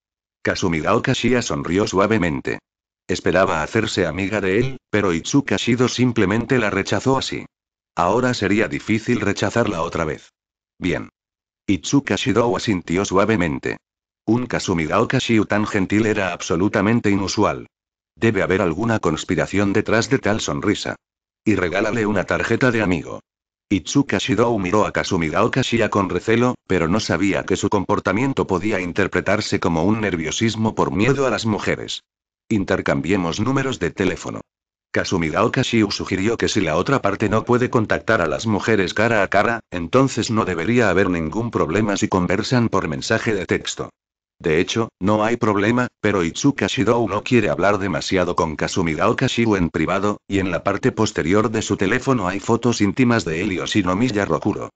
Kasumigaoka Kashiya sonrió suavemente. Esperaba hacerse amiga de él, pero Itsukashido simplemente la rechazó así. Ahora sería difícil rechazarla otra vez. Bien. Itsukashido asintió suavemente. Un Kasumigaoka Kashiu tan gentil era absolutamente inusual. Debe haber alguna conspiración detrás de tal sonrisa. Y regálale una tarjeta de amigo. Itsuka Shidou miró a Kasumi con recelo, pero no sabía que su comportamiento podía interpretarse como un nerviosismo por miedo a las mujeres. Intercambiemos números de teléfono. Kasumi Okashiu sugirió que si la otra parte no puede contactar a las mujeres cara a cara, entonces no debería haber ningún problema si conversan por mensaje de texto. De hecho, no hay problema, pero Itsuka Shidou no quiere hablar demasiado con Kasumigaoka Okashiu en privado, y en la parte posterior de su teléfono hay fotos íntimas de él y Oshinomiya Rokuro.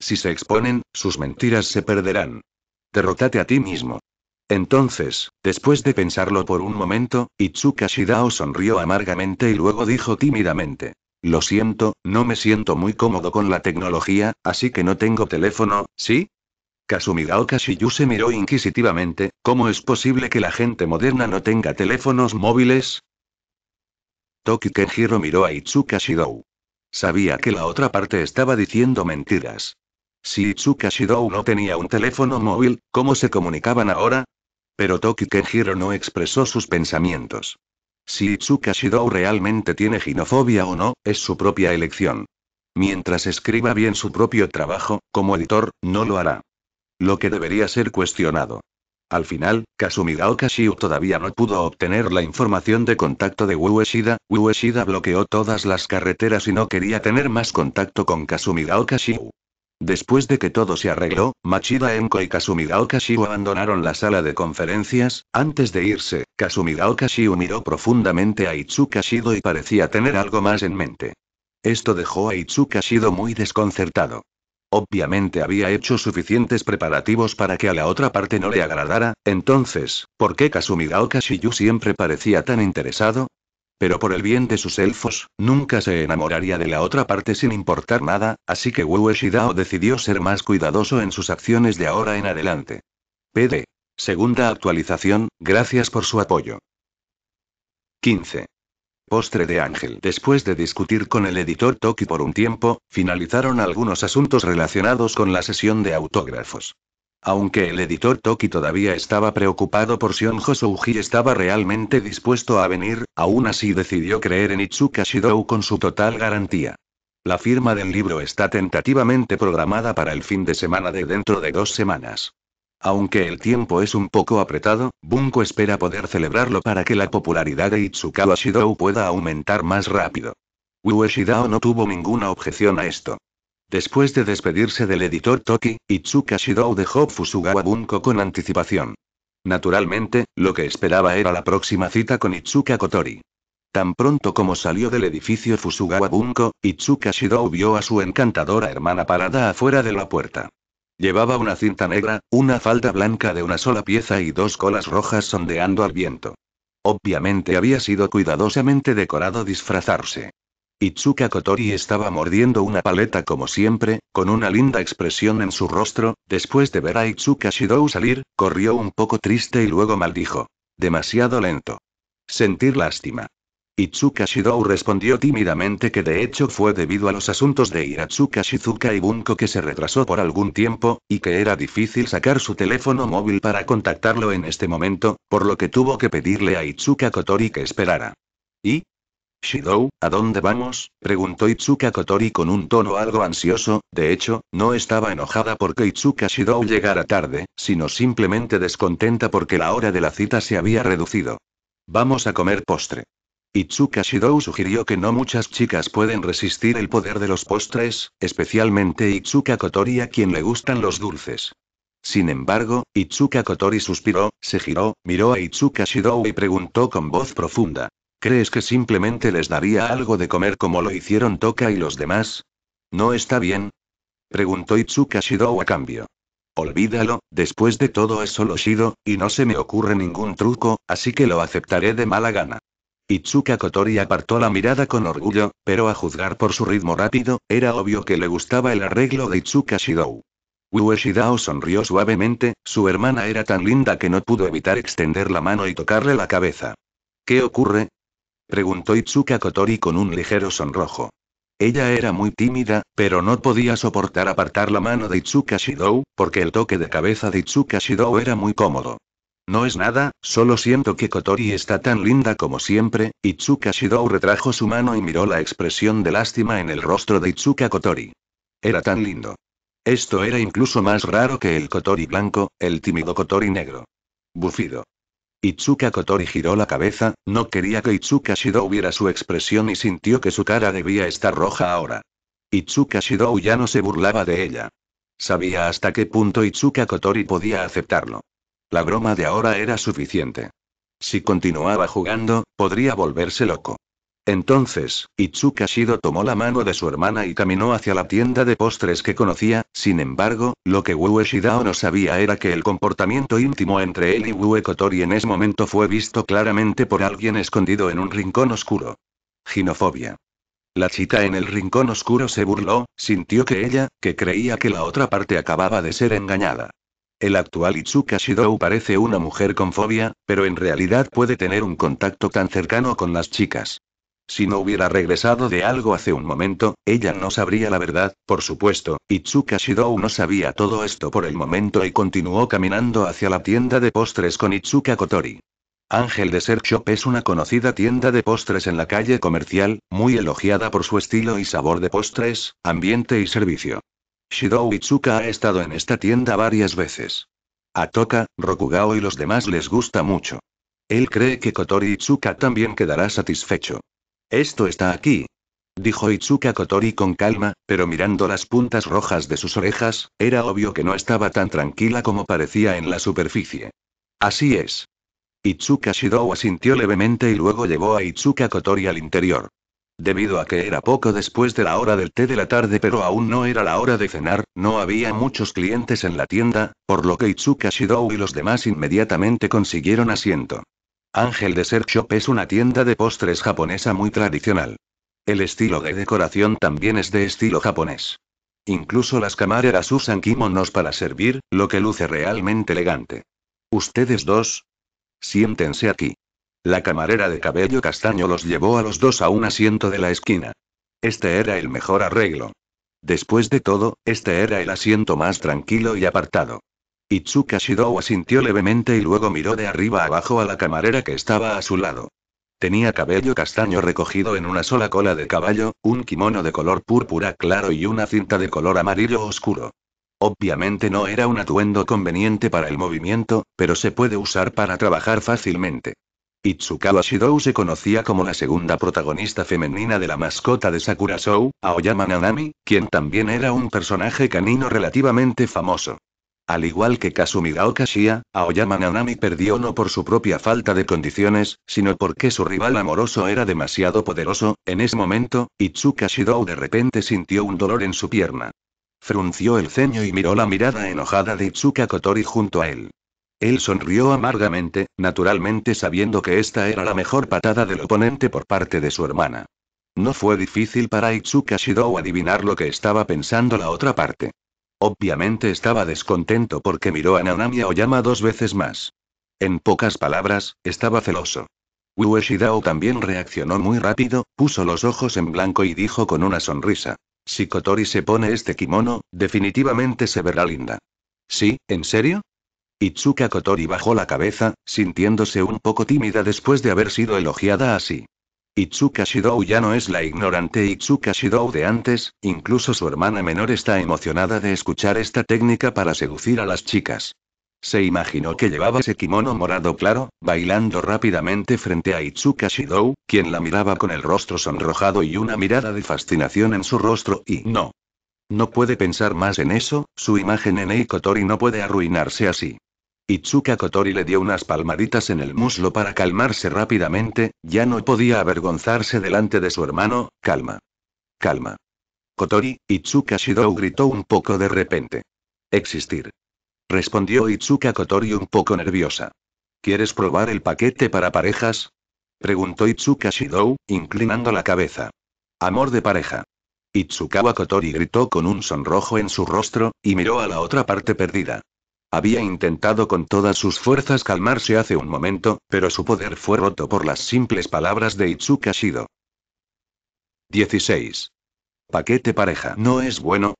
Si se exponen, sus mentiras se perderán. Derrotate a ti mismo. Entonces, después de pensarlo por un momento, Itsuka Shidou sonrió amargamente y luego dijo tímidamente. Lo siento, no me siento muy cómodo con la tecnología, así que no tengo teléfono, ¿sí? Kasumigaoka Shiyu se miró inquisitivamente, ¿cómo es posible que la gente moderna no tenga teléfonos móviles? Toki Kenjiro miró a Itsuka Shidou. Sabía que la otra parte estaba diciendo mentiras. Si Itsuka Shidou no tenía un teléfono móvil, ¿cómo se comunicaban ahora? Pero Toki Kenjiro no expresó sus pensamientos. Si Itsuka Shidou realmente tiene ginofobia o no, es su propia elección. Mientras escriba bien su propio trabajo, como editor, no lo hará. Lo que debería ser cuestionado. Al final, Kasumigaoka todavía no pudo obtener la información de contacto de Ueshida. Ueshida bloqueó todas las carreteras y no quería tener más contacto con Kasumigaoka Okashiu. Después de que todo se arregló, Machida Enko y Kasumigaoka abandonaron la sala de conferencias. Antes de irse, Kasumigaoka Okashiu miró profundamente a Itsuka Shido y parecía tener algo más en mente. Esto dejó a Itsuka Shido muy desconcertado. Obviamente había hecho suficientes preparativos para que a la otra parte no le agradara, entonces, ¿por qué Kasumigaoka Kashiyu siempre parecía tan interesado? Pero por el bien de sus elfos, nunca se enamoraría de la otra parte sin importar nada, así que Wu Shidao decidió ser más cuidadoso en sus acciones de ahora en adelante. PD. Segunda actualización, gracias por su apoyo. 15. Postre de Ángel. Después de discutir con el editor Toki por un tiempo, finalizaron algunos asuntos relacionados con la sesión de autógrafos. Aunque el editor Toki todavía estaba preocupado por si Onjo Souji estaba realmente dispuesto a venir, aún así decidió creer en Itsuka Shidou con su total garantía. La firma del libro está tentativamente programada para el fin de semana de dentro de dos semanas. Aunque el tiempo es un poco apretado, Bunko espera poder celebrarlo para que la popularidad de Itsukawa Shidou pueda aumentar más rápido. Ueshidao no tuvo ninguna objeción a esto. Después de despedirse del editor Toki, Itsuka Shidou dejó Fusugawa Bunko con anticipación. Naturalmente, lo que esperaba era la próxima cita con Itsuka Kotori. Tan pronto como salió del edificio Fusugawa Bunko, Itsuka Shidou vio a su encantadora hermana parada afuera de la puerta. Llevaba una cinta negra, una falda blanca de una sola pieza y dos colas rojas sondeando al viento. Obviamente había sido cuidadosamente decorado disfrazarse. Itsuka Kotori estaba mordiendo una paleta como siempre, con una linda expresión en su rostro, después de ver a Itsuka Shidou salir, corrió un poco triste y luego maldijo. Demasiado lento. Sentir lástima. Itsuka Shidou respondió tímidamente que de hecho fue debido a los asuntos de Hiratsuka Shizuka y que se retrasó por algún tiempo, y que era difícil sacar su teléfono móvil para contactarlo en este momento, por lo que tuvo que pedirle a Itsuka Kotori que esperara. ¿Y? Shidou, ¿a dónde vamos? preguntó Itsuka Kotori con un tono algo ansioso, de hecho, no estaba enojada porque Itsuka Shidou llegara tarde, sino simplemente descontenta porque la hora de la cita se había reducido. Vamos a comer postre. Itsuka Shidou sugirió que no muchas chicas pueden resistir el poder de los postres, especialmente Itsuka Kotori a quien le gustan los dulces. Sin embargo, Itsuka Kotori suspiró, se giró, miró a Itsuka Shidou y preguntó con voz profunda. ¿Crees que simplemente les daría algo de comer como lo hicieron Toka y los demás? ¿No está bien? Preguntó Itsuka Shidou a cambio. Olvídalo, después de todo es solo Shido, y no se me ocurre ningún truco, así que lo aceptaré de mala gana. Itsuka Kotori apartó la mirada con orgullo, pero a juzgar por su ritmo rápido, era obvio que le gustaba el arreglo de Itsuka Shidou. Ueshidao sonrió suavemente, su hermana era tan linda que no pudo evitar extender la mano y tocarle la cabeza. ¿Qué ocurre? preguntó Itsuka Kotori con un ligero sonrojo. Ella era muy tímida, pero no podía soportar apartar la mano de Itsuka Shidou, porque el toque de cabeza de Itsuka Shidou era muy cómodo. No es nada, solo siento que Kotori está tan linda como siempre. Itsuka Shidou retrajo su mano y miró la expresión de lástima en el rostro de Itsuka Kotori. Era tan lindo. Esto era incluso más raro que el Kotori blanco, el tímido Kotori negro. Bufido. Itsuka Kotori giró la cabeza, no quería que Itsuka Shidou viera su expresión y sintió que su cara debía estar roja ahora. Itsuka Shidou ya no se burlaba de ella. Sabía hasta qué punto Itsuka Kotori podía aceptarlo. La broma de ahora era suficiente. Si continuaba jugando, podría volverse loco. Entonces, Itsuka Shido tomó la mano de su hermana y caminó hacia la tienda de postres que conocía, sin embargo, lo que Wue Shidao no sabía era que el comportamiento íntimo entre él y Wue Kotori en ese momento fue visto claramente por alguien escondido en un rincón oscuro. Ginofobia. La chica en el rincón oscuro se burló, sintió que ella, que creía que la otra parte acababa de ser engañada. El actual Itsuka Shidou parece una mujer con fobia, pero en realidad puede tener un contacto tan cercano con las chicas. Si no hubiera regresado de algo hace un momento, ella no sabría la verdad, por supuesto, Itsuka Shidou no sabía todo esto por el momento y continuó caminando hacia la tienda de postres con Itsuka Kotori. Ángel Dessert Shop es una conocida tienda de postres en la calle comercial, muy elogiada por su estilo y sabor de postres, ambiente y servicio. «Shidou Itsuka ha estado en esta tienda varias veces. A Toka, Rokugao y los demás les gusta mucho. Él cree que Kotori Itsuka también quedará satisfecho. Esto está aquí. Dijo Itsuka Kotori con calma, pero mirando las puntas rojas de sus orejas, era obvio que no estaba tan tranquila como parecía en la superficie. Así es. Itsuka Shidou asintió levemente y luego llevó a Itsuka Kotori al interior. Debido a que era poco después de la hora del té de la tarde pero aún no era la hora de cenar, no había muchos clientes en la tienda, por lo que Itsuka Shidou y los demás inmediatamente consiguieron asiento. Ángel Dessert Shop es una tienda de postres japonesa muy tradicional. El estilo de decoración también es de estilo japonés. Incluso las camareras usan kimonos para servir, lo que luce realmente elegante. Ustedes dos, siéntense aquí. La camarera de cabello castaño los llevó a los dos a un asiento de la esquina. Este era el mejor arreglo. Después de todo, este era el asiento más tranquilo y apartado. Itsuka Shidou asintió levemente y luego miró de arriba abajo a la camarera que estaba a su lado. Tenía cabello castaño recogido en una sola cola de caballo, un kimono de color púrpura claro y una cinta de color amarillo oscuro. Obviamente no era un atuendo conveniente para el movimiento, pero se puede usar para trabajar fácilmente. Itsukawa Shidou se conocía como la segunda protagonista femenina de la mascota de Sakura Sou, Aoyama Nanami, quien también era un personaje canino relativamente famoso. Al igual que Kazumi Kashiya, Aoyama Nanami perdió no por su propia falta de condiciones, sino porque su rival amoroso era demasiado poderoso, en ese momento, Itsuka Shidou de repente sintió un dolor en su pierna. Frunció el ceño y miró la mirada enojada de Itsuka Kotori junto a él. Él sonrió amargamente, naturalmente sabiendo que esta era la mejor patada del oponente por parte de su hermana. No fue difícil para Itsuka Shidou adivinar lo que estaba pensando la otra parte. Obviamente estaba descontento porque miró a Nanami Oyama dos veces más. En pocas palabras, estaba celoso. Wu también reaccionó muy rápido, puso los ojos en blanco y dijo con una sonrisa. Si Kotori se pone este kimono, definitivamente se verá linda. ¿Sí, en serio? Itsuka Kotori bajó la cabeza, sintiéndose un poco tímida después de haber sido elogiada así. Itsuka Shidou ya no es la ignorante Itsuka Shidou de antes, incluso su hermana menor está emocionada de escuchar esta técnica para seducir a las chicas. Se imaginó que llevaba ese kimono morado claro, bailando rápidamente frente a Itsuka Shidou, quien la miraba con el rostro sonrojado y una mirada de fascinación en su rostro y no. No puede pensar más en eso, su imagen en Eikotori no puede arruinarse así. Itsuka Kotori le dio unas palmaditas en el muslo para calmarse rápidamente, ya no podía avergonzarse delante de su hermano, calma. Calma. Kotori, Itsuka Shidou gritó un poco de repente. Existir. Respondió Itsuka Kotori un poco nerviosa. ¿Quieres probar el paquete para parejas? Preguntó Itsuka Shidou, inclinando la cabeza. Amor de pareja. Itsukawa Kotori gritó con un sonrojo en su rostro, y miró a la otra parte perdida. Había intentado con todas sus fuerzas calmarse hace un momento, pero su poder fue roto por las simples palabras de Itsuka Shido. 16. Paquete pareja no es bueno.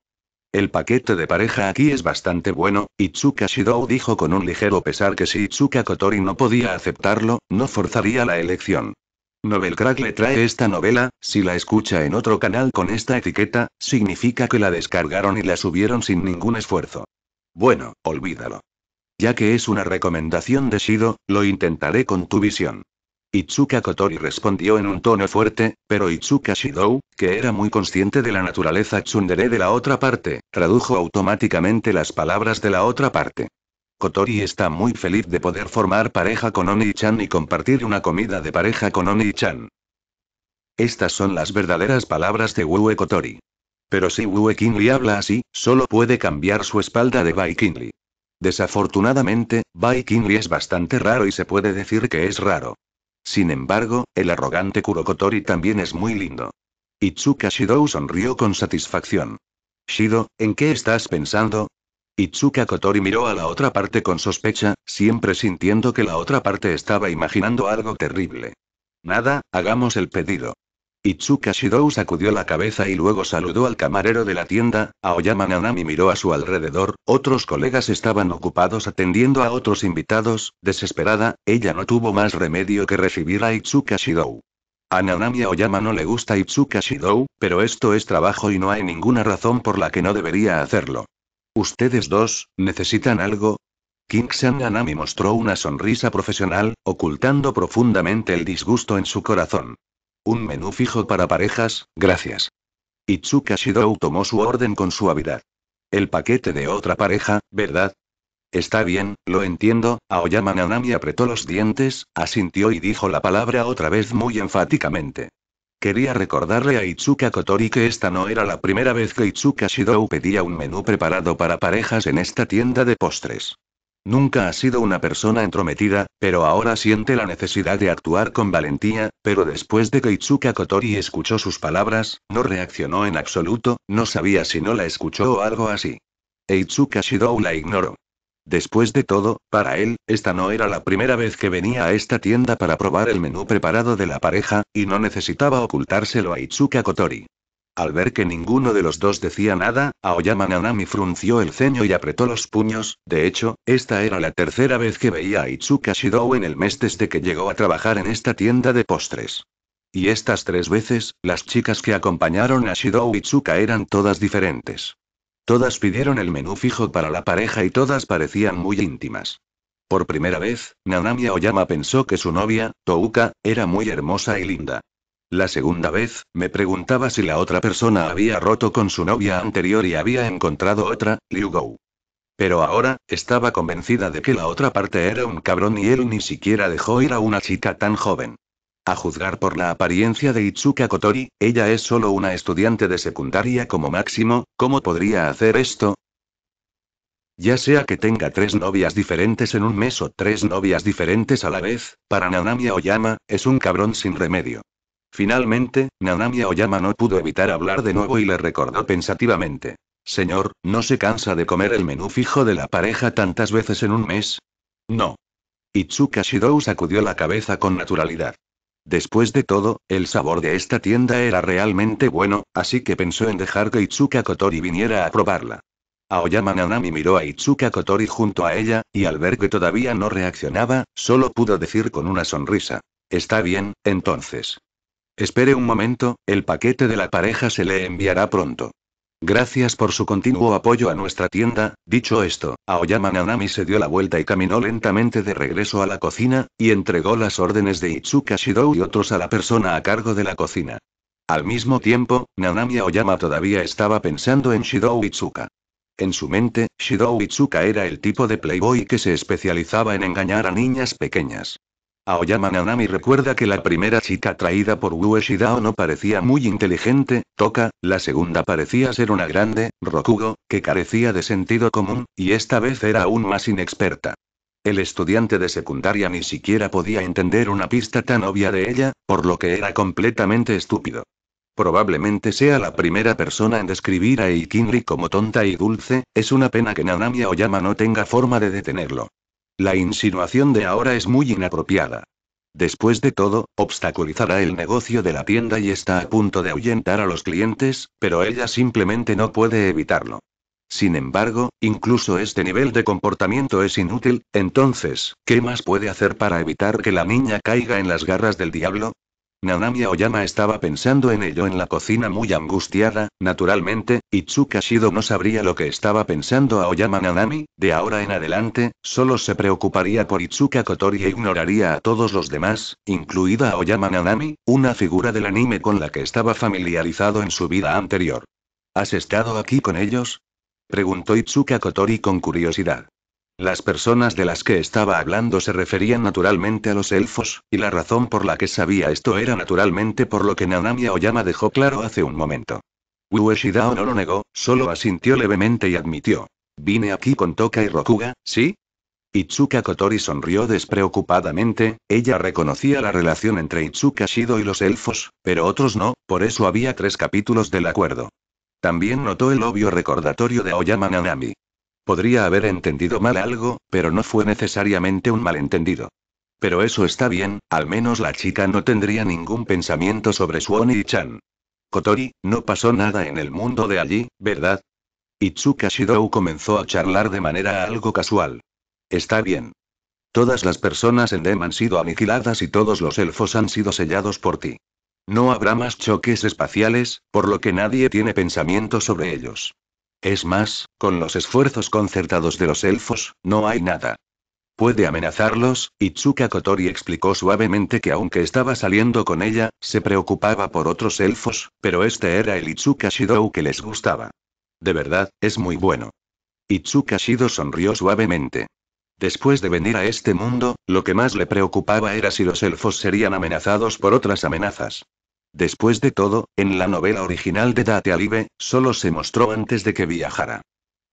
El paquete de pareja aquí es bastante bueno, Itsuka dijo con un ligero pesar que si Itsuka Kotori no podía aceptarlo, no forzaría la elección. Novelcrack Crack le trae esta novela, si la escucha en otro canal con esta etiqueta, significa que la descargaron y la subieron sin ningún esfuerzo. Bueno, olvídalo. Ya que es una recomendación de Shido, lo intentaré con tu visión. Itsuka Kotori respondió en un tono fuerte, pero Itsuka Shido, que era muy consciente de la naturaleza tsundere de la otra parte, tradujo automáticamente las palabras de la otra parte. Kotori está muy feliz de poder formar pareja con Oni-chan y compartir una comida de pareja con Oni-chan. Estas son las verdaderas palabras de Wue Kotori. Pero si Wu habla así, solo puede cambiar su espalda de Bai Desafortunadamente, Bai es bastante raro y se puede decir que es raro. Sin embargo, el arrogante Kurokotori también es muy lindo. Itsuka Shidou sonrió con satisfacción. Shido, ¿en qué estás pensando? Itsuka Kotori miró a la otra parte con sospecha, siempre sintiendo que la otra parte estaba imaginando algo terrible. Nada, hagamos el pedido. Itsuka Shidou sacudió la cabeza y luego saludó al camarero de la tienda, Aoyama Nanami miró a su alrededor, otros colegas estaban ocupados atendiendo a otros invitados, desesperada, ella no tuvo más remedio que recibir a Itsuka Shidou. A Nanami Aoyama no le gusta Itsuka Shidou, pero esto es trabajo y no hay ninguna razón por la que no debería hacerlo. ¿Ustedes dos, necesitan algo? king Nanami mostró una sonrisa profesional, ocultando profundamente el disgusto en su corazón. Un menú fijo para parejas, gracias. Itsuka Shidou tomó su orden con suavidad. El paquete de otra pareja, ¿verdad? Está bien, lo entiendo, Aoyama Nanami apretó los dientes, asintió y dijo la palabra otra vez muy enfáticamente. Quería recordarle a Itsuka Kotori que esta no era la primera vez que Itsuka Shidou pedía un menú preparado para parejas en esta tienda de postres. Nunca ha sido una persona entrometida, pero ahora siente la necesidad de actuar con valentía, pero después de que Itsuka Kotori escuchó sus palabras, no reaccionó en absoluto, no sabía si no la escuchó o algo así. Eitsuka Shidou la ignoró. Después de todo, para él, esta no era la primera vez que venía a esta tienda para probar el menú preparado de la pareja, y no necesitaba ocultárselo a Itsuka Kotori. Al ver que ninguno de los dos decía nada, Aoyama Nanami frunció el ceño y apretó los puños, de hecho, esta era la tercera vez que veía a Itsuka Shidou en el mes desde que llegó a trabajar en esta tienda de postres. Y estas tres veces, las chicas que acompañaron a Shidou Itsuka eran todas diferentes. Todas pidieron el menú fijo para la pareja y todas parecían muy íntimas. Por primera vez, Nanami Aoyama pensó que su novia, Touka, era muy hermosa y linda. La segunda vez, me preguntaba si la otra persona había roto con su novia anterior y había encontrado otra, Liu Gou. Pero ahora, estaba convencida de que la otra parte era un cabrón y él ni siquiera dejó ir a una chica tan joven. A juzgar por la apariencia de Itsuka Kotori, ella es solo una estudiante de secundaria como máximo, ¿cómo podría hacer esto? Ya sea que tenga tres novias diferentes en un mes o tres novias diferentes a la vez, para Nanami Oyama, es un cabrón sin remedio. Finalmente, Nanami Aoyama no pudo evitar hablar de nuevo y le recordó pensativamente. Señor, ¿no se cansa de comer el menú fijo de la pareja tantas veces en un mes? No. Itsuka Shidou sacudió la cabeza con naturalidad. Después de todo, el sabor de esta tienda era realmente bueno, así que pensó en dejar que Itsuka Kotori viniera a probarla. Aoyama Nanami miró a Itsuka Kotori junto a ella, y al ver que todavía no reaccionaba, solo pudo decir con una sonrisa. Está bien, entonces. Espere un momento, el paquete de la pareja se le enviará pronto. Gracias por su continuo apoyo a nuestra tienda. Dicho esto, Aoyama Nanami se dio la vuelta y caminó lentamente de regreso a la cocina, y entregó las órdenes de Itsuka Shidou y otros a la persona a cargo de la cocina. Al mismo tiempo, Nanami Aoyama todavía estaba pensando en Shidou Itsuka. En su mente, Shidou Itsuka era el tipo de playboy que se especializaba en engañar a niñas pequeñas. Aoyama Nanami recuerda que la primera chica traída por Ueshidao no parecía muy inteligente, Toca, la segunda parecía ser una grande, Rokugo, que carecía de sentido común, y esta vez era aún más inexperta. El estudiante de secundaria ni siquiera podía entender una pista tan obvia de ella, por lo que era completamente estúpido. Probablemente sea la primera persona en describir a Ikinri como tonta y dulce, es una pena que Nanami Aoyama no tenga forma de detenerlo. La insinuación de ahora es muy inapropiada. Después de todo, obstaculizará el negocio de la tienda y está a punto de ahuyentar a los clientes, pero ella simplemente no puede evitarlo. Sin embargo, incluso este nivel de comportamiento es inútil, entonces, ¿qué más puede hacer para evitar que la niña caiga en las garras del diablo? Nanami Oyama estaba pensando en ello en la cocina muy angustiada, naturalmente, Itsuka Shido no sabría lo que estaba pensando a Oyama Nanami, de ahora en adelante, solo se preocuparía por Itsuka Kotori e ignoraría a todos los demás, incluida a Oyama Nanami, una figura del anime con la que estaba familiarizado en su vida anterior. ¿Has estado aquí con ellos? Preguntó Itsuka Kotori con curiosidad. Las personas de las que estaba hablando se referían naturalmente a los elfos, y la razón por la que sabía esto era naturalmente por lo que Nanami Aoyama dejó claro hace un momento. Ueshidao no lo negó, solo asintió levemente y admitió. Vine aquí con Toka y Rokuga, ¿sí? Itsuka Kotori sonrió despreocupadamente, ella reconocía la relación entre Itsuka Shido y los elfos, pero otros no, por eso había tres capítulos del acuerdo. También notó el obvio recordatorio de Oyama Nanami. Podría haber entendido mal algo, pero no fue necesariamente un malentendido. Pero eso está bien, al menos la chica no tendría ningún pensamiento sobre Suoni y Chan. Kotori, no pasó nada en el mundo de allí, ¿verdad? Itsuka Shidou comenzó a charlar de manera algo casual. Está bien. Todas las personas en Dem han sido aniquiladas y todos los elfos han sido sellados por ti. No habrá más choques espaciales, por lo que nadie tiene pensamiento sobre ellos. Es más, con los esfuerzos concertados de los elfos, no hay nada. Puede amenazarlos, Itsuka Kotori explicó suavemente que aunque estaba saliendo con ella, se preocupaba por otros elfos, pero este era el Itsuka Shido que les gustaba. De verdad, es muy bueno. Itsuka Shido sonrió suavemente. Después de venir a este mundo, lo que más le preocupaba era si los elfos serían amenazados por otras amenazas. Después de todo, en la novela original de Date Alive, solo se mostró antes de que viajara.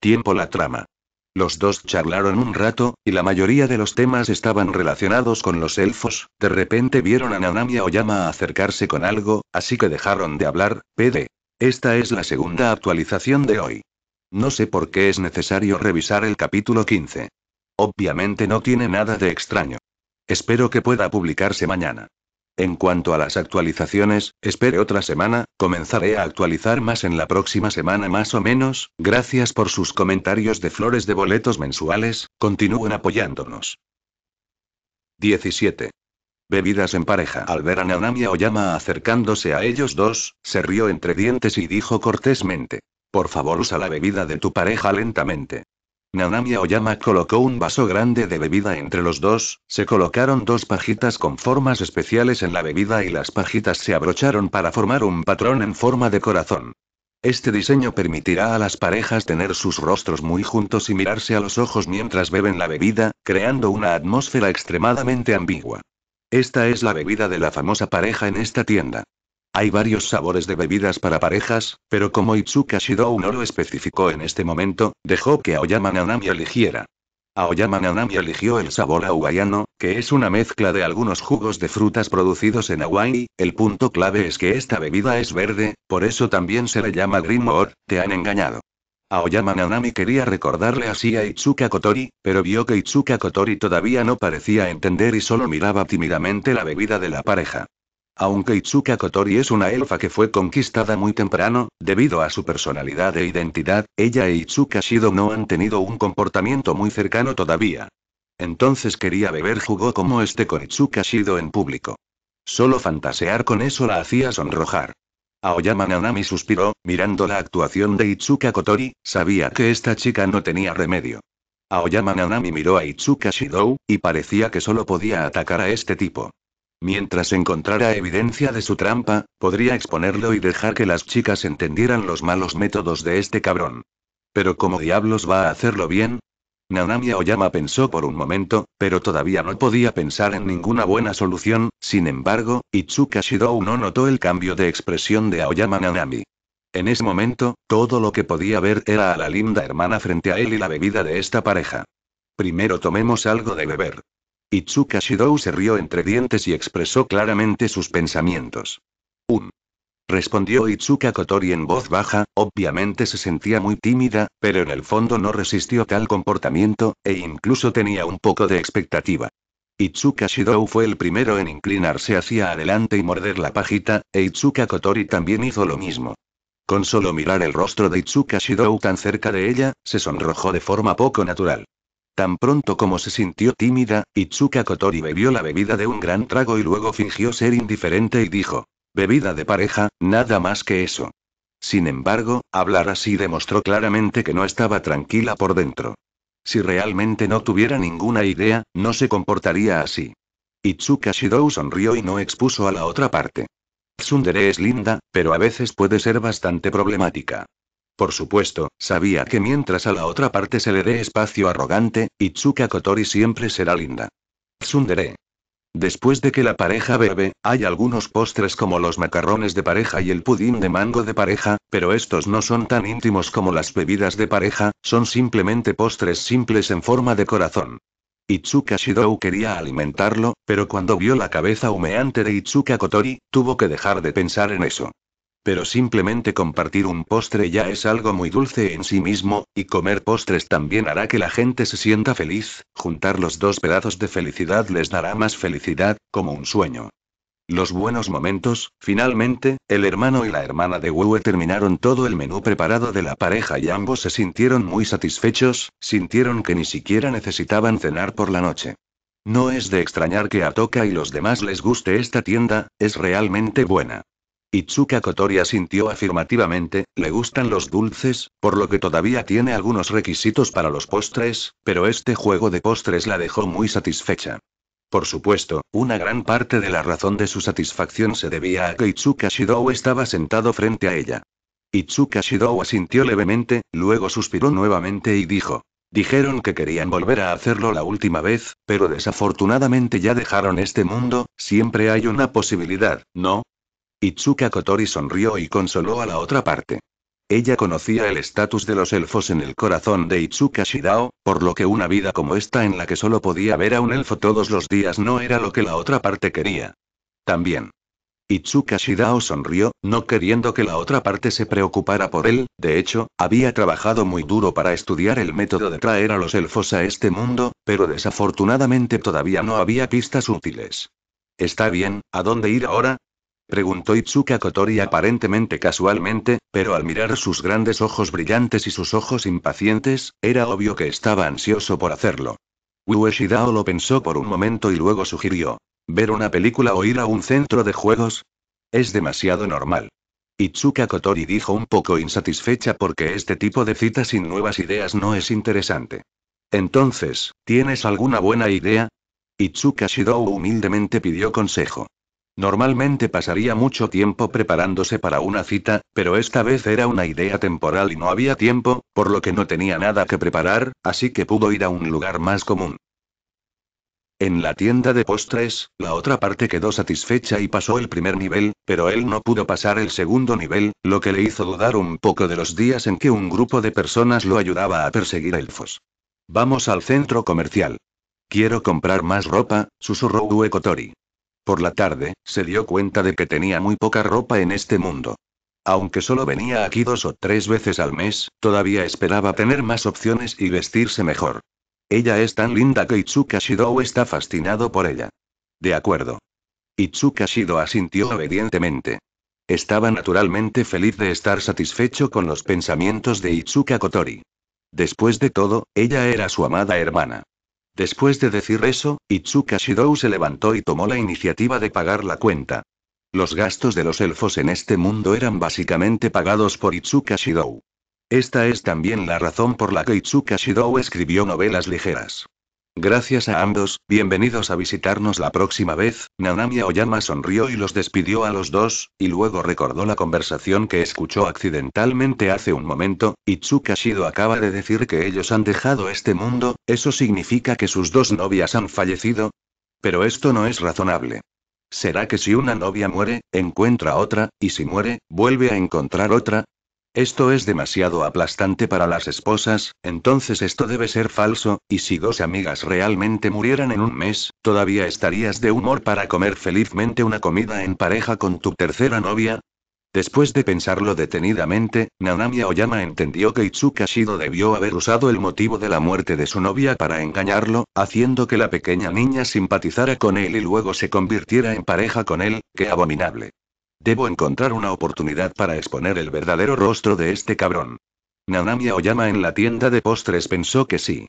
Tiempo la trama. Los dos charlaron un rato, y la mayoría de los temas estaban relacionados con los elfos, de repente vieron a Nanami yama acercarse con algo, así que dejaron de hablar, pd. Esta es la segunda actualización de hoy. No sé por qué es necesario revisar el capítulo 15. Obviamente no tiene nada de extraño. Espero que pueda publicarse mañana. En cuanto a las actualizaciones, espere otra semana, comenzaré a actualizar más en la próxima semana más o menos, gracias por sus comentarios de flores de boletos mensuales, continúen apoyándonos. 17. Bebidas en pareja. Al ver a Naonami Oyama acercándose a ellos dos, se rió entre dientes y dijo cortésmente. Por favor usa la bebida de tu pareja lentamente. Nanami Oyama colocó un vaso grande de bebida entre los dos, se colocaron dos pajitas con formas especiales en la bebida y las pajitas se abrocharon para formar un patrón en forma de corazón. Este diseño permitirá a las parejas tener sus rostros muy juntos y mirarse a los ojos mientras beben la bebida, creando una atmósfera extremadamente ambigua. Esta es la bebida de la famosa pareja en esta tienda. Hay varios sabores de bebidas para parejas, pero como Itsuka Shidou no lo especificó en este momento, dejó que Aoyama Nanami eligiera. Aoyama Nanami eligió el sabor hawaiano, que es una mezcla de algunos jugos de frutas producidos en Hawaii, El punto clave es que esta bebida es verde, por eso también se le llama Green More, te han engañado. Aoyama Nanami quería recordarle así a Itsuka Kotori, pero vio que Itsuka Kotori todavía no parecía entender y solo miraba tímidamente la bebida de la pareja. Aunque Itsuka Kotori es una elfa que fue conquistada muy temprano, debido a su personalidad e identidad, ella e Itsuka Shido no han tenido un comportamiento muy cercano todavía. Entonces quería beber jugo como este con Itsuka Shido en público. Solo fantasear con eso la hacía sonrojar. Aoyama Nanami suspiró, mirando la actuación de Itsuka Kotori, sabía que esta chica no tenía remedio. Aoyama Nanami miró a Itsuka Shido, y parecía que solo podía atacar a este tipo. Mientras encontrara evidencia de su trampa, podría exponerlo y dejar que las chicas entendieran los malos métodos de este cabrón. Pero ¿cómo diablos va a hacerlo bien? Nanami Aoyama pensó por un momento, pero todavía no podía pensar en ninguna buena solución, sin embargo, Itsuka Shidou no notó el cambio de expresión de Aoyama Nanami. En ese momento, todo lo que podía ver era a la linda hermana frente a él y la bebida de esta pareja. Primero tomemos algo de beber. Itsuka Shidou se rió entre dientes y expresó claramente sus pensamientos. Un. Respondió Itsuka Kotori en voz baja, obviamente se sentía muy tímida, pero en el fondo no resistió tal comportamiento, e incluso tenía un poco de expectativa. Itsuka Shidou fue el primero en inclinarse hacia adelante y morder la pajita, e Itsuka Kotori también hizo lo mismo. Con solo mirar el rostro de Itsuka Shidou tan cerca de ella, se sonrojó de forma poco natural. Tan pronto como se sintió tímida, Itsuka Kotori bebió la bebida de un gran trago y luego fingió ser indiferente y dijo, bebida de pareja, nada más que eso. Sin embargo, hablar así demostró claramente que no estaba tranquila por dentro. Si realmente no tuviera ninguna idea, no se comportaría así. Itsuka Shidou sonrió y no expuso a la otra parte. Tsundere es linda, pero a veces puede ser bastante problemática. Por supuesto, sabía que mientras a la otra parte se le dé espacio arrogante, Itsuka Kotori siempre será linda. Tsundere. Después de que la pareja bebe, hay algunos postres como los macarrones de pareja y el pudín de mango de pareja, pero estos no son tan íntimos como las bebidas de pareja, son simplemente postres simples en forma de corazón. Itsuka Shidou quería alimentarlo, pero cuando vio la cabeza humeante de Itsuka Kotori, tuvo que dejar de pensar en eso. Pero simplemente compartir un postre ya es algo muy dulce en sí mismo, y comer postres también hará que la gente se sienta feliz, juntar los dos pedazos de felicidad les dará más felicidad, como un sueño. Los buenos momentos, finalmente, el hermano y la hermana de Wu terminaron todo el menú preparado de la pareja y ambos se sintieron muy satisfechos, sintieron que ni siquiera necesitaban cenar por la noche. No es de extrañar que a Toca y los demás les guste esta tienda, es realmente buena. Itsuka Kotori asintió afirmativamente, le gustan los dulces, por lo que todavía tiene algunos requisitos para los postres, pero este juego de postres la dejó muy satisfecha. Por supuesto, una gran parte de la razón de su satisfacción se debía a que Itsuka Shidou estaba sentado frente a ella. Itsuka Shidou asintió levemente, luego suspiró nuevamente y dijo. Dijeron que querían volver a hacerlo la última vez, pero desafortunadamente ya dejaron este mundo, siempre hay una posibilidad, ¿no? Itsuka Kotori sonrió y consoló a la otra parte. Ella conocía el estatus de los elfos en el corazón de Itsuka Shidao, por lo que una vida como esta en la que solo podía ver a un elfo todos los días no era lo que la otra parte quería. También. Itsuka Shidao sonrió, no queriendo que la otra parte se preocupara por él, de hecho, había trabajado muy duro para estudiar el método de traer a los elfos a este mundo, pero desafortunadamente todavía no había pistas útiles. Está bien, ¿a dónde ir ahora? Preguntó Itsuka Kotori aparentemente casualmente, pero al mirar sus grandes ojos brillantes y sus ojos impacientes, era obvio que estaba ansioso por hacerlo. Ueshidao lo pensó por un momento y luego sugirió. ¿Ver una película o ir a un centro de juegos? Es demasiado normal. Itsuka Kotori dijo un poco insatisfecha porque este tipo de cita sin nuevas ideas no es interesante. Entonces, ¿tienes alguna buena idea? Itsuka Shidou humildemente pidió consejo. Normalmente pasaría mucho tiempo preparándose para una cita, pero esta vez era una idea temporal y no había tiempo, por lo que no tenía nada que preparar, así que pudo ir a un lugar más común. En la tienda de postres, la otra parte quedó satisfecha y pasó el primer nivel, pero él no pudo pasar el segundo nivel, lo que le hizo dudar un poco de los días en que un grupo de personas lo ayudaba a perseguir elfos. Vamos al centro comercial. Quiero comprar más ropa, susurró Uekotori. Por la tarde, se dio cuenta de que tenía muy poca ropa en este mundo. Aunque solo venía aquí dos o tres veces al mes, todavía esperaba tener más opciones y vestirse mejor. Ella es tan linda que Itsuka Shidou está fascinado por ella. De acuerdo. Itsuka Shido asintió obedientemente. Estaba naturalmente feliz de estar satisfecho con los pensamientos de Itsuka Kotori. Después de todo, ella era su amada hermana. Después de decir eso, Itsuka Shidou se levantó y tomó la iniciativa de pagar la cuenta. Los gastos de los elfos en este mundo eran básicamente pagados por Itsuka Shidou. Esta es también la razón por la que Itsuka Shidou escribió novelas ligeras. Gracias a ambos, bienvenidos a visitarnos la próxima vez. Nanami Oyama sonrió y los despidió a los dos, y luego recordó la conversación que escuchó accidentalmente hace un momento. Itsuka Shido acaba de decir que ellos han dejado este mundo, ¿eso significa que sus dos novias han fallecido? Pero esto no es razonable. ¿Será que si una novia muere, encuentra otra, y si muere, vuelve a encontrar otra? Esto es demasiado aplastante para las esposas, entonces esto debe ser falso, y si dos amigas realmente murieran en un mes, ¿todavía estarías de humor para comer felizmente una comida en pareja con tu tercera novia? Después de pensarlo detenidamente, Nanami Oyama entendió que Itsuka Shido debió haber usado el motivo de la muerte de su novia para engañarlo, haciendo que la pequeña niña simpatizara con él y luego se convirtiera en pareja con él, qué abominable. Debo encontrar una oportunidad para exponer el verdadero rostro de este cabrón. Nanami Oyama en la tienda de postres pensó que sí.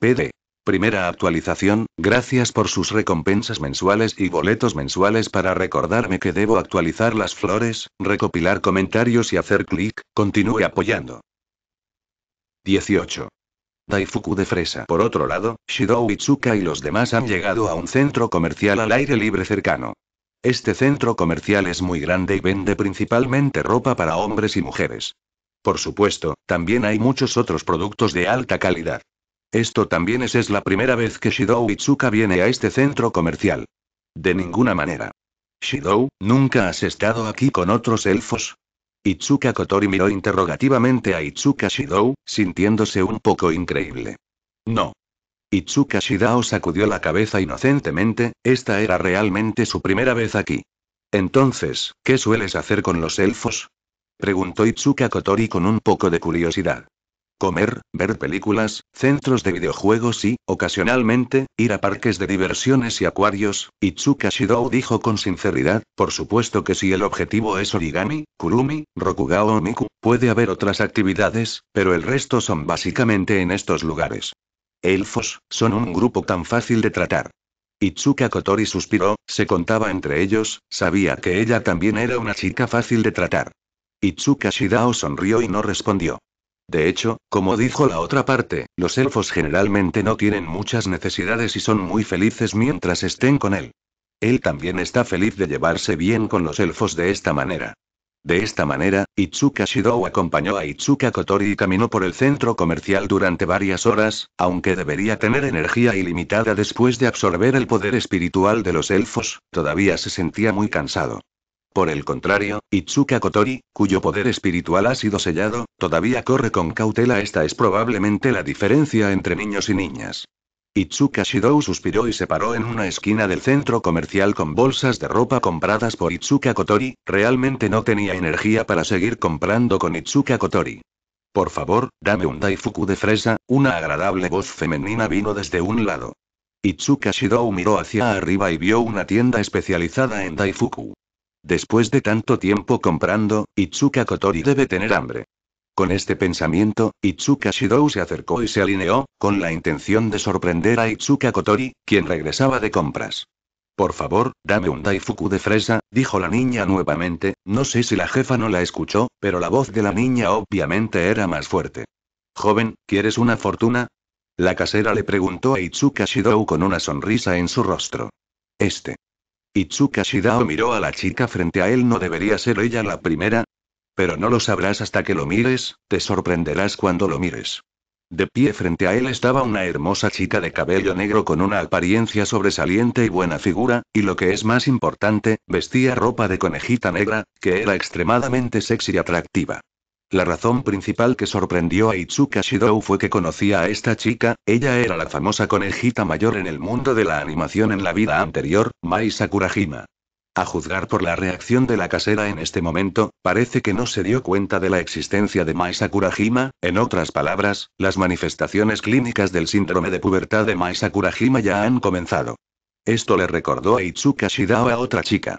PD. Primera actualización, gracias por sus recompensas mensuales y boletos mensuales para recordarme que debo actualizar las flores, recopilar comentarios y hacer clic, continúe apoyando. 18. Daifuku de fresa. Por otro lado, Shidou Itsuka y los demás han llegado a un centro comercial al aire libre cercano. Este centro comercial es muy grande y vende principalmente ropa para hombres y mujeres. Por supuesto, también hay muchos otros productos de alta calidad. Esto también es, la primera vez que Shidou Itsuka viene a este centro comercial. De ninguna manera. Shidou, ¿nunca has estado aquí con otros elfos? Itsuka Kotori miró interrogativamente a Itsuka Shidou, sintiéndose un poco increíble. No. Itsuka Shidao sacudió la cabeza inocentemente, esta era realmente su primera vez aquí. Entonces, ¿qué sueles hacer con los elfos? Preguntó Itsuka Kotori con un poco de curiosidad. Comer, ver películas, centros de videojuegos y, ocasionalmente, ir a parques de diversiones y acuarios, Itsuka Shidou dijo con sinceridad, por supuesto que si el objetivo es origami, kurumi, rokugao o miku, puede haber otras actividades, pero el resto son básicamente en estos lugares. Elfos, son un grupo tan fácil de tratar. Itsuka Kotori suspiró, se contaba entre ellos, sabía que ella también era una chica fácil de tratar. Itsuka Shidao sonrió y no respondió. De hecho, como dijo la otra parte, los elfos generalmente no tienen muchas necesidades y son muy felices mientras estén con él. Él también está feliz de llevarse bien con los elfos de esta manera. De esta manera, Itsuka Shidou acompañó a Itsuka Kotori y caminó por el centro comercial durante varias horas, aunque debería tener energía ilimitada después de absorber el poder espiritual de los elfos, todavía se sentía muy cansado. Por el contrario, Itsuka Kotori, cuyo poder espiritual ha sido sellado, todavía corre con cautela. Esta es probablemente la diferencia entre niños y niñas. Itsuka Shidou suspiró y se paró en una esquina del centro comercial con bolsas de ropa compradas por Itsuka Kotori, realmente no tenía energía para seguir comprando con Itsuka Kotori. Por favor, dame un daifuku de fresa, una agradable voz femenina vino desde un lado. Itsuka Shidou miró hacia arriba y vio una tienda especializada en daifuku. Después de tanto tiempo comprando, Itsuka Kotori debe tener hambre. Con este pensamiento, Itsuka Shidou se acercó y se alineó, con la intención de sorprender a Itsuka Kotori, quien regresaba de compras. Por favor, dame un daifuku de fresa, dijo la niña nuevamente, no sé si la jefa no la escuchó, pero la voz de la niña obviamente era más fuerte. Joven, ¿quieres una fortuna? La casera le preguntó a Itsuka Shidou con una sonrisa en su rostro. Este. Itsuka Shidou miró a la chica frente a él, ¿no debería ser ella la primera? Pero no lo sabrás hasta que lo mires, te sorprenderás cuando lo mires. De pie frente a él estaba una hermosa chica de cabello negro con una apariencia sobresaliente y buena figura, y lo que es más importante, vestía ropa de conejita negra, que era extremadamente sexy y atractiva. La razón principal que sorprendió a Itsuka Shidou fue que conocía a esta chica, ella era la famosa conejita mayor en el mundo de la animación en la vida anterior, Mai Sakurajima. A juzgar por la reacción de la casera en este momento, parece que no se dio cuenta de la existencia de Maisa Kurajima, en otras palabras, las manifestaciones clínicas del síndrome de pubertad de Maisa Kurajima ya han comenzado. Esto le recordó a Itsuka Shidao a otra chica.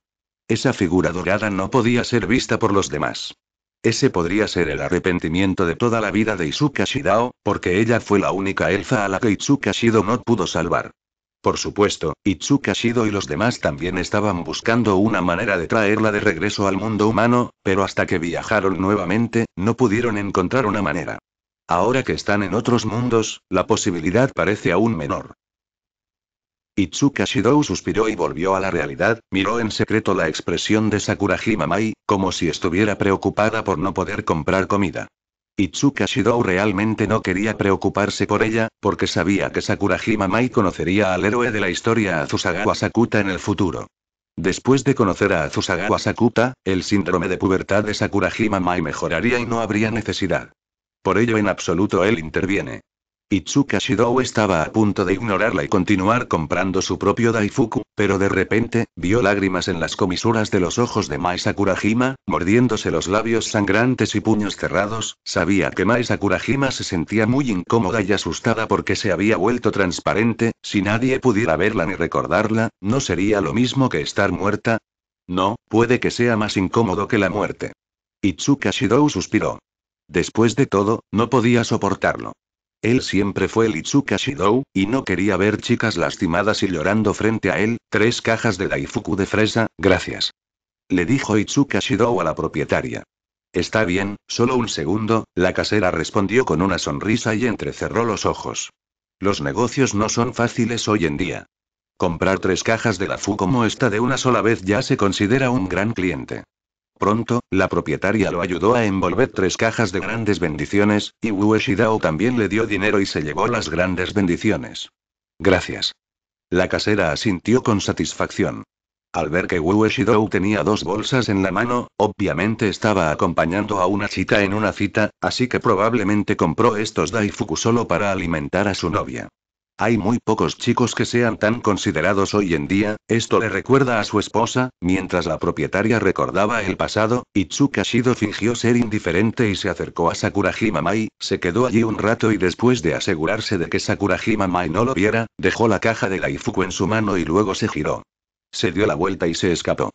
Esa figura dorada no podía ser vista por los demás. Ese podría ser el arrepentimiento de toda la vida de Itsuka Shidao, porque ella fue la única elfa a la que Itsuka Shido no pudo salvar. Por supuesto, Itsuka Shido y los demás también estaban buscando una manera de traerla de regreso al mundo humano, pero hasta que viajaron nuevamente, no pudieron encontrar una manera. Ahora que están en otros mundos, la posibilidad parece aún menor. Itsuka Shidou suspiró y volvió a la realidad, miró en secreto la expresión de Sakurajima Mai, como si estuviera preocupada por no poder comprar comida. Itsuka Shidou realmente no quería preocuparse por ella, porque sabía que Sakurajima Mai conocería al héroe de la historia Azusagawa Sakuta en el futuro. Después de conocer a Azusagawa Sakuta, el síndrome de pubertad de Sakurajima Mai mejoraría y no habría necesidad. Por ello en absoluto él interviene. Itsuka Shidou estaba a punto de ignorarla y continuar comprando su propio Daifuku, pero de repente, vio lágrimas en las comisuras de los ojos de Mai Sakurajima, mordiéndose los labios sangrantes y puños cerrados, sabía que Mai Sakurajima se sentía muy incómoda y asustada porque se había vuelto transparente, si nadie pudiera verla ni recordarla, ¿no sería lo mismo que estar muerta? No, puede que sea más incómodo que la muerte. Itsuka Shidou suspiró. Después de todo, no podía soportarlo. Él siempre fue el Itsuka Shidou, y no quería ver chicas lastimadas y llorando frente a él, tres cajas de Daifuku de fresa, gracias. Le dijo Itsuka Shidou a la propietaria. Está bien, solo un segundo, la casera respondió con una sonrisa y entrecerró los ojos. Los negocios no son fáciles hoy en día. Comprar tres cajas de la FU como esta de una sola vez ya se considera un gran cliente. Pronto, la propietaria lo ayudó a envolver tres cajas de grandes bendiciones, y Wu Shidao también le dio dinero y se llevó las grandes bendiciones. Gracias. La casera asintió con satisfacción. Al ver que Wu Shidao tenía dos bolsas en la mano, obviamente estaba acompañando a una chica en una cita, así que probablemente compró estos Daifuku solo para alimentar a su novia. Hay muy pocos chicos que sean tan considerados hoy en día, esto le recuerda a su esposa, mientras la propietaria recordaba el pasado, Itsuka fingió ser indiferente y se acercó a Sakurajima Mai, se quedó allí un rato y después de asegurarse de que Sakurajima Mai no lo viera, dejó la caja de la Ifuku en su mano y luego se giró. Se dio la vuelta y se escapó.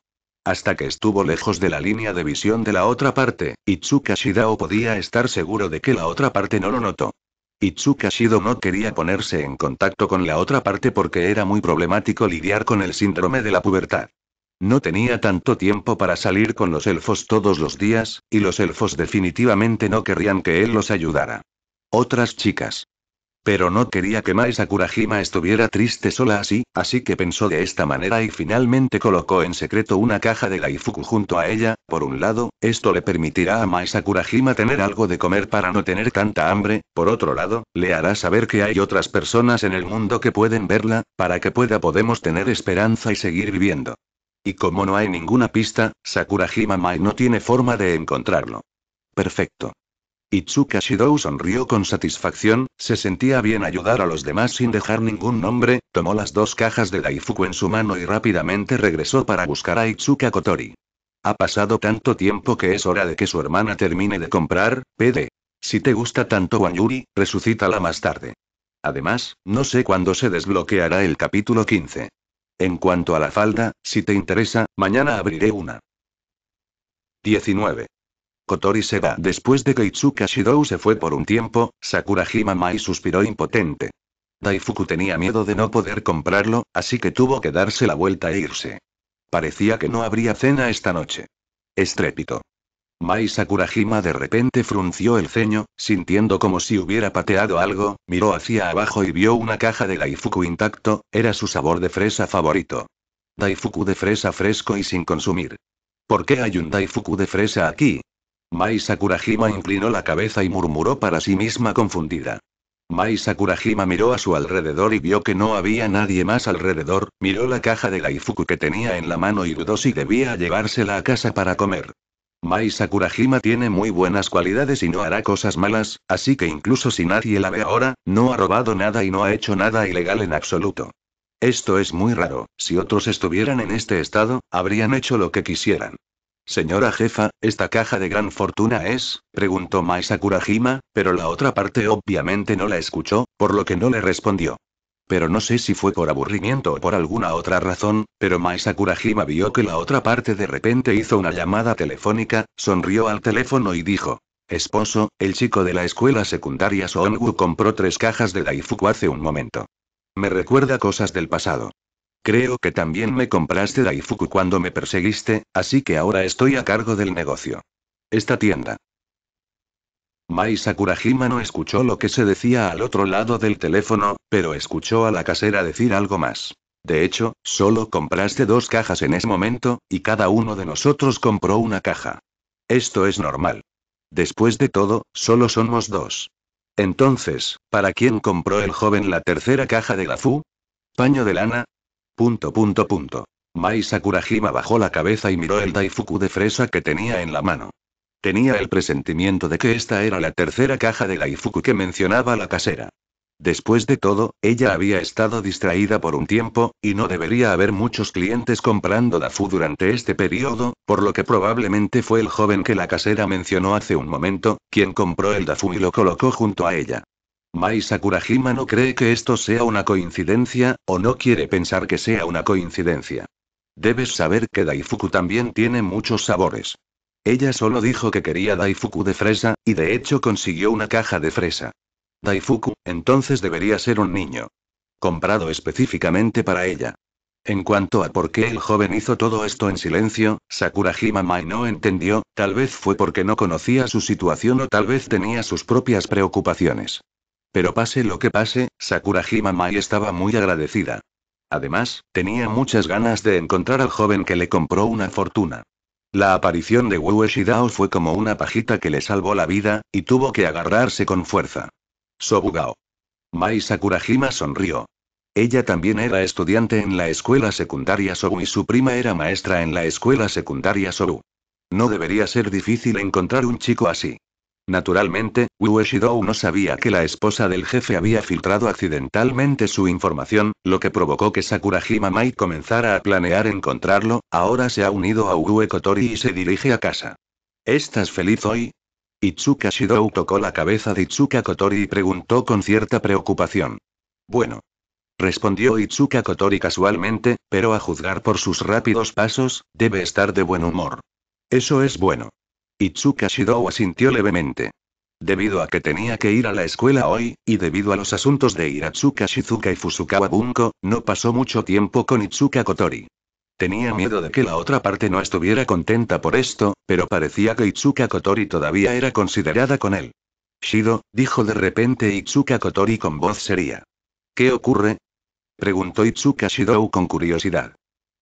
Hasta que estuvo lejos de la línea de visión de la otra parte, Itsuka podía estar seguro de que la otra parte no lo notó. Itsuka Shido no quería ponerse en contacto con la otra parte porque era muy problemático lidiar con el síndrome de la pubertad. No tenía tanto tiempo para salir con los elfos todos los días, y los elfos definitivamente no querrían que él los ayudara. Otras chicas. Pero no quería que Mai Sakurajima estuviera triste sola así, así que pensó de esta manera y finalmente colocó en secreto una caja de Gaifuku junto a ella. Por un lado, esto le permitirá a Mai Sakurajima tener algo de comer para no tener tanta hambre, por otro lado, le hará saber que hay otras personas en el mundo que pueden verla, para que pueda podemos tener esperanza y seguir viviendo. Y como no hay ninguna pista, Sakurajima Mai no tiene forma de encontrarlo. Perfecto. Itsuka Shidou sonrió con satisfacción, se sentía bien ayudar a los demás sin dejar ningún nombre, tomó las dos cajas de Daifuku en su mano y rápidamente regresó para buscar a Itsuka Kotori. Ha pasado tanto tiempo que es hora de que su hermana termine de comprar, pede. Si te gusta tanto Wanyuri, resucítala más tarde. Además, no sé cuándo se desbloqueará el capítulo 15. En cuanto a la falda, si te interesa, mañana abriré una. 19. Kotori se va. Después de que Itsuka Shidou se fue por un tiempo, Sakurajima Mai suspiró impotente. Daifuku tenía miedo de no poder comprarlo, así que tuvo que darse la vuelta e irse. Parecía que no habría cena esta noche. Estrépito. Mai Sakurajima de repente frunció el ceño, sintiendo como si hubiera pateado algo, miró hacia abajo y vio una caja de Daifuku intacto, era su sabor de fresa favorito. Daifuku de fresa fresco y sin consumir. ¿Por qué hay un Daifuku de fresa aquí? Mai Sakurajima inclinó la cabeza y murmuró para sí misma confundida. Mai Sakurajima miró a su alrededor y vio que no había nadie más alrededor, miró la caja de laifuku que tenía en la mano y dudó si debía llevársela a casa para comer. Mai Sakurajima tiene muy buenas cualidades y no hará cosas malas, así que incluso si nadie la ve ahora, no ha robado nada y no ha hecho nada ilegal en absoluto. Esto es muy raro, si otros estuvieran en este estado, habrían hecho lo que quisieran. Señora jefa, ¿esta caja de gran fortuna es? preguntó Maisa Kurajima, pero la otra parte obviamente no la escuchó, por lo que no le respondió. Pero no sé si fue por aburrimiento o por alguna otra razón, pero Maisa Kurajima vio que la otra parte de repente hizo una llamada telefónica, sonrió al teléfono y dijo. Esposo, el chico de la escuela secundaria Soongu compró tres cajas de Daifuku hace un momento. Me recuerda cosas del pasado. Creo que también me compraste Daifuku cuando me perseguiste, así que ahora estoy a cargo del negocio. Esta tienda. Mai Sakurajima no escuchó lo que se decía al otro lado del teléfono, pero escuchó a la casera decir algo más. De hecho, solo compraste dos cajas en ese momento, y cada uno de nosotros compró una caja. Esto es normal. Después de todo, solo somos dos. Entonces, ¿para quién compró el joven la tercera caja de Fu? ¿Paño de lana? Punto punto punto. Mai Sakurajima bajó la cabeza y miró el Daifuku de fresa que tenía en la mano. Tenía el presentimiento de que esta era la tercera caja de Daifuku que mencionaba la casera. Después de todo, ella había estado distraída por un tiempo, y no debería haber muchos clientes comprando Dafu durante este periodo, por lo que probablemente fue el joven que la casera mencionó hace un momento, quien compró el Dafu y lo colocó junto a ella. Mai Sakurajima no cree que esto sea una coincidencia, o no quiere pensar que sea una coincidencia. Debes saber que Daifuku también tiene muchos sabores. Ella solo dijo que quería Daifuku de fresa, y de hecho consiguió una caja de fresa. Daifuku, entonces debería ser un niño. Comprado específicamente para ella. En cuanto a por qué el joven hizo todo esto en silencio, Sakurajima Mai no entendió, tal vez fue porque no conocía su situación o tal vez tenía sus propias preocupaciones. Pero pase lo que pase, Sakurajima Mai estaba muy agradecida. Además, tenía muchas ganas de encontrar al joven que le compró una fortuna. La aparición de Wu Shidao fue como una pajita que le salvó la vida, y tuvo que agarrarse con fuerza. Sobugao. Mai Sakurajima sonrió. Ella también era estudiante en la escuela secundaria Sobu y su prima era maestra en la escuela secundaria Sobu. No debería ser difícil encontrar un chico así. Naturalmente, Wu Shidou no sabía que la esposa del jefe había filtrado accidentalmente su información, lo que provocó que Sakurajima Mai comenzara a planear encontrarlo, ahora se ha unido a Urue Kotori y se dirige a casa. ¿Estás feliz hoy? Itsuka Shidou tocó la cabeza de Itsuka Kotori y preguntó con cierta preocupación. Bueno. Respondió Itsuka Kotori casualmente, pero a juzgar por sus rápidos pasos, debe estar de buen humor. Eso es bueno. Itsuka Shidou asintió levemente. Debido a que tenía que ir a la escuela hoy, y debido a los asuntos de Hiratsuka Shizuka y Fusukawa Bunko, no pasó mucho tiempo con Itsuka Kotori. Tenía miedo de que la otra parte no estuviera contenta por esto, pero parecía que Itsuka Kotori todavía era considerada con él. Shido, dijo de repente Itsuka Kotori con voz seria. ¿Qué ocurre? Preguntó Itsuka Shidou con curiosidad.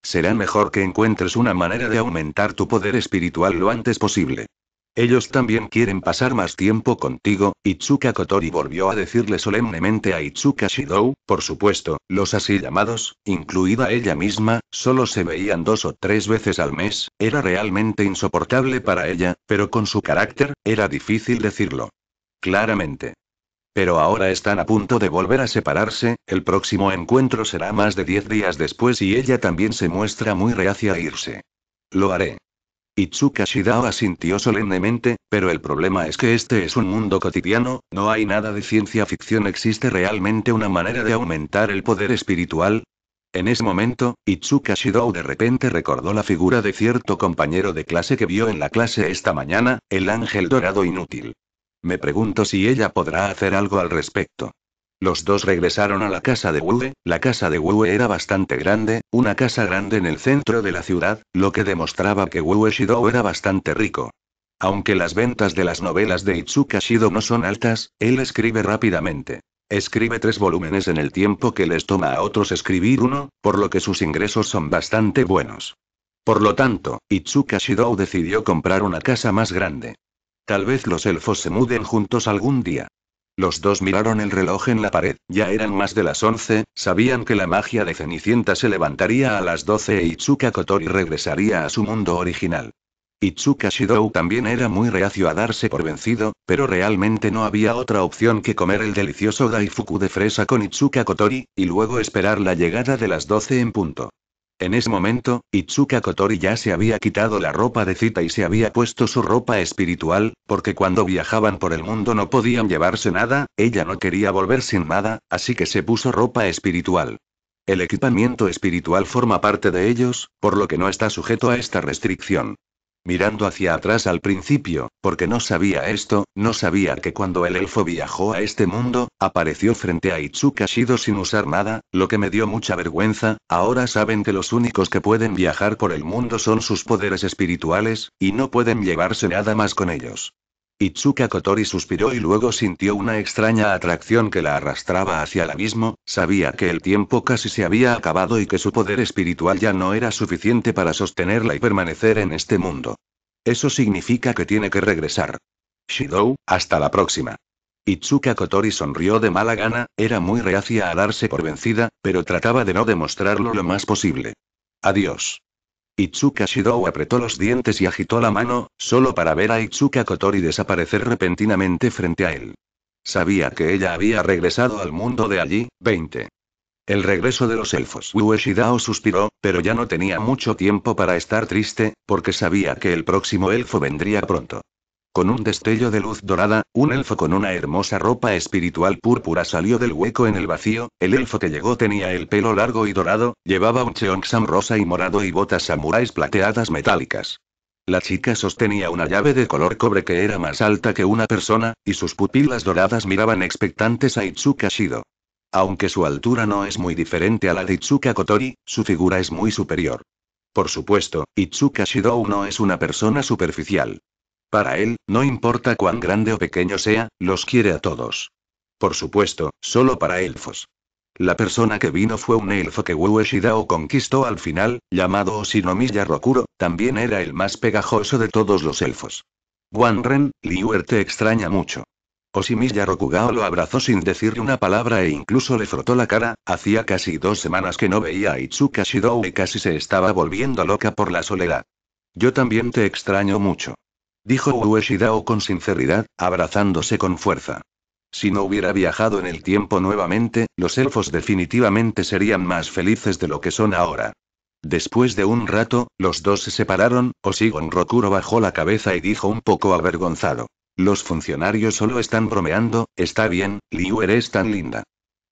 Será mejor que encuentres una manera de aumentar tu poder espiritual lo antes posible. Ellos también quieren pasar más tiempo contigo, Itsuka Kotori volvió a decirle solemnemente a Itsuka Shidou, por supuesto, los así llamados, incluida ella misma, solo se veían dos o tres veces al mes, era realmente insoportable para ella, pero con su carácter, era difícil decirlo. Claramente. Pero ahora están a punto de volver a separarse, el próximo encuentro será más de 10 días después y ella también se muestra muy reacia a irse. Lo haré. Itsuka Shidao asintió solemnemente, pero el problema es que este es un mundo cotidiano, no hay nada de ciencia ficción, existe realmente una manera de aumentar el poder espiritual. En ese momento, Itsuka de repente recordó la figura de cierto compañero de clase que vio en la clase esta mañana, el ángel dorado inútil. Me pregunto si ella podrá hacer algo al respecto. Los dos regresaron a la casa de Wu. La casa de Wu era bastante grande, una casa grande en el centro de la ciudad, lo que demostraba que Wu Shidou era bastante rico. Aunque las ventas de las novelas de Itsuka Shido no son altas, él escribe rápidamente. Escribe tres volúmenes en el tiempo que les toma a otros escribir uno, por lo que sus ingresos son bastante buenos. Por lo tanto, Itsuka Shidou decidió comprar una casa más grande. Tal vez los elfos se muden juntos algún día. Los dos miraron el reloj en la pared, ya eran más de las once, sabían que la magia de Cenicienta se levantaría a las doce e Itsuka Kotori regresaría a su mundo original. Itsuka Shidou también era muy reacio a darse por vencido, pero realmente no había otra opción que comer el delicioso daifuku de fresa con Itsuka Kotori, y luego esperar la llegada de las doce en punto. En ese momento, Itsuka Kotori ya se había quitado la ropa de cita y se había puesto su ropa espiritual, porque cuando viajaban por el mundo no podían llevarse nada, ella no quería volver sin nada, así que se puso ropa espiritual. El equipamiento espiritual forma parte de ellos, por lo que no está sujeto a esta restricción mirando hacia atrás al principio, porque no sabía esto, no sabía que cuando el elfo viajó a este mundo, apareció frente a Itsuka Shido sin usar nada, lo que me dio mucha vergüenza, ahora saben que los únicos que pueden viajar por el mundo son sus poderes espirituales, y no pueden llevarse nada más con ellos. Itsuka Kotori suspiró y luego sintió una extraña atracción que la arrastraba hacia el abismo, sabía que el tiempo casi se había acabado y que su poder espiritual ya no era suficiente para sostenerla y permanecer en este mundo. Eso significa que tiene que regresar. Shidou, hasta la próxima. Itsuka Kotori sonrió de mala gana, era muy reacia a darse por vencida, pero trataba de no demostrarlo lo más posible. Adiós. Itsuka Shidou apretó los dientes y agitó la mano, solo para ver a Itsuka Kotori desaparecer repentinamente frente a él. Sabía que ella había regresado al mundo de allí, 20. El regreso de los elfos. Ueshidao suspiró, pero ya no tenía mucho tiempo para estar triste, porque sabía que el próximo elfo vendría pronto. Con un destello de luz dorada, un elfo con una hermosa ropa espiritual púrpura salió del hueco en el vacío, el elfo que llegó tenía el pelo largo y dorado, llevaba un cheongsam rosa y morado y botas samuráis plateadas metálicas. La chica sostenía una llave de color cobre que era más alta que una persona, y sus pupilas doradas miraban expectantes a Itsuka Shido. Aunque su altura no es muy diferente a la de Itsuka Kotori, su figura es muy superior. Por supuesto, Itsuka Shido no es una persona superficial. Para él, no importa cuán grande o pequeño sea, los quiere a todos. Por supuesto, solo para elfos. La persona que vino fue un elfo que Wu conquistó al final, llamado Osinomiya Rokuro, también era el más pegajoso de todos los elfos. Wanren, Liuer te extraña mucho. Oshimiya Rokugao lo abrazó sin decirle una palabra e incluso le frotó la cara, hacía casi dos semanas que no veía a Itsuka Shidou y casi se estaba volviendo loca por la soledad. Yo también te extraño mucho. Dijo Shidao con sinceridad, abrazándose con fuerza. Si no hubiera viajado en el tiempo nuevamente, los elfos definitivamente serían más felices de lo que son ahora. Después de un rato, los dos se separaron, Osigon Rokuro bajó la cabeza y dijo un poco avergonzado. Los funcionarios solo están bromeando, está bien, Liu eres tan linda.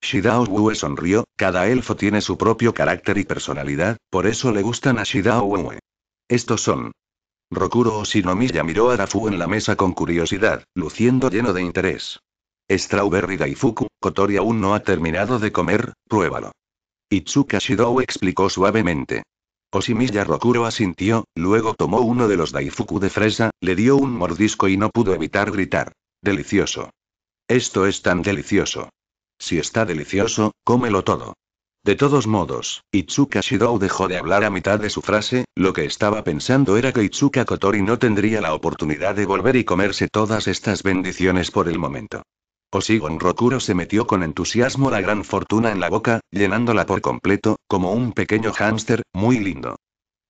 Shidao Wu sonrió, cada elfo tiene su propio carácter y personalidad, por eso le gustan a Shidao Wu. Estos son Rokuro Oshinomiya miró a Dafu en la mesa con curiosidad, luciendo lleno de interés. Strawberry Daifuku, Kotori aún no ha terminado de comer, pruébalo. Itsuka Shidou explicó suavemente. Oshimiya Rokuro asintió, luego tomó uno de los Daifuku de fresa, le dio un mordisco y no pudo evitar gritar. Delicioso. Esto es tan delicioso. Si está delicioso, cómelo todo. De todos modos, Itsuka Shidou dejó de hablar a mitad de su frase, lo que estaba pensando era que Itsuka Kotori no tendría la oportunidad de volver y comerse todas estas bendiciones por el momento. Osigon Rokuro se metió con entusiasmo la gran fortuna en la boca, llenándola por completo, como un pequeño hámster, muy lindo.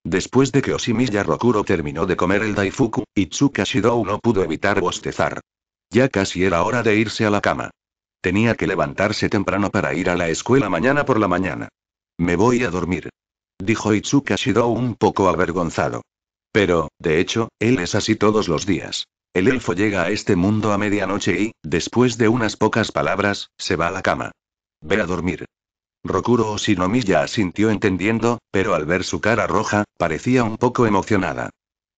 Después de que Oshimiya Rokuro terminó de comer el Daifuku, Itsuka Shidou no pudo evitar bostezar. Ya casi era hora de irse a la cama. Tenía que levantarse temprano para ir a la escuela mañana por la mañana. Me voy a dormir. Dijo Itsuka Shiro un poco avergonzado. Pero, de hecho, él es así todos los días. El elfo llega a este mundo a medianoche y, después de unas pocas palabras, se va a la cama. Ve a dormir. Rokuro ya asintió entendiendo, pero al ver su cara roja, parecía un poco emocionada.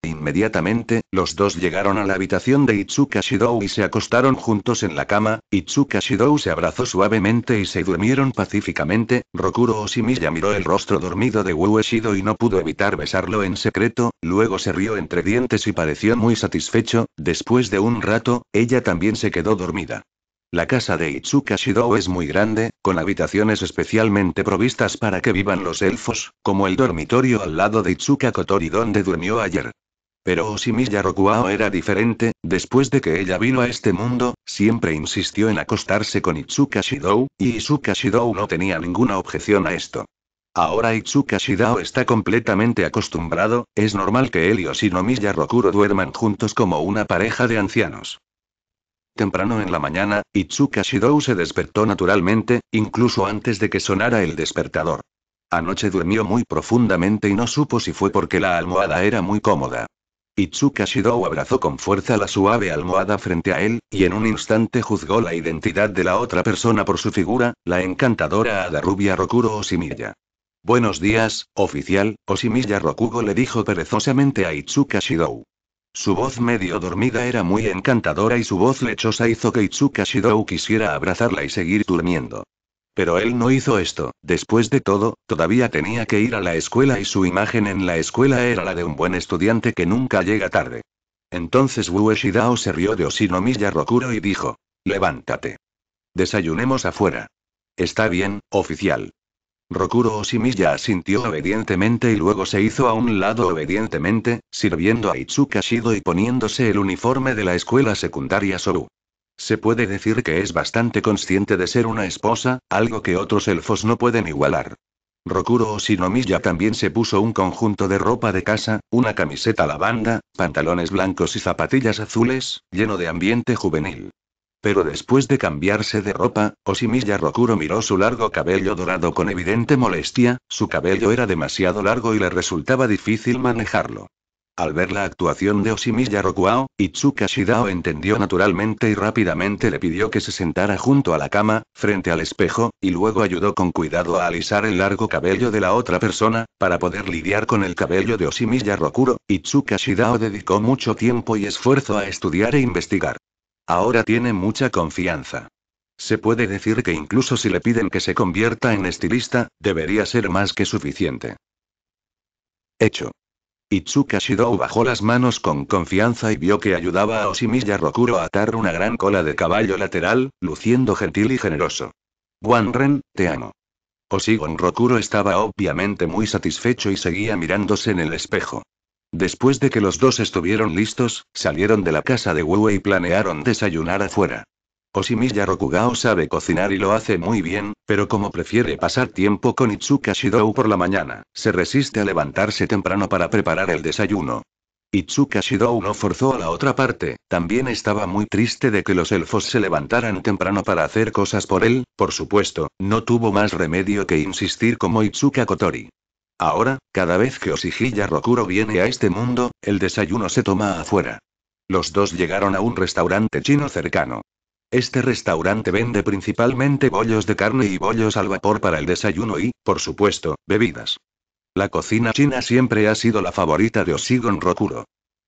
Inmediatamente, los dos llegaron a la habitación de Itsuka Shidou y se acostaron juntos en la cama, Itsuka Shidou se abrazó suavemente y se durmieron pacíficamente, Rokuro Oshimiya miró el rostro dormido de Weshido y no pudo evitar besarlo en secreto, luego se rió entre dientes y pareció muy satisfecho, después de un rato, ella también se quedó dormida. La casa de Itsuka Shidou es muy grande, con habitaciones especialmente provistas para que vivan los elfos, como el dormitorio al lado de Itsuka Kotori donde durmió ayer. Pero Oshimiya Yarokuo era diferente, después de que ella vino a este mundo, siempre insistió en acostarse con Itsuka Shidou, y Itsuka Shidou no tenía ninguna objeción a esto. Ahora Itsuka Shidou está completamente acostumbrado, es normal que él y Oshinomiya Rokuro duerman juntos como una pareja de ancianos. Temprano en la mañana, Itsuka Shidou se despertó naturalmente, incluso antes de que sonara el despertador. Anoche durmió muy profundamente y no supo si fue porque la almohada era muy cómoda. Itsuka Shidou abrazó con fuerza la suave almohada frente a él, y en un instante juzgó la identidad de la otra persona por su figura, la encantadora rubia Rokuro Osimilla. Buenos días, oficial, Osimilla Rokugo le dijo perezosamente a Itsuka Shidou. Su voz medio dormida era muy encantadora y su voz lechosa hizo que Itsuka Shidou quisiera abrazarla y seguir durmiendo. Pero él no hizo esto, después de todo, todavía tenía que ir a la escuela y su imagen en la escuela era la de un buen estudiante que nunca llega tarde. Entonces Wu Shidao se rió de Oshinomiya Rokuro y dijo, levántate. Desayunemos afuera. Está bien, oficial. Rokuro Oshimiya asintió obedientemente y luego se hizo a un lado obedientemente, sirviendo a Itsuka Shido y poniéndose el uniforme de la escuela secundaria Soru. Se puede decir que es bastante consciente de ser una esposa, algo que otros elfos no pueden igualar. Rokuro Sinomilla también se puso un conjunto de ropa de casa, una camiseta lavanda, pantalones blancos y zapatillas azules, lleno de ambiente juvenil. Pero después de cambiarse de ropa, Osimilla Rokuro miró su largo cabello dorado con evidente molestia, su cabello era demasiado largo y le resultaba difícil manejarlo. Al ver la actuación de Oshimiya Rokuao, Itsuka Shidao entendió naturalmente y rápidamente le pidió que se sentara junto a la cama, frente al espejo, y luego ayudó con cuidado a alisar el largo cabello de la otra persona, para poder lidiar con el cabello de Oshimiya Rokuro, Itsuka Shidao dedicó mucho tiempo y esfuerzo a estudiar e investigar. Ahora tiene mucha confianza. Se puede decir que incluso si le piden que se convierta en estilista, debería ser más que suficiente. Hecho. Itsuka Shidou bajó las manos con confianza y vio que ayudaba a Oshimiya Rokuro a atar una gran cola de caballo lateral, luciendo gentil y generoso. Wanren, te amo. Osigon Rokuro estaba obviamente muy satisfecho y seguía mirándose en el espejo. Después de que los dos estuvieron listos, salieron de la casa de Wu y planearon desayunar afuera. Oshimiya Rokugao sabe cocinar y lo hace muy bien, pero como prefiere pasar tiempo con Itsuka Shidou por la mañana, se resiste a levantarse temprano para preparar el desayuno. Itsuka Shidou no forzó a la otra parte, también estaba muy triste de que los elfos se levantaran temprano para hacer cosas por él, por supuesto, no tuvo más remedio que insistir como Itsuka Kotori. Ahora, cada vez que Oshihiya Rokuro viene a este mundo, el desayuno se toma afuera. Los dos llegaron a un restaurante chino cercano. Este restaurante vende principalmente bollos de carne y bollos al vapor para el desayuno y, por supuesto, bebidas. La cocina china siempre ha sido la favorita de Osigon Rokuro.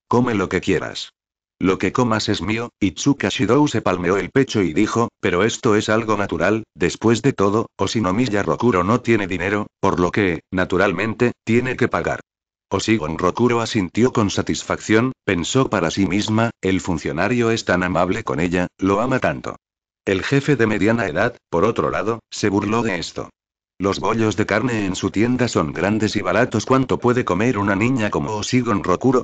Come lo que quieras. Lo que comas es mío, Itsuka Shidou se palmeó el pecho y dijo, pero esto es algo natural, después de todo, Oshinomiya Rokuro no tiene dinero, por lo que, naturalmente, tiene que pagar. Osigon Rokuro asintió con satisfacción, pensó para sí misma, el funcionario es tan amable con ella, lo ama tanto. El jefe de mediana edad, por otro lado, se burló de esto. Los bollos de carne en su tienda son grandes y baratos. ¿Cuánto puede comer una niña como Osigon Rokuro?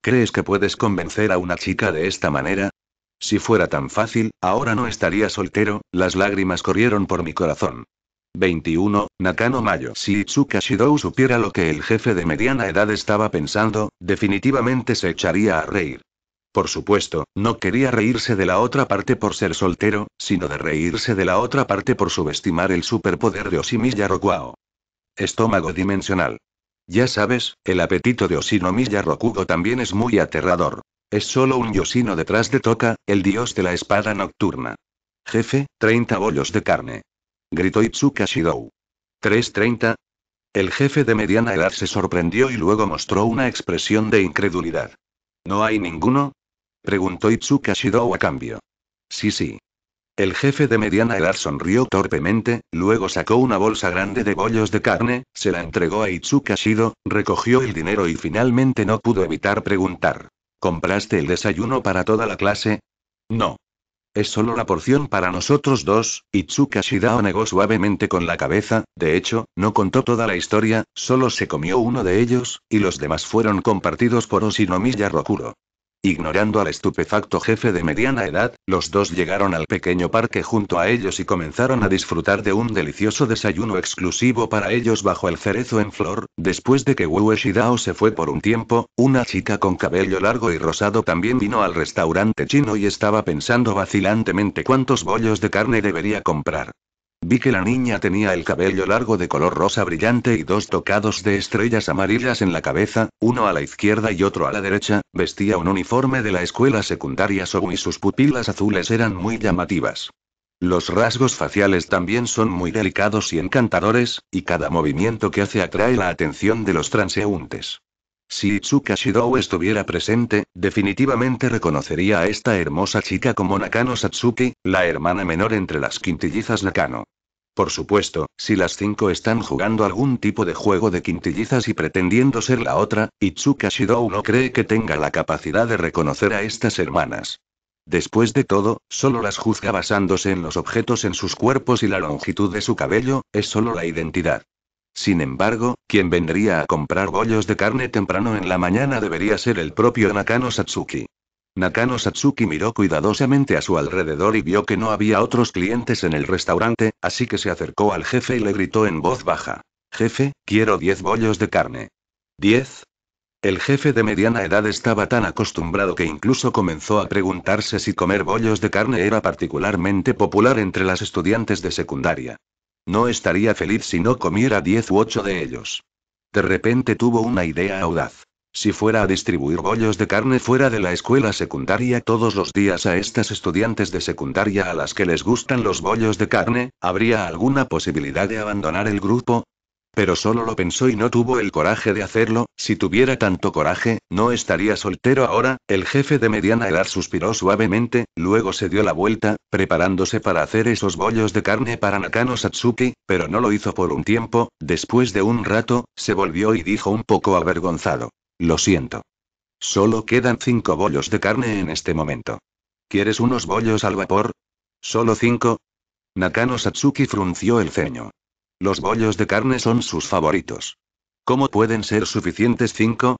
¿Crees que puedes convencer a una chica de esta manera? Si fuera tan fácil, ahora no estaría soltero, las lágrimas corrieron por mi corazón. 21. Nakano Mayo. Si Itsuka Shidou supiera lo que el jefe de mediana edad estaba pensando, definitivamente se echaría a reír. Por supuesto, no quería reírse de la otra parte por ser soltero, sino de reírse de la otra parte por subestimar el superpoder de Oshimiya Rokuao. Estómago dimensional. Ya sabes, el apetito de Oshinomiya Rokugo también es muy aterrador. Es solo un Yoshino detrás de Toka, el dios de la espada nocturna. Jefe, 30 bollos de carne gritó Itsuka ¿3.30? El jefe de mediana edad se sorprendió y luego mostró una expresión de incredulidad. ¿No hay ninguno? preguntó Itsuka a cambio. Sí, sí. El jefe de mediana edad sonrió torpemente, luego sacó una bolsa grande de bollos de carne, se la entregó a Itsuka recogió el dinero y finalmente no pudo evitar preguntar. ¿Compraste el desayuno para toda la clase? No. Es solo la porción para nosotros dos, Itsuka Shidao negó suavemente con la cabeza, de hecho, no contó toda la historia, solo se comió uno de ellos, y los demás fueron compartidos por Osinomiya Rokuro. Ignorando al estupefacto jefe de mediana edad, los dos llegaron al pequeño parque junto a ellos y comenzaron a disfrutar de un delicioso desayuno exclusivo para ellos bajo el cerezo en flor. Después de que Wu Shidao se fue por un tiempo, una chica con cabello largo y rosado también vino al restaurante chino y estaba pensando vacilantemente cuántos bollos de carne debería comprar. Vi que la niña tenía el cabello largo de color rosa brillante y dos tocados de estrellas amarillas en la cabeza, uno a la izquierda y otro a la derecha, vestía un uniforme de la escuela secundaria Sobu y sus pupilas azules eran muy llamativas. Los rasgos faciales también son muy delicados y encantadores, y cada movimiento que hace atrae la atención de los transeúntes. Si Itsuka Shidou estuviera presente, definitivamente reconocería a esta hermosa chica como Nakano Satsuki, la hermana menor entre las quintillizas Nakano. Por supuesto, si las cinco están jugando algún tipo de juego de quintillizas y pretendiendo ser la otra, Itsuka Shidou no cree que tenga la capacidad de reconocer a estas hermanas. Después de todo, solo las juzga basándose en los objetos en sus cuerpos y la longitud de su cabello, es solo la identidad. Sin embargo, quien vendría a comprar bollos de carne temprano en la mañana debería ser el propio Nakano Satsuki. Nakano Satsuki miró cuidadosamente a su alrededor y vio que no había otros clientes en el restaurante, así que se acercó al jefe y le gritó en voz baja. Jefe, quiero 10 bollos de carne. ¿10? El jefe de mediana edad estaba tan acostumbrado que incluso comenzó a preguntarse si comer bollos de carne era particularmente popular entre las estudiantes de secundaria. No estaría feliz si no comiera diez u ocho de ellos. De repente tuvo una idea audaz. Si fuera a distribuir bollos de carne fuera de la escuela secundaria todos los días a estas estudiantes de secundaria a las que les gustan los bollos de carne, ¿habría alguna posibilidad de abandonar el grupo? Pero solo lo pensó y no tuvo el coraje de hacerlo, si tuviera tanto coraje, no estaría soltero ahora, el jefe de Mediana edad suspiró suavemente, luego se dio la vuelta, preparándose para hacer esos bollos de carne para Nakano Satsuki, pero no lo hizo por un tiempo, después de un rato, se volvió y dijo un poco avergonzado. Lo siento. Solo quedan cinco bollos de carne en este momento. ¿Quieres unos bollos al vapor? ¿Solo cinco? Nakano Satsuki frunció el ceño. Los bollos de carne son sus favoritos. ¿Cómo pueden ser suficientes cinco?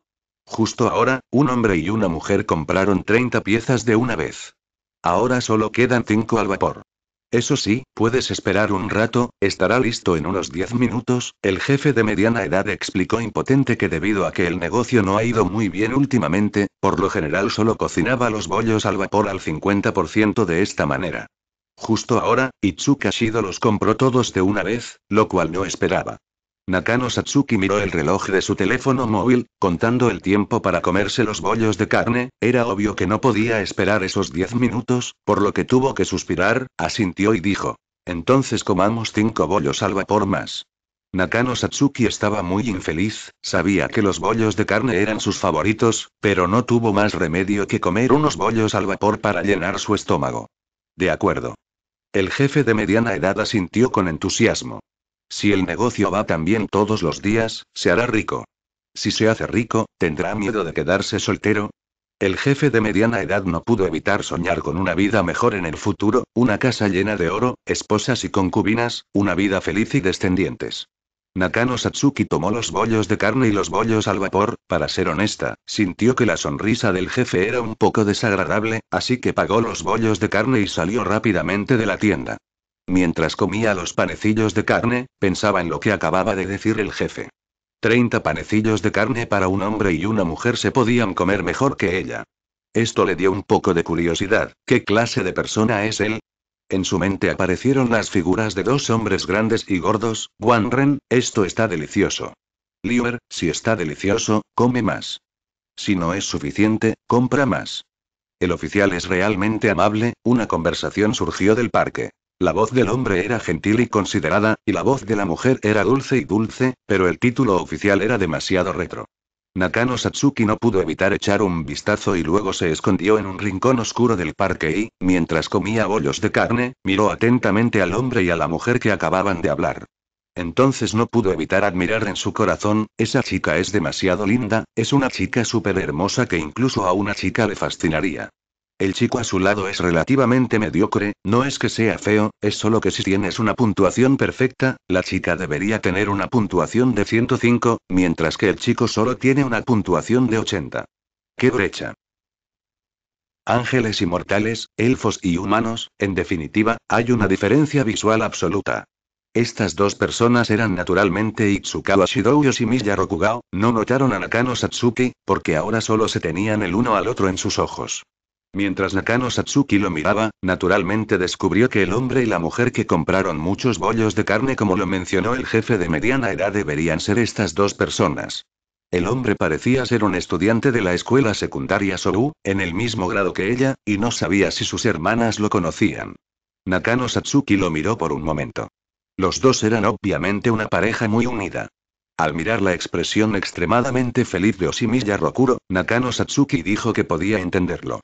Justo ahora, un hombre y una mujer compraron 30 piezas de una vez. Ahora solo quedan cinco al vapor. Eso sí, puedes esperar un rato, estará listo en unos 10 minutos, el jefe de mediana edad explicó impotente que debido a que el negocio no ha ido muy bien últimamente, por lo general solo cocinaba los bollos al vapor al 50% de esta manera. Justo ahora, Itsuka Shido los compró todos de una vez, lo cual no esperaba. Nakano Satsuki miró el reloj de su teléfono móvil, contando el tiempo para comerse los bollos de carne, era obvio que no podía esperar esos 10 minutos, por lo que tuvo que suspirar, asintió y dijo. Entonces comamos cinco bollos al vapor más. Nakano Satsuki estaba muy infeliz, sabía que los bollos de carne eran sus favoritos, pero no tuvo más remedio que comer unos bollos al vapor para llenar su estómago. De acuerdo. El jefe de mediana edad asintió con entusiasmo. Si el negocio va tan bien todos los días, se hará rico. Si se hace rico, ¿tendrá miedo de quedarse soltero? El jefe de mediana edad no pudo evitar soñar con una vida mejor en el futuro, una casa llena de oro, esposas y concubinas, una vida feliz y descendientes. Nakano Satsuki tomó los bollos de carne y los bollos al vapor, para ser honesta, sintió que la sonrisa del jefe era un poco desagradable, así que pagó los bollos de carne y salió rápidamente de la tienda. Mientras comía los panecillos de carne, pensaba en lo que acababa de decir el jefe. Treinta panecillos de carne para un hombre y una mujer se podían comer mejor que ella. Esto le dio un poco de curiosidad, ¿qué clase de persona es él? En su mente aparecieron las figuras de dos hombres grandes y gordos. Wanren, Ren, esto está delicioso. Liuer, si está delicioso, come más. Si no es suficiente, compra más. El oficial es realmente amable, una conversación surgió del parque. La voz del hombre era gentil y considerada, y la voz de la mujer era dulce y dulce, pero el título oficial era demasiado retro. Nakano Satsuki no pudo evitar echar un vistazo y luego se escondió en un rincón oscuro del parque y, mientras comía bollos de carne, miró atentamente al hombre y a la mujer que acababan de hablar. Entonces no pudo evitar admirar en su corazón, esa chica es demasiado linda, es una chica súper hermosa que incluso a una chica le fascinaría. El chico a su lado es relativamente mediocre, no es que sea feo, es solo que si tienes una puntuación perfecta, la chica debería tener una puntuación de 105, mientras que el chico solo tiene una puntuación de 80. ¡Qué brecha! Ángeles inmortales, elfos y humanos, en definitiva, hay una diferencia visual absoluta. Estas dos personas eran naturalmente Itsukawa Shidouyos y Miya Rokugao, no notaron a Nakano Satsuki, porque ahora solo se tenían el uno al otro en sus ojos. Mientras Nakano Satsuki lo miraba, naturalmente descubrió que el hombre y la mujer que compraron muchos bollos de carne como lo mencionó el jefe de mediana edad deberían ser estas dos personas. El hombre parecía ser un estudiante de la escuela secundaria Soru, en el mismo grado que ella, y no sabía si sus hermanas lo conocían. Nakano Satsuki lo miró por un momento. Los dos eran obviamente una pareja muy unida. Al mirar la expresión extremadamente feliz de Oshimiya Rokuro, Nakano Satsuki dijo que podía entenderlo.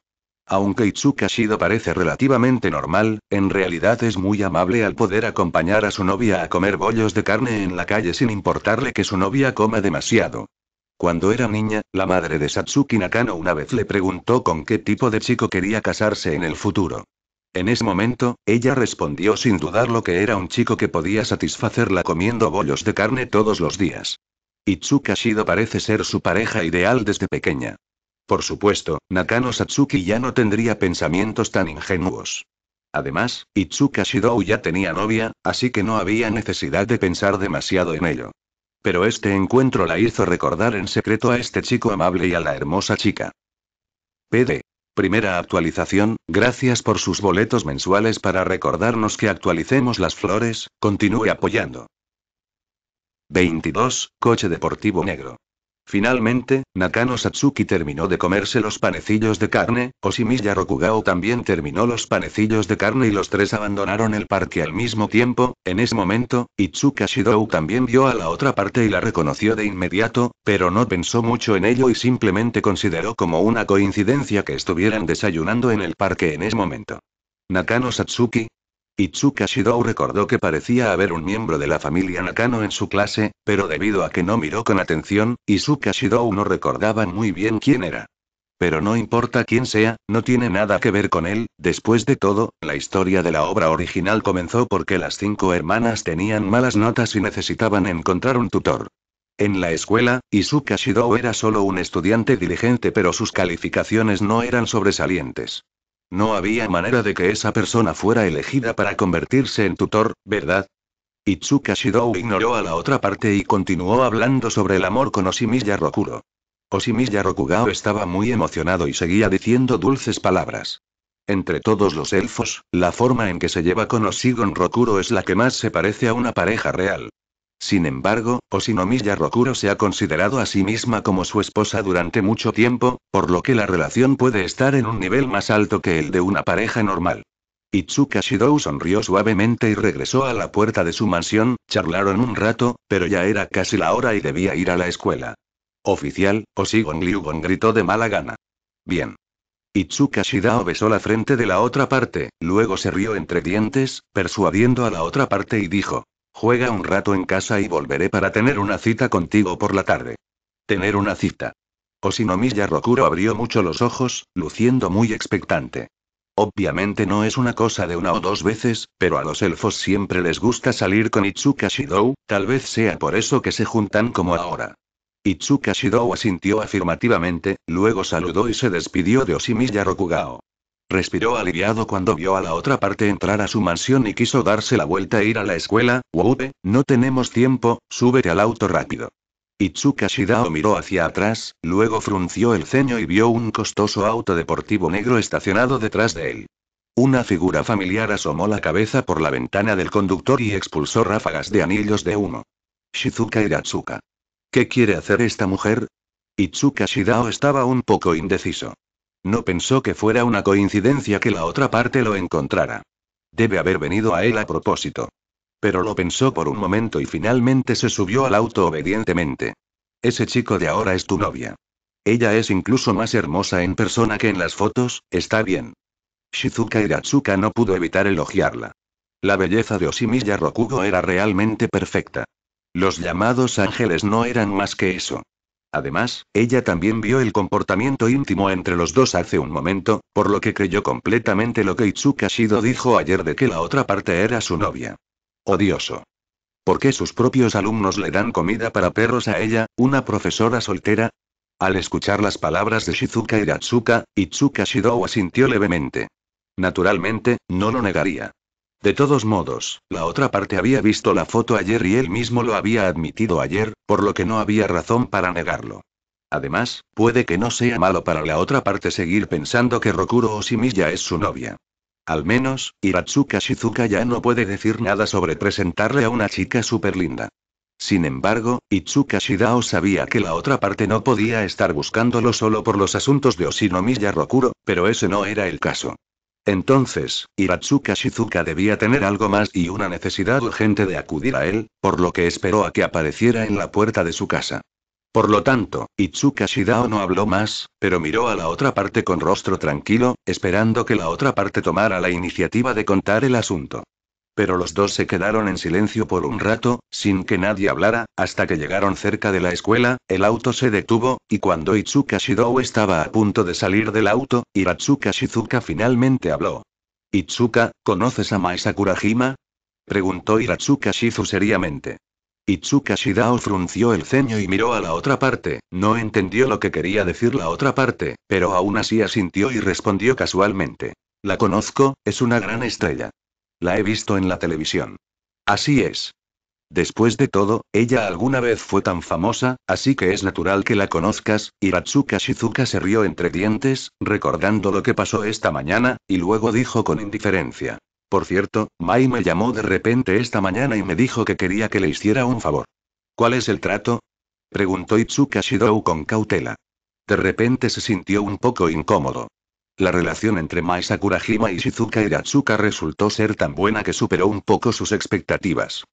Aunque Itsuka Shido parece relativamente normal, en realidad es muy amable al poder acompañar a su novia a comer bollos de carne en la calle sin importarle que su novia coma demasiado. Cuando era niña, la madre de Satsuki Nakano una vez le preguntó con qué tipo de chico quería casarse en el futuro. En ese momento, ella respondió sin dudar lo que era un chico que podía satisfacerla comiendo bollos de carne todos los días. Itsukashido Shido parece ser su pareja ideal desde pequeña. Por supuesto, Nakano Satsuki ya no tendría pensamientos tan ingenuos. Además, Itsuka Shidou ya tenía novia, así que no había necesidad de pensar demasiado en ello. Pero este encuentro la hizo recordar en secreto a este chico amable y a la hermosa chica. PD. Primera actualización, gracias por sus boletos mensuales para recordarnos que actualicemos las flores, continúe apoyando. 22. Coche deportivo negro. Finalmente, Nakano Satsuki terminó de comerse los panecillos de carne, Oshimiya Rokugao también terminó los panecillos de carne y los tres abandonaron el parque al mismo tiempo, en ese momento, Itsuka Shidou también vio a la otra parte y la reconoció de inmediato, pero no pensó mucho en ello y simplemente consideró como una coincidencia que estuvieran desayunando en el parque en ese momento. Nakano Satsuki, Itsuka Shidou recordó que parecía haber un miembro de la familia Nakano en su clase, pero debido a que no miró con atención, Itsuka Shidou no recordaba muy bien quién era. Pero no importa quién sea, no tiene nada que ver con él, después de todo, la historia de la obra original comenzó porque las cinco hermanas tenían malas notas y necesitaban encontrar un tutor. En la escuela, Izuka Shidou era solo un estudiante diligente pero sus calificaciones no eran sobresalientes. No había manera de que esa persona fuera elegida para convertirse en tutor, ¿verdad? Itsuka Shidou ignoró a la otra parte y continuó hablando sobre el amor con Oshimiya Rokuro. Oshimiya Rokugao estaba muy emocionado y seguía diciendo dulces palabras. Entre todos los elfos, la forma en que se lleva con Oshigon Rokuro es la que más se parece a una pareja real. Sin embargo, Osinomiya Rokuro se ha considerado a sí misma como su esposa durante mucho tiempo, por lo que la relación puede estar en un nivel más alto que el de una pareja normal. Itsuka Shidou sonrió suavemente y regresó a la puerta de su mansión, charlaron un rato, pero ya era casi la hora y debía ir a la escuela. Oficial, Oshigon Liugon gritó de mala gana. Bien. Itsuka Shidao besó la frente de la otra parte, luego se rió entre dientes, persuadiendo a la otra parte y dijo, Juega un rato en casa y volveré para tener una cita contigo por la tarde. Tener una cita. Osinomiya Rokuro abrió mucho los ojos, luciendo muy expectante. Obviamente no es una cosa de una o dos veces, pero a los elfos siempre les gusta salir con Itsuka Shidou, tal vez sea por eso que se juntan como ahora. Itsuka Shidou asintió afirmativamente, luego saludó y se despidió de Osimiya Rokugao. Respiró aliviado cuando vio a la otra parte entrar a su mansión y quiso darse la vuelta e ir a la escuela. Woube, no tenemos tiempo, súbete al auto rápido. Itsuka Shidao miró hacia atrás, luego frunció el ceño y vio un costoso auto deportivo negro estacionado detrás de él. Una figura familiar asomó la cabeza por la ventana del conductor y expulsó ráfagas de anillos de humo. Shizuka Iratsuka. ¿Qué quiere hacer esta mujer? Itsuka Shidao estaba un poco indeciso. No pensó que fuera una coincidencia que la otra parte lo encontrara. Debe haber venido a él a propósito. Pero lo pensó por un momento y finalmente se subió al auto obedientemente. Ese chico de ahora es tu novia. Ella es incluso más hermosa en persona que en las fotos, está bien. Shizuka Iratsuka no pudo evitar elogiarla. La belleza de Oshimiya Rokugo era realmente perfecta. Los llamados ángeles no eran más que eso. Además, ella también vio el comportamiento íntimo entre los dos hace un momento, por lo que creyó completamente lo que Itsuka Shido dijo ayer de que la otra parte era su novia. Odioso. ¿Por qué sus propios alumnos le dan comida para perros a ella, una profesora soltera? Al escuchar las palabras de Shizuka Iratsuka, Itsuka Shido asintió levemente. Naturalmente, no lo negaría. De todos modos, la otra parte había visto la foto ayer y él mismo lo había admitido ayer, por lo que no había razón para negarlo. Además, puede que no sea malo para la otra parte seguir pensando que Rokuro Oshimiya es su novia. Al menos, Hiratsuka Shizuka ya no puede decir nada sobre presentarle a una chica linda. Sin embargo, Itsuka Shidao sabía que la otra parte no podía estar buscándolo solo por los asuntos de Oshinomiya Rokuro, pero ese no era el caso. Entonces, Hiratsuka Shizuka debía tener algo más y una necesidad urgente de acudir a él, por lo que esperó a que apareciera en la puerta de su casa. Por lo tanto, Itsuka Shidao no habló más, pero miró a la otra parte con rostro tranquilo, esperando que la otra parte tomara la iniciativa de contar el asunto pero los dos se quedaron en silencio por un rato, sin que nadie hablara, hasta que llegaron cerca de la escuela, el auto se detuvo, y cuando Itsuka Shidou estaba a punto de salir del auto, Hiratsuka Shizuka finalmente habló. Itsuka, ¿conoces a Maisa Kurajima? preguntó Hiratsuka Shizu seriamente. Itsuka Shidao frunció el ceño y miró a la otra parte, no entendió lo que quería decir la otra parte, pero aún así asintió y respondió casualmente. La conozco, es una gran estrella. La he visto en la televisión. Así es. Después de todo, ella alguna vez fue tan famosa, así que es natural que la conozcas, Hiratsuka Shizuka se rió entre dientes, recordando lo que pasó esta mañana, y luego dijo con indiferencia. Por cierto, Mai me llamó de repente esta mañana y me dijo que quería que le hiciera un favor. ¿Cuál es el trato? preguntó Itsuka Shidou con cautela. De repente se sintió un poco incómodo. La relación entre Mae Sakurajima y Shizuka Hiratsuka resultó ser tan buena que superó un poco sus expectativas.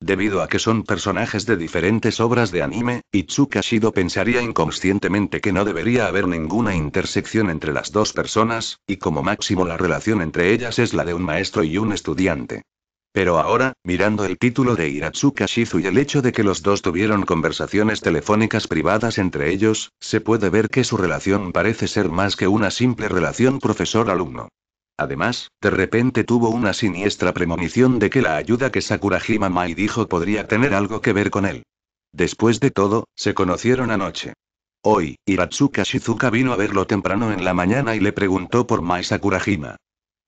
Debido a que son personajes de diferentes obras de anime, Itsuka Shido pensaría inconscientemente que no debería haber ninguna intersección entre las dos personas, y como máximo la relación entre ellas es la de un maestro y un estudiante. Pero ahora, mirando el título de Hiratsuka Shizu y el hecho de que los dos tuvieron conversaciones telefónicas privadas entre ellos, se puede ver que su relación parece ser más que una simple relación profesor-alumno. Además, de repente tuvo una siniestra premonición de que la ayuda que Sakurajima Mai dijo podría tener algo que ver con él. Después de todo, se conocieron anoche. Hoy, Hiratsuka Shizuka vino a verlo temprano en la mañana y le preguntó por Mai Sakurajima.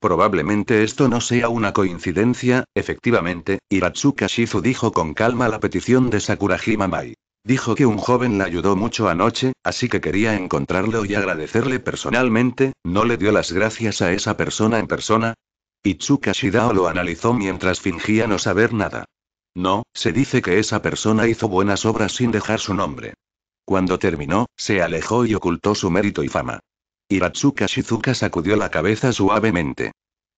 Probablemente esto no sea una coincidencia, efectivamente, Iratsuka Shizu dijo con calma la petición de Sakurajima Mai. Dijo que un joven la ayudó mucho anoche, así que quería encontrarlo y agradecerle personalmente, ¿no le dio las gracias a esa persona en persona? Itsuka Shidao lo analizó mientras fingía no saber nada. No, se dice que esa persona hizo buenas obras sin dejar su nombre. Cuando terminó, se alejó y ocultó su mérito y fama. Hiratsuka Shizuka sacudió la cabeza suavemente.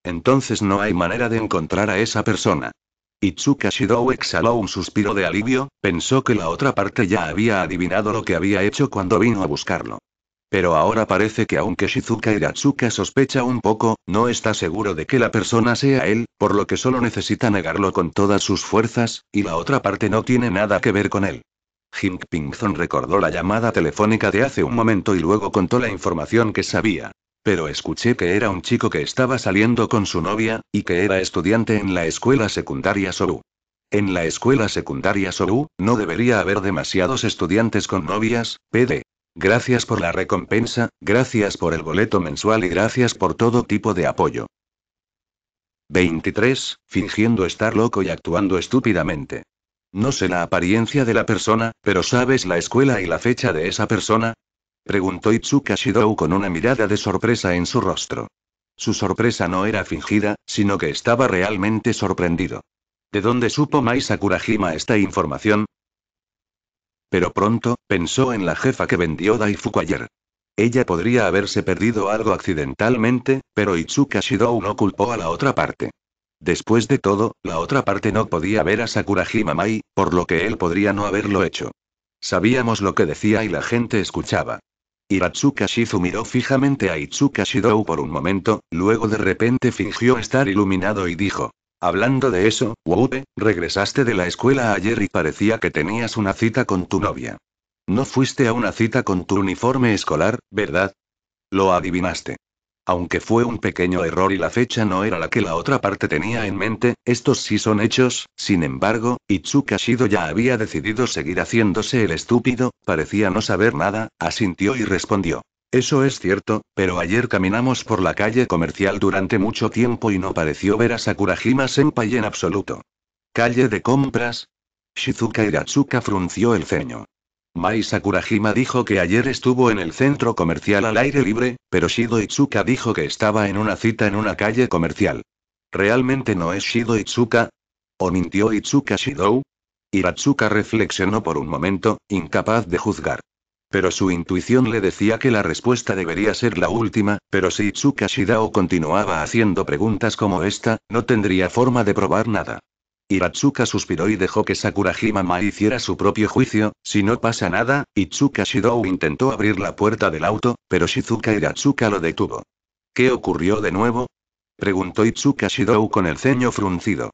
Entonces no hay manera de encontrar a esa persona. Itsuka Shidou exhaló un suspiro de alivio, pensó que la otra parte ya había adivinado lo que había hecho cuando vino a buscarlo. Pero ahora parece que aunque Shizuka Hiratsuka sospecha un poco, no está seguro de que la persona sea él, por lo que solo necesita negarlo con todas sus fuerzas, y la otra parte no tiene nada que ver con él. Pinkson recordó la llamada telefónica de hace un momento y luego contó la información que sabía. Pero escuché que era un chico que estaba saliendo con su novia, y que era estudiante en la escuela secundaria Soru. En la escuela secundaria Soru, no debería haber demasiados estudiantes con novias, PD. Gracias por la recompensa, gracias por el boleto mensual y gracias por todo tipo de apoyo. 23. Fingiendo estar loco y actuando estúpidamente. No sé la apariencia de la persona, pero ¿sabes la escuela y la fecha de esa persona? Preguntó Itsuka Shidou con una mirada de sorpresa en su rostro. Su sorpresa no era fingida, sino que estaba realmente sorprendido. ¿De dónde supo Mai Sakurajima esta información? Pero pronto, pensó en la jefa que vendió Daifuku ayer. Ella podría haberse perdido algo accidentalmente, pero Itsuka Shidou no culpó a la otra parte. Después de todo, la otra parte no podía ver a Sakurajima Mai, por lo que él podría no haberlo hecho. Sabíamos lo que decía y la gente escuchaba. Hiratsuka Shizu miró fijamente a Itsuka Shidou por un momento, luego de repente fingió estar iluminado y dijo. Hablando de eso, Woube, regresaste de la escuela ayer y parecía que tenías una cita con tu novia. No fuiste a una cita con tu uniforme escolar, ¿verdad? Lo adivinaste. Aunque fue un pequeño error y la fecha no era la que la otra parte tenía en mente, estos sí son hechos, sin embargo, Itsuka Shido ya había decidido seguir haciéndose el estúpido, parecía no saber nada, asintió y respondió. Eso es cierto, pero ayer caminamos por la calle comercial durante mucho tiempo y no pareció ver a Sakurajima Senpai en absoluto. ¿Calle de compras? Shizuka Hiratsuka frunció el ceño. Mai Sakurajima dijo que ayer estuvo en el centro comercial al aire libre, pero Shido Itsuka dijo que estaba en una cita en una calle comercial. ¿Realmente no es Shido Itsuka? ¿O mintió Itsuka Shidou? Hiratsuka reflexionó por un momento, incapaz de juzgar. Pero su intuición le decía que la respuesta debería ser la última, pero si Itsuka Shidao continuaba haciendo preguntas como esta, no tendría forma de probar nada. Hiratsuka suspiró y dejó que sakurajima hiciera su propio juicio, si no pasa nada, Itsuka Shidou intentó abrir la puerta del auto, pero Shizuka Hiratsuka lo detuvo. ¿Qué ocurrió de nuevo? Preguntó Itsuka Shidou con el ceño fruncido.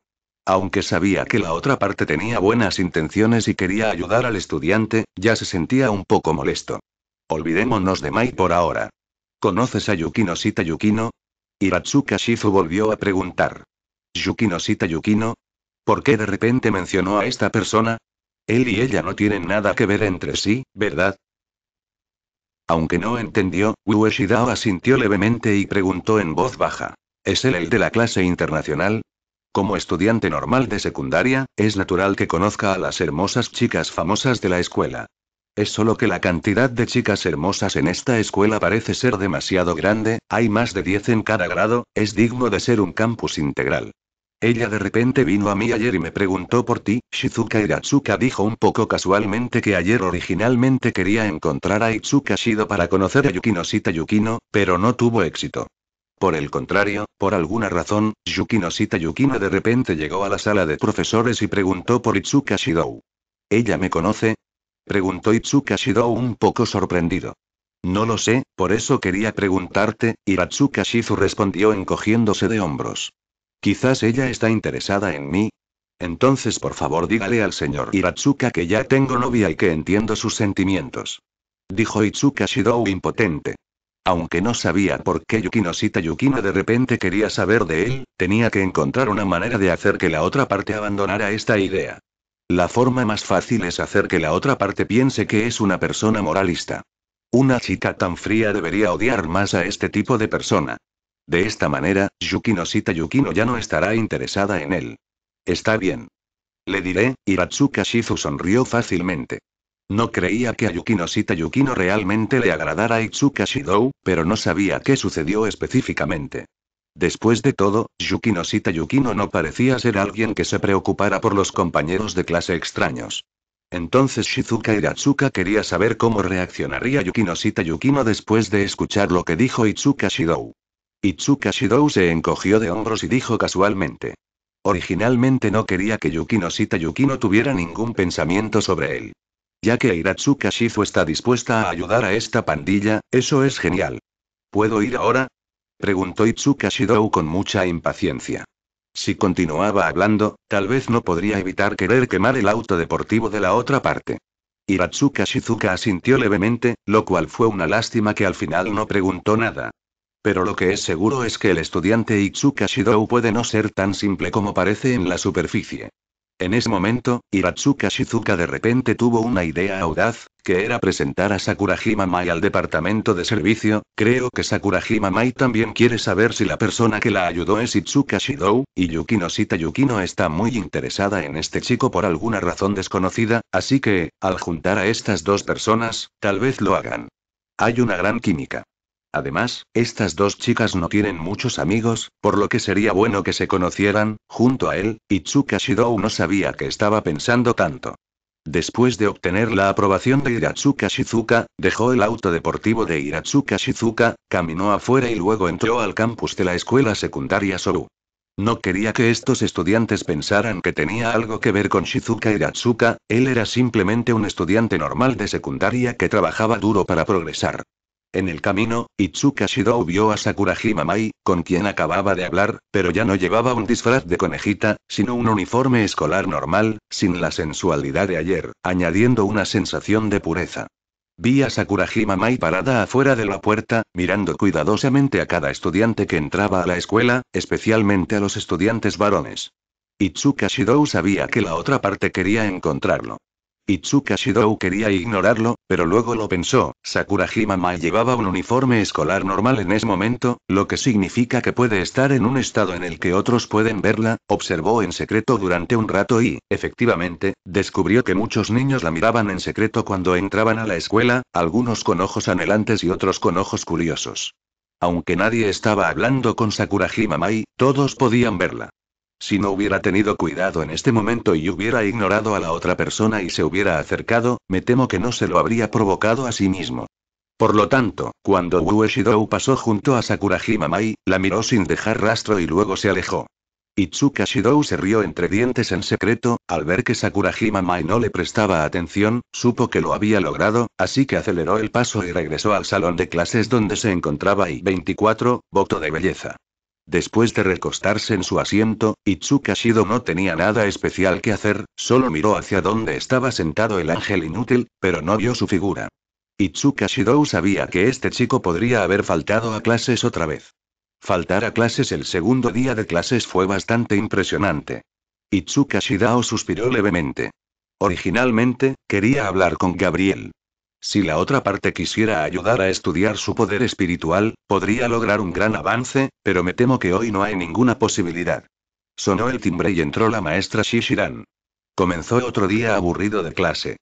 Aunque sabía que la otra parte tenía buenas intenciones y quería ayudar al estudiante, ya se sentía un poco molesto. Olvidémonos de Mai por ahora. ¿Conoces a Yukino Sita Yukino? Hiratsuka Shizu volvió a preguntar. Yukino Sita Yukino, ¿Por qué de repente mencionó a esta persona? Él y ella no tienen nada que ver entre sí, ¿verdad? Aunque no entendió, Ueshidao asintió levemente y preguntó en voz baja. ¿Es él el de la clase internacional? Como estudiante normal de secundaria, es natural que conozca a las hermosas chicas famosas de la escuela. Es solo que la cantidad de chicas hermosas en esta escuela parece ser demasiado grande, hay más de 10 en cada grado, es digno de ser un campus integral. Ella de repente vino a mí ayer y me preguntó por ti, Shizuka Iratsuka dijo un poco casualmente que ayer originalmente quería encontrar a Itsuka Shido para conocer a Yukinosita Yukino, pero no tuvo éxito. Por el contrario, por alguna razón, Yukinosita Yukino de repente llegó a la sala de profesores y preguntó por Itsuka Shido. ¿Ella me conoce? Preguntó Itsuka Shido un poco sorprendido. No lo sé, por eso quería preguntarte, Iratsuka Shizu respondió encogiéndose de hombros. Quizás ella está interesada en mí. Entonces por favor dígale al señor Hiratsuka que ya tengo novia y que entiendo sus sentimientos. Dijo Itsuka Shidou impotente. Aunque no sabía por qué Yukinosita Yukina de repente quería saber de él, tenía que encontrar una manera de hacer que la otra parte abandonara esta idea. La forma más fácil es hacer que la otra parte piense que es una persona moralista. Una chica tan fría debería odiar más a este tipo de persona. De esta manera, Yukino-sita Yukino ya no estará interesada en él. Está bien. Le diré, Hiratsuka Shizu sonrió fácilmente. No creía que a yukino Yukino realmente le agradara a Itsuka Shidou, pero no sabía qué sucedió específicamente. Después de todo, Yukino-sita Yukino no parecía ser alguien que se preocupara por los compañeros de clase extraños. Entonces Shizuka Hiratsuka quería saber cómo reaccionaría yukino Yukino después de escuchar lo que dijo Itsuka Shidou. Itsuka Shidou se encogió de hombros y dijo casualmente. Originalmente no quería que Yukino Sita Yukino tuviera ningún pensamiento sobre él. Ya que Hiratsuka Shizu está dispuesta a ayudar a esta pandilla, eso es genial. ¿Puedo ir ahora? Preguntó Itsuka Shidou con mucha impaciencia. Si continuaba hablando, tal vez no podría evitar querer quemar el auto deportivo de la otra parte. Hiratsuka Shizuka asintió levemente, lo cual fue una lástima que al final no preguntó nada, pero lo que es seguro es que el estudiante Itsuka Shidou puede no ser tan simple como parece en la superficie. En ese momento, Hiratsuka Shizuka de repente tuvo una idea audaz, que era presentar a Sakurajima Mai al departamento de servicio, creo que Sakurajima Mai también quiere saber si la persona que la ayudó es Itsuka Shidou, y Yukino Sita Yukino está muy interesada en este chico por alguna razón desconocida, así que, al juntar a estas dos personas, tal vez lo hagan. Hay una gran química. Además, estas dos chicas no tienen muchos amigos, por lo que sería bueno que se conocieran, junto a él, y Shidou no sabía que estaba pensando tanto. Después de obtener la aprobación de Hiratsuka Shizuka, dejó el auto deportivo de Hiratsuka Shizuka, caminó afuera y luego entró al campus de la escuela secundaria Soru. No quería que estos estudiantes pensaran que tenía algo que ver con Shizuka Hiratsuka, él era simplemente un estudiante normal de secundaria que trabajaba duro para progresar. En el camino, Itsuka vio a Sakurajima Mai, con quien acababa de hablar, pero ya no llevaba un disfraz de conejita, sino un uniforme escolar normal, sin la sensualidad de ayer, añadiendo una sensación de pureza. Vi a Sakurajima Mai parada afuera de la puerta, mirando cuidadosamente a cada estudiante que entraba a la escuela, especialmente a los estudiantes varones. Itsuka sabía que la otra parte quería encontrarlo. Itsuka Shidou quería ignorarlo, pero luego lo pensó, Sakura Himamai llevaba un uniforme escolar normal en ese momento, lo que significa que puede estar en un estado en el que otros pueden verla, observó en secreto durante un rato y, efectivamente, descubrió que muchos niños la miraban en secreto cuando entraban a la escuela, algunos con ojos anhelantes y otros con ojos curiosos. Aunque nadie estaba hablando con Sakura Himamai, todos podían verla. Si no hubiera tenido cuidado en este momento y hubiera ignorado a la otra persona y se hubiera acercado, me temo que no se lo habría provocado a sí mismo. Por lo tanto, cuando Wu Shidou pasó junto a Sakurajima Mai, la miró sin dejar rastro y luego se alejó. Itsuka Shidou se rió entre dientes en secreto, al ver que Sakurajima Mai no le prestaba atención, supo que lo había logrado, así que aceleró el paso y regresó al salón de clases donde se encontraba y 24, voto de belleza. Después de recostarse en su asiento, Itsukashido no tenía nada especial que hacer, solo miró hacia donde estaba sentado el ángel inútil, pero no vio su figura. Itsukashido sabía que este chico podría haber faltado a clases otra vez. Faltar a clases el segundo día de clases fue bastante impresionante. Itsukashidao suspiró levemente. Originalmente, quería hablar con Gabriel, si la otra parte quisiera ayudar a estudiar su poder espiritual, podría lograr un gran avance, pero me temo que hoy no hay ninguna posibilidad. Sonó el timbre y entró la maestra Shishiran. Comenzó otro día aburrido de clase.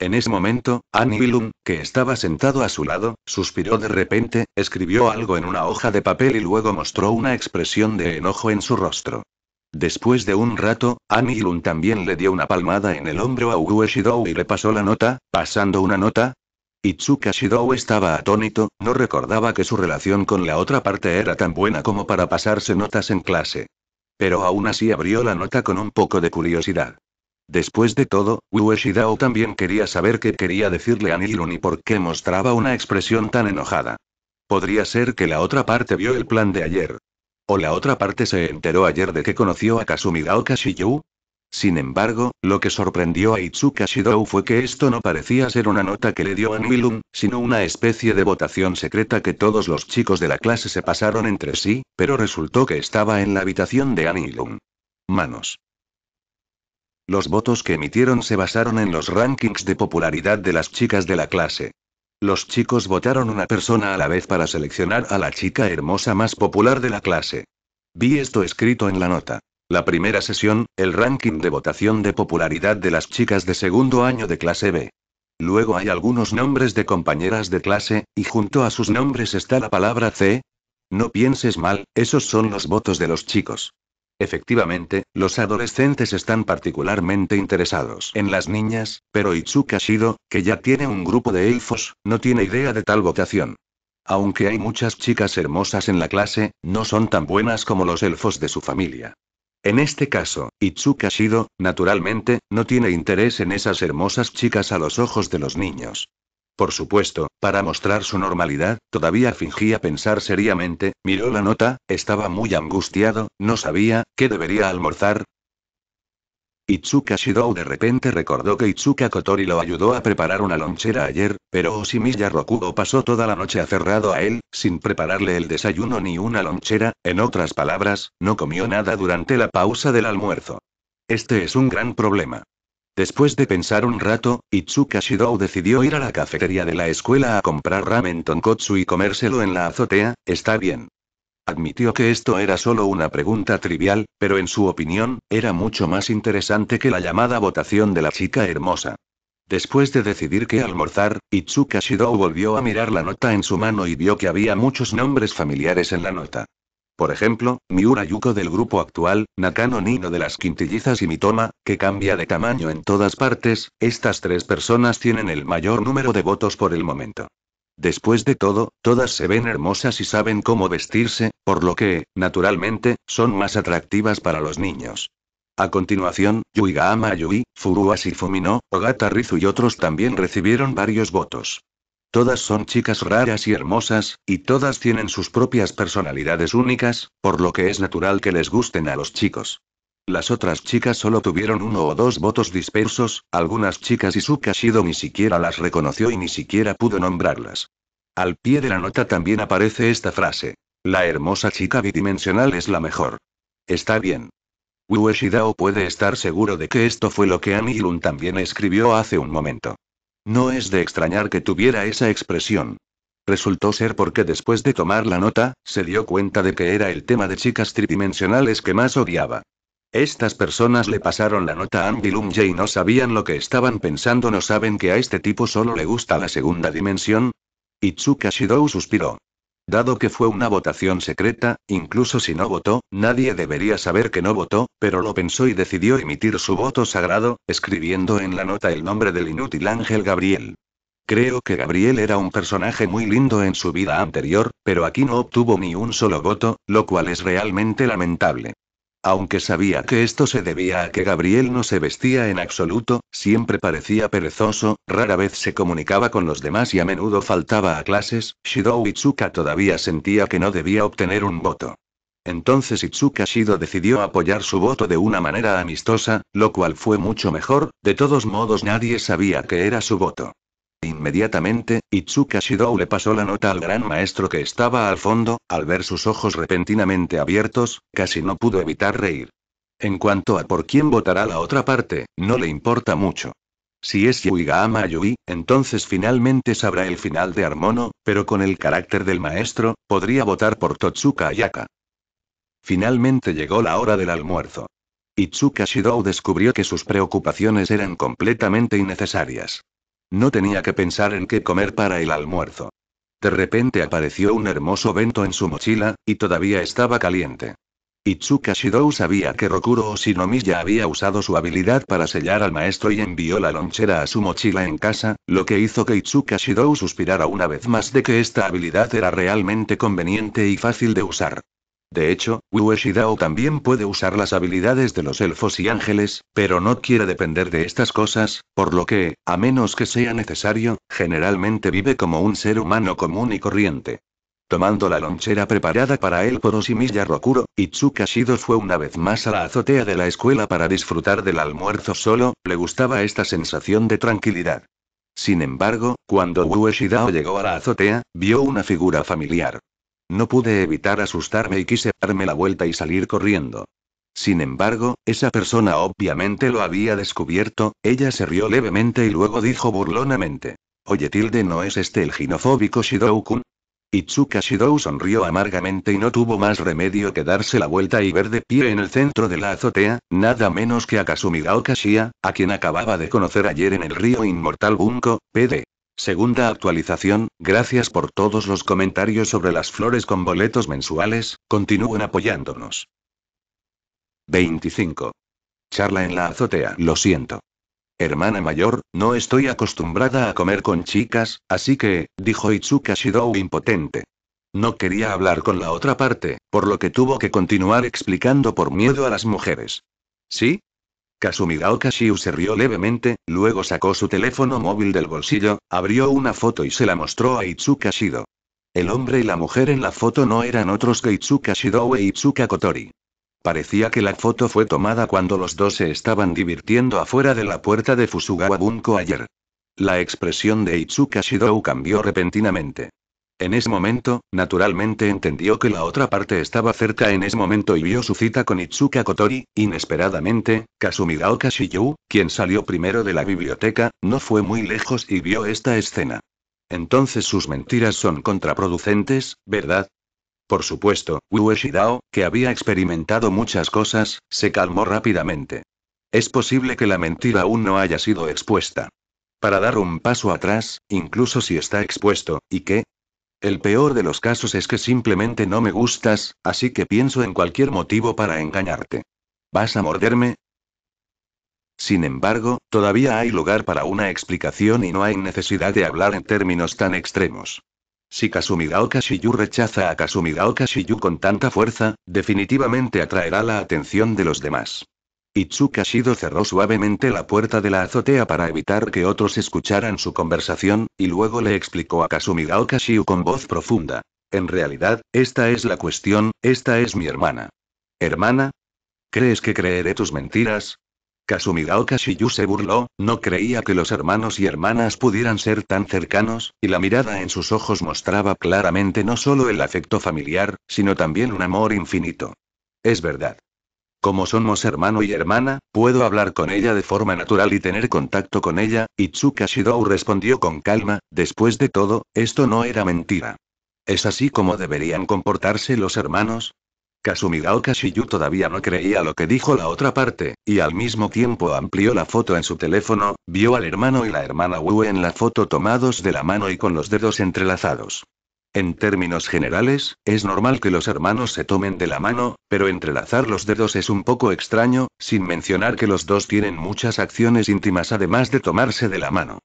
En ese momento, Bilun, que estaba sentado a su lado, suspiró de repente, escribió algo en una hoja de papel y luego mostró una expresión de enojo en su rostro. Después de un rato, Anilun también le dio una palmada en el hombro a Ugueshidou y le pasó la nota, pasando una nota, Itsuka Shidou estaba atónito, no recordaba que su relación con la otra parte era tan buena como para pasarse notas en clase. Pero aún así abrió la nota con un poco de curiosidad. Después de todo, Wu también quería saber qué quería decirle a Nilun y por qué mostraba una expresión tan enojada. Podría ser que la otra parte vio el plan de ayer. O la otra parte se enteró ayer de que conoció a Kasumigaoka Shiyu, sin embargo, lo que sorprendió a Itsuka Shidou fue que esto no parecía ser una nota que le dio Anilun, sino una especie de votación secreta que todos los chicos de la clase se pasaron entre sí, pero resultó que estaba en la habitación de Lung. Manos. Los votos que emitieron se basaron en los rankings de popularidad de las chicas de la clase. Los chicos votaron una persona a la vez para seleccionar a la chica hermosa más popular de la clase. Vi esto escrito en la nota. La primera sesión, el ranking de votación de popularidad de las chicas de segundo año de clase B. Luego hay algunos nombres de compañeras de clase, y junto a sus nombres está la palabra C. No pienses mal, esos son los votos de los chicos. Efectivamente, los adolescentes están particularmente interesados en las niñas, pero Itsuka Shido, que ya tiene un grupo de elfos, no tiene idea de tal votación. Aunque hay muchas chicas hermosas en la clase, no son tan buenas como los elfos de su familia. En este caso, Itsuka Shido, naturalmente, no tiene interés en esas hermosas chicas a los ojos de los niños. Por supuesto, para mostrar su normalidad, todavía fingía pensar seriamente, miró la nota, estaba muy angustiado, no sabía qué debería almorzar, Itsuka Shidou de repente recordó que Itsuka Kotori lo ayudó a preparar una lonchera ayer, pero Oshimiya Rokugo pasó toda la noche aferrado a él, sin prepararle el desayuno ni una lonchera, en otras palabras, no comió nada durante la pausa del almuerzo. Este es un gran problema. Después de pensar un rato, Itsuka Shidou decidió ir a la cafetería de la escuela a comprar ramen tonkotsu y comérselo en la azotea, está bien. Admitió que esto era solo una pregunta trivial, pero en su opinión, era mucho más interesante que la llamada votación de la chica hermosa. Después de decidir qué almorzar, Itsuka Shidou volvió a mirar la nota en su mano y vio que había muchos nombres familiares en la nota. Por ejemplo, Miura Yuko del grupo actual, Nakano Nino de las Quintillizas y Mitoma, que cambia de tamaño en todas partes, estas tres personas tienen el mayor número de votos por el momento. Después de todo, todas se ven hermosas y saben cómo vestirse, por lo que, naturalmente, son más atractivas para los niños. A continuación, Yuigaama Yui, Furuasi Fumino, Ogata Rizu y otros también recibieron varios votos. Todas son chicas raras y hermosas, y todas tienen sus propias personalidades únicas, por lo que es natural que les gusten a los chicos. Las otras chicas solo tuvieron uno o dos votos dispersos, algunas chicas y su ni siquiera las reconoció y ni siquiera pudo nombrarlas. Al pie de la nota también aparece esta frase. La hermosa chica bidimensional es la mejor. Está bien. Ueshidao puede estar seguro de que esto fue lo que Anilun también escribió hace un momento. No es de extrañar que tuviera esa expresión. Resultó ser porque después de tomar la nota, se dio cuenta de que era el tema de chicas tridimensionales que más odiaba. Estas personas le pasaron la nota a Andy y no sabían lo que estaban pensando, no saben que a este tipo solo le gusta la segunda dimensión. Itsuka Shidou suspiró. Dado que fue una votación secreta, incluso si no votó, nadie debería saber que no votó, pero lo pensó y decidió emitir su voto sagrado, escribiendo en la nota el nombre del inútil ángel Gabriel. Creo que Gabriel era un personaje muy lindo en su vida anterior, pero aquí no obtuvo ni un solo voto, lo cual es realmente lamentable. Aunque sabía que esto se debía a que Gabriel no se vestía en absoluto, siempre parecía perezoso, rara vez se comunicaba con los demás y a menudo faltaba a clases, Shido Itsuka todavía sentía que no debía obtener un voto. Entonces Itsuka Shido decidió apoyar su voto de una manera amistosa, lo cual fue mucho mejor, de todos modos nadie sabía que era su voto. Inmediatamente, Itsuka Shidou le pasó la nota al gran maestro que estaba al fondo, al ver sus ojos repentinamente abiertos, casi no pudo evitar reír. En cuanto a por quién votará la otra parte, no le importa mucho. Si es Yuigaama Yui, entonces finalmente sabrá el final de Armono, pero con el carácter del maestro, podría votar por Totsuka Ayaka. Finalmente llegó la hora del almuerzo. Itsuka Shidou descubrió que sus preocupaciones eran completamente innecesarias. No tenía que pensar en qué comer para el almuerzo. De repente apareció un hermoso vento en su mochila, y todavía estaba caliente. Itsuka Shidou sabía que Rokuro ya había usado su habilidad para sellar al maestro y envió la lonchera a su mochila en casa, lo que hizo que Itsuka Shidou suspirara una vez más de que esta habilidad era realmente conveniente y fácil de usar. De hecho, Ueshidao también puede usar las habilidades de los elfos y ángeles, pero no quiere depender de estas cosas, por lo que, a menos que sea necesario, generalmente vive como un ser humano común y corriente. Tomando la lonchera preparada para él por Oshimiya Rokuro, Itsuka Shido fue una vez más a la azotea de la escuela para disfrutar del almuerzo solo, le gustaba esta sensación de tranquilidad. Sin embargo, cuando Ueshidao llegó a la azotea, vio una figura familiar. No pude evitar asustarme y quise darme la vuelta y salir corriendo. Sin embargo, esa persona obviamente lo había descubierto, ella se rió levemente y luego dijo burlonamente. Oye Tilde, ¿no es este el ginofóbico Shidou-kun? Itsuka Shidou sonrió amargamente y no tuvo más remedio que darse la vuelta y ver de pie en el centro de la azotea, nada menos que a Kasumi Gaokashia, a quien acababa de conocer ayer en el río Inmortal Bunko, PD. Segunda actualización, gracias por todos los comentarios sobre las flores con boletos mensuales, continúen apoyándonos. 25. Charla en la azotea, lo siento. Hermana mayor, no estoy acostumbrada a comer con chicas, así que, dijo Itsuka Shidou impotente. No quería hablar con la otra parte, por lo que tuvo que continuar explicando por miedo a las mujeres. Sí, Kasumigaoka Shiu se rió levemente, luego sacó su teléfono móvil del bolsillo, abrió una foto y se la mostró a Itsuka Shido. El hombre y la mujer en la foto no eran otros que Itsuka Shido e Itsuka Kotori. Parecía que la foto fue tomada cuando los dos se estaban divirtiendo afuera de la puerta de Fusugawa Bunko ayer. La expresión de Itsuka Shidou cambió repentinamente. En ese momento, naturalmente entendió que la otra parte estaba cerca en ese momento y vio su cita con Itsuka Kotori, inesperadamente, Kasumigaoka Shiyu, quien salió primero de la biblioteca, no fue muy lejos y vio esta escena. Entonces sus mentiras son contraproducentes, ¿verdad? Por supuesto, Wu que había experimentado muchas cosas, se calmó rápidamente. Es posible que la mentira aún no haya sido expuesta para dar un paso atrás, incluso si está expuesto, y que, el peor de los casos es que simplemente no me gustas, así que pienso en cualquier motivo para engañarte. ¿Vas a morderme? Sin embargo, todavía hay lugar para una explicación y no hay necesidad de hablar en términos tan extremos. Si Kasumigaoka Kashiyu rechaza a Kasumigaoka Kashiyu con tanta fuerza, definitivamente atraerá la atención de los demás. Itsuka cerró suavemente la puerta de la azotea para evitar que otros escucharan su conversación, y luego le explicó a Kasumi Gaokashiu con voz profunda. En realidad, esta es la cuestión, esta es mi hermana. ¿Hermana? ¿Crees que creeré tus mentiras? Kasumi Daokashiyu se burló, no creía que los hermanos y hermanas pudieran ser tan cercanos, y la mirada en sus ojos mostraba claramente no solo el afecto familiar, sino también un amor infinito. Es verdad. Como somos hermano y hermana, puedo hablar con ella de forma natural y tener contacto con ella, Itsuka Shidou respondió con calma, después de todo, esto no era mentira. ¿Es así como deberían comportarse los hermanos? Kasumigaoka Shiyu todavía no creía lo que dijo la otra parte, y al mismo tiempo amplió la foto en su teléfono, vio al hermano y la hermana Wu en la foto tomados de la mano y con los dedos entrelazados. En términos generales, es normal que los hermanos se tomen de la mano, pero entrelazar los dedos es un poco extraño, sin mencionar que los dos tienen muchas acciones íntimas además de tomarse de la mano.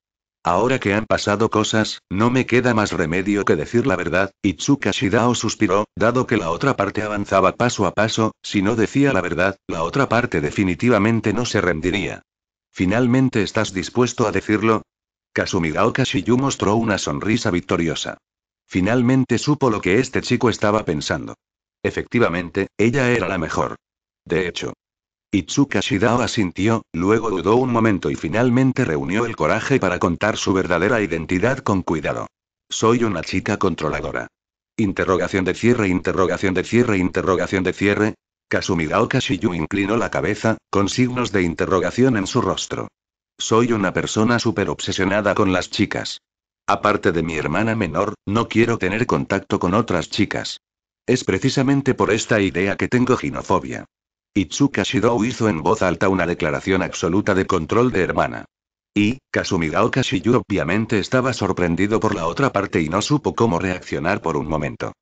Ahora que han pasado cosas, no me queda más remedio que decir la verdad, Itsuka Shidao suspiró, dado que la otra parte avanzaba paso a paso, si no decía la verdad, la otra parte definitivamente no se rendiría. ¿Finalmente estás dispuesto a decirlo? Kasumigaoka Kashiyu mostró una sonrisa victoriosa. Finalmente supo lo que este chico estaba pensando. Efectivamente, ella era la mejor. De hecho. Itsuka Shidao asintió, luego dudó un momento y finalmente reunió el coraje para contar su verdadera identidad con cuidado. Soy una chica controladora. Interrogación de cierre, interrogación de cierre, interrogación de cierre. Kasumidao Kashiyu inclinó la cabeza, con signos de interrogación en su rostro. Soy una persona súper obsesionada con las chicas. Aparte de mi hermana menor, no quiero tener contacto con otras chicas. Es precisamente por esta idea que tengo ginofobia. Itsuka Shidou hizo en voz alta una declaración absoluta de control de hermana. Y, Kasumigaoka Kashiyu obviamente estaba sorprendido por la otra parte y no supo cómo reaccionar por un momento.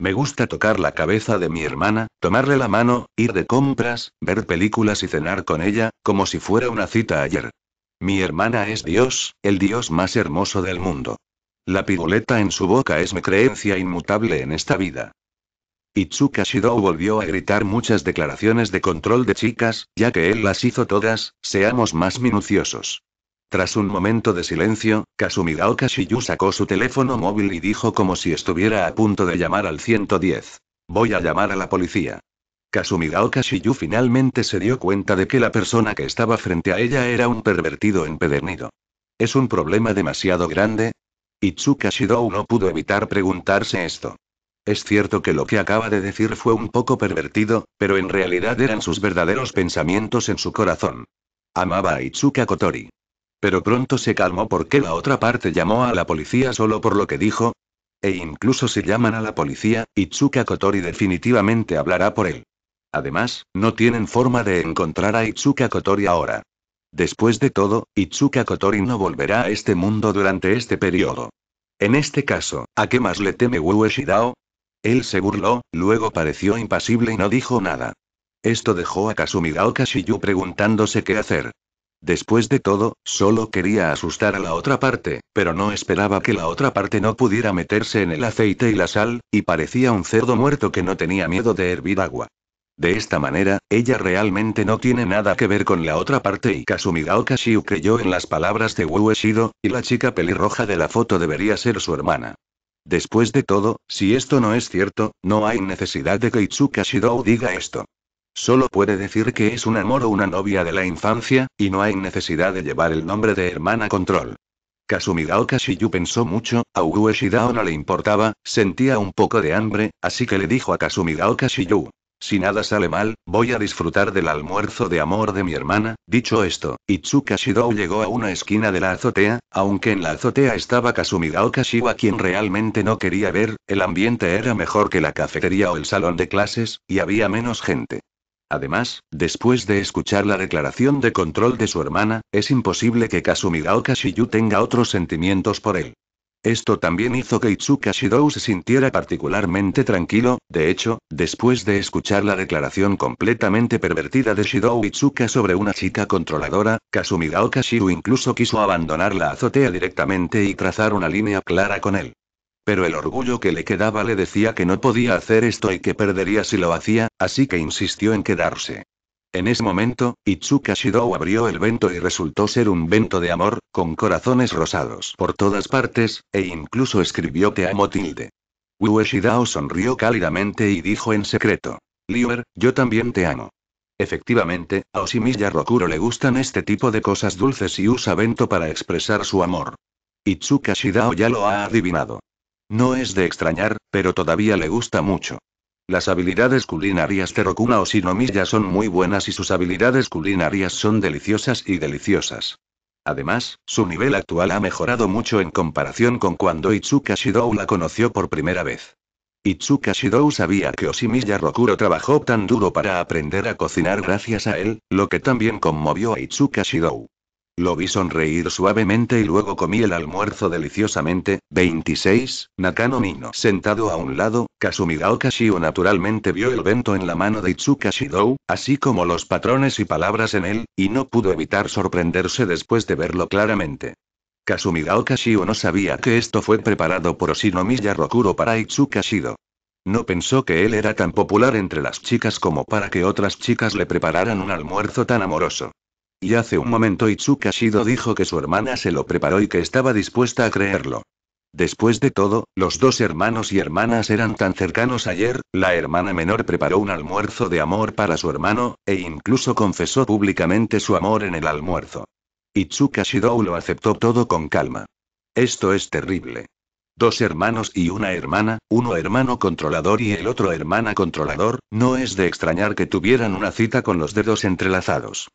Me gusta tocar la cabeza de mi hermana, tomarle la mano, ir de compras, ver películas y cenar con ella, como si fuera una cita ayer. Mi hermana es Dios, el Dios más hermoso del mundo. La piruleta en su boca es mi creencia inmutable en esta vida. Itsuka Shidou volvió a gritar muchas declaraciones de control de chicas, ya que él las hizo todas, seamos más minuciosos. Tras un momento de silencio, Kasumirao Kashiyu sacó su teléfono móvil y dijo como si estuviera a punto de llamar al 110. Voy a llamar a la policía. Kasumigaoka Shiyu finalmente se dio cuenta de que la persona que estaba frente a ella era un pervertido empedernido. ¿Es un problema demasiado grande? Itsuka Shidou no pudo evitar preguntarse esto. Es cierto que lo que acaba de decir fue un poco pervertido, pero en realidad eran sus verdaderos pensamientos en su corazón. Amaba a Itsuka Kotori. Pero pronto se calmó porque la otra parte llamó a la policía solo por lo que dijo. E incluso si llaman a la policía, Itsuka Kotori definitivamente hablará por él. Además, no tienen forma de encontrar a Itsuka Kotori ahora. Después de todo, Itsuka Kotori no volverá a este mundo durante este periodo. En este caso, ¿a qué más le teme Wu Shidao? Él se burló, luego pareció impasible y no dijo nada. Esto dejó a Kasumigaoka Shiyu preguntándose qué hacer. Después de todo, solo quería asustar a la otra parte, pero no esperaba que la otra parte no pudiera meterse en el aceite y la sal, y parecía un cerdo muerto que no tenía miedo de hervir agua. De esta manera, ella realmente no tiene nada que ver con la otra parte y Kasumi Kashiyu creyó en las palabras de Wu y la chica pelirroja de la foto debería ser su hermana. Después de todo, si esto no es cierto, no hay necesidad de que Itsuka Shidou diga esto. Solo puede decir que es un amor o una novia de la infancia, y no hay necesidad de llevar el nombre de hermana control. Kasumi Kashiyu pensó mucho, a Ueshiro no le importaba, sentía un poco de hambre, así que le dijo a Kasumi Kashiyu. Si nada sale mal, voy a disfrutar del almuerzo de amor de mi hermana. Dicho esto, Itsuka Shidou llegó a una esquina de la azotea, aunque en la azotea estaba Kasumigaoka shiwa quien realmente no quería ver, el ambiente era mejor que la cafetería o el salón de clases, y había menos gente. Además, después de escuchar la declaración de control de su hermana, es imposible que Kasumigaoka Shiyu tenga otros sentimientos por él. Esto también hizo que Itsuka Shidou se sintiera particularmente tranquilo, de hecho, después de escuchar la declaración completamente pervertida de Shidou Itsuka sobre una chica controladora, Kasumigaoka Shiu incluso quiso abandonar la azotea directamente y trazar una línea clara con él. Pero el orgullo que le quedaba le decía que no podía hacer esto y que perdería si lo hacía, así que insistió en quedarse. En ese momento, Itsuka Shidou abrió el vento y resultó ser un vento de amor, con corazones rosados por todas partes, e incluso escribió Te amo tilde. Wu sonrió cálidamente y dijo en secreto. Liuer, yo también te amo. Efectivamente, a a Rokuro le gustan este tipo de cosas dulces y usa vento para expresar su amor. Itsuka Shidao ya lo ha adivinado. No es de extrañar, pero todavía le gusta mucho. Las habilidades culinarias de Rokuna o Shinomiya son muy buenas y sus habilidades culinarias son deliciosas y deliciosas. Además, su nivel actual ha mejorado mucho en comparación con cuando Itsuka Shidou la conoció por primera vez. Itsuka Shidou sabía que Oshimiya Rokuro trabajó tan duro para aprender a cocinar gracias a él, lo que también conmovió a Itsuka Shidou. Lo vi sonreír suavemente y luego comí el almuerzo deliciosamente. 26. Nakano Mino. Sentado a un lado, Kazumi Shio naturalmente vio el vento en la mano de Itsuka Shidou, así como los patrones y palabras en él, y no pudo evitar sorprenderse después de verlo claramente. Kazumi Okashio no sabía que esto fue preparado por Oshinomiya Rokuro para Itsuka Shido. No pensó que él era tan popular entre las chicas como para que otras chicas le prepararan un almuerzo tan amoroso. Y hace un momento Itsuka Shido dijo que su hermana se lo preparó y que estaba dispuesta a creerlo. Después de todo, los dos hermanos y hermanas eran tan cercanos ayer, la hermana menor preparó un almuerzo de amor para su hermano, e incluso confesó públicamente su amor en el almuerzo. Itsuka lo aceptó todo con calma. Esto es terrible. Dos hermanos y una hermana, uno hermano controlador y el otro hermana controlador, no es de extrañar que tuvieran una cita con los dedos entrelazados.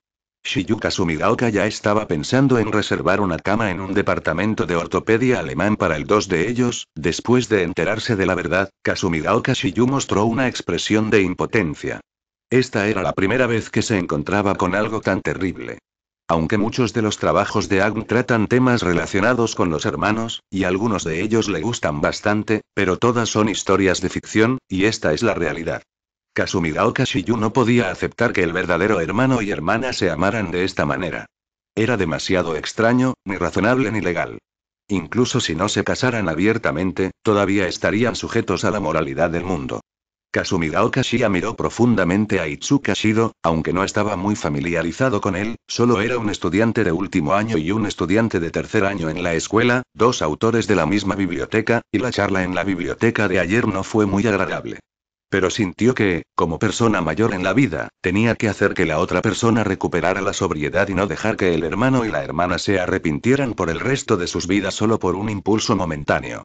Shiyuka Sumigaoka ya estaba pensando en reservar una cama en un departamento de ortopedia alemán para el dos de ellos, después de enterarse de la verdad, Kasumigaoka Shiyu mostró una expresión de impotencia. Esta era la primera vez que se encontraba con algo tan terrible. Aunque muchos de los trabajos de Agn tratan temas relacionados con los hermanos, y algunos de ellos le gustan bastante, pero todas son historias de ficción, y esta es la realidad. Kasumigaoka Shiyu no podía aceptar que el verdadero hermano y hermana se amaran de esta manera. Era demasiado extraño, ni razonable ni legal. Incluso si no se casaran abiertamente, todavía estarían sujetos a la moralidad del mundo. Kasumigaoka Shia miró profundamente a Itsuka Shido, aunque no estaba muy familiarizado con él, solo era un estudiante de último año y un estudiante de tercer año en la escuela, dos autores de la misma biblioteca, y la charla en la biblioteca de ayer no fue muy agradable. Pero sintió que, como persona mayor en la vida, tenía que hacer que la otra persona recuperara la sobriedad y no dejar que el hermano y la hermana se arrepintieran por el resto de sus vidas solo por un impulso momentáneo.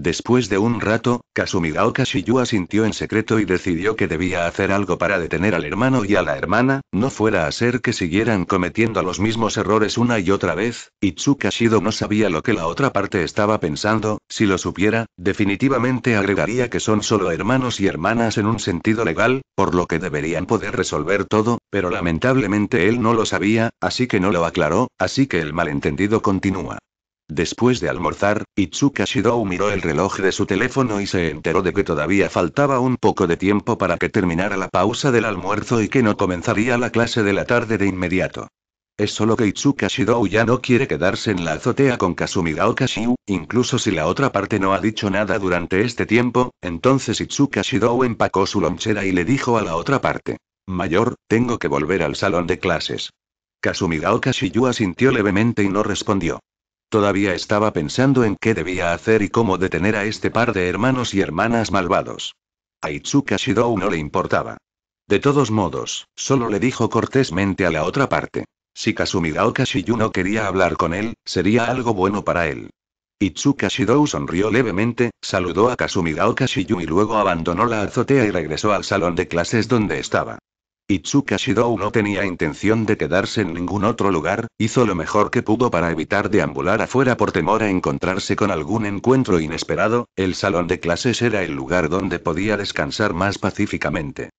Después de un rato, Kasumigaoka Kashiyu asintió en secreto y decidió que debía hacer algo para detener al hermano y a la hermana, no fuera a ser que siguieran cometiendo los mismos errores una y otra vez. Itsuka Shido no sabía lo que la otra parte estaba pensando, si lo supiera, definitivamente agregaría que son solo hermanos y hermanas en un sentido legal, por lo que deberían poder resolver todo, pero lamentablemente él no lo sabía, así que no lo aclaró, así que el malentendido continúa. Después de almorzar, Itsuka Shidou miró el reloj de su teléfono y se enteró de que todavía faltaba un poco de tiempo para que terminara la pausa del almuerzo y que no comenzaría la clase de la tarde de inmediato. Es solo que Itsuka Shidou ya no quiere quedarse en la azotea con Kasumigao Kashiu, incluso si la otra parte no ha dicho nada durante este tiempo, entonces Itsuka Shidou empacó su lonchera y le dijo a la otra parte. Mayor, tengo que volver al salón de clases. Kasumigao Kashiyu asintió levemente y no respondió. Todavía estaba pensando en qué debía hacer y cómo detener a este par de hermanos y hermanas malvados. A Itsuka Shidou no le importaba. De todos modos, solo le dijo cortésmente a la otra parte. Si Kasumigaoka Shiyu no quería hablar con él, sería algo bueno para él. Itsuka Shidou sonrió levemente, saludó a Kasumigaoka Shiyu y luego abandonó la azotea y regresó al salón de clases donde estaba. Itsuka Shidou no tenía intención de quedarse en ningún otro lugar, hizo lo mejor que pudo para evitar deambular afuera por temor a encontrarse con algún encuentro inesperado, el salón de clases era el lugar donde podía descansar más pacíficamente.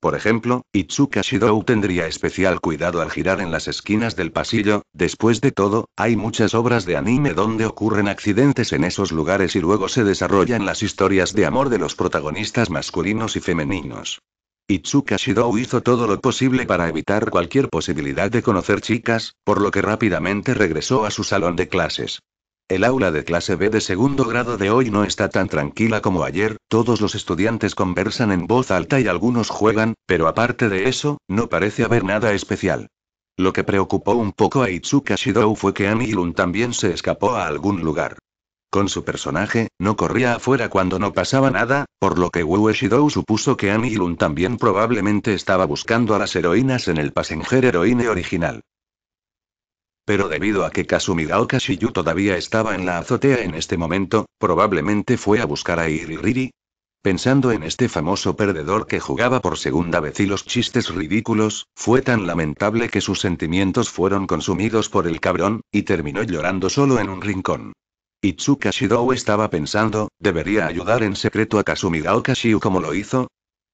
Por ejemplo, Itsuka Shidou tendría especial cuidado al girar en las esquinas del pasillo, después de todo, hay muchas obras de anime donde ocurren accidentes en esos lugares y luego se desarrollan las historias de amor de los protagonistas masculinos y femeninos. Itsuka Shidou hizo todo lo posible para evitar cualquier posibilidad de conocer chicas, por lo que rápidamente regresó a su salón de clases. El aula de clase B de segundo grado de hoy no está tan tranquila como ayer, todos los estudiantes conversan en voz alta y algunos juegan, pero aparte de eso, no parece haber nada especial. Lo que preocupó un poco a Itsuka Shidou fue que Anilun también se escapó a algún lugar. Con su personaje, no corría afuera cuando no pasaba nada, por lo que Wu Shidou supuso que Annie Lun también probablemente estaba buscando a las heroínas en el Passenger Heroine original. Pero debido a que Kasumigaoka Shiyu todavía estaba en la azotea en este momento, probablemente fue a buscar a Iririri. Pensando en este famoso perdedor que jugaba por segunda vez y los chistes ridículos, fue tan lamentable que sus sentimientos fueron consumidos por el cabrón, y terminó llorando solo en un rincón. Itsuka Shidou estaba pensando, ¿debería ayudar en secreto a Kazumi Okashiu como lo hizo?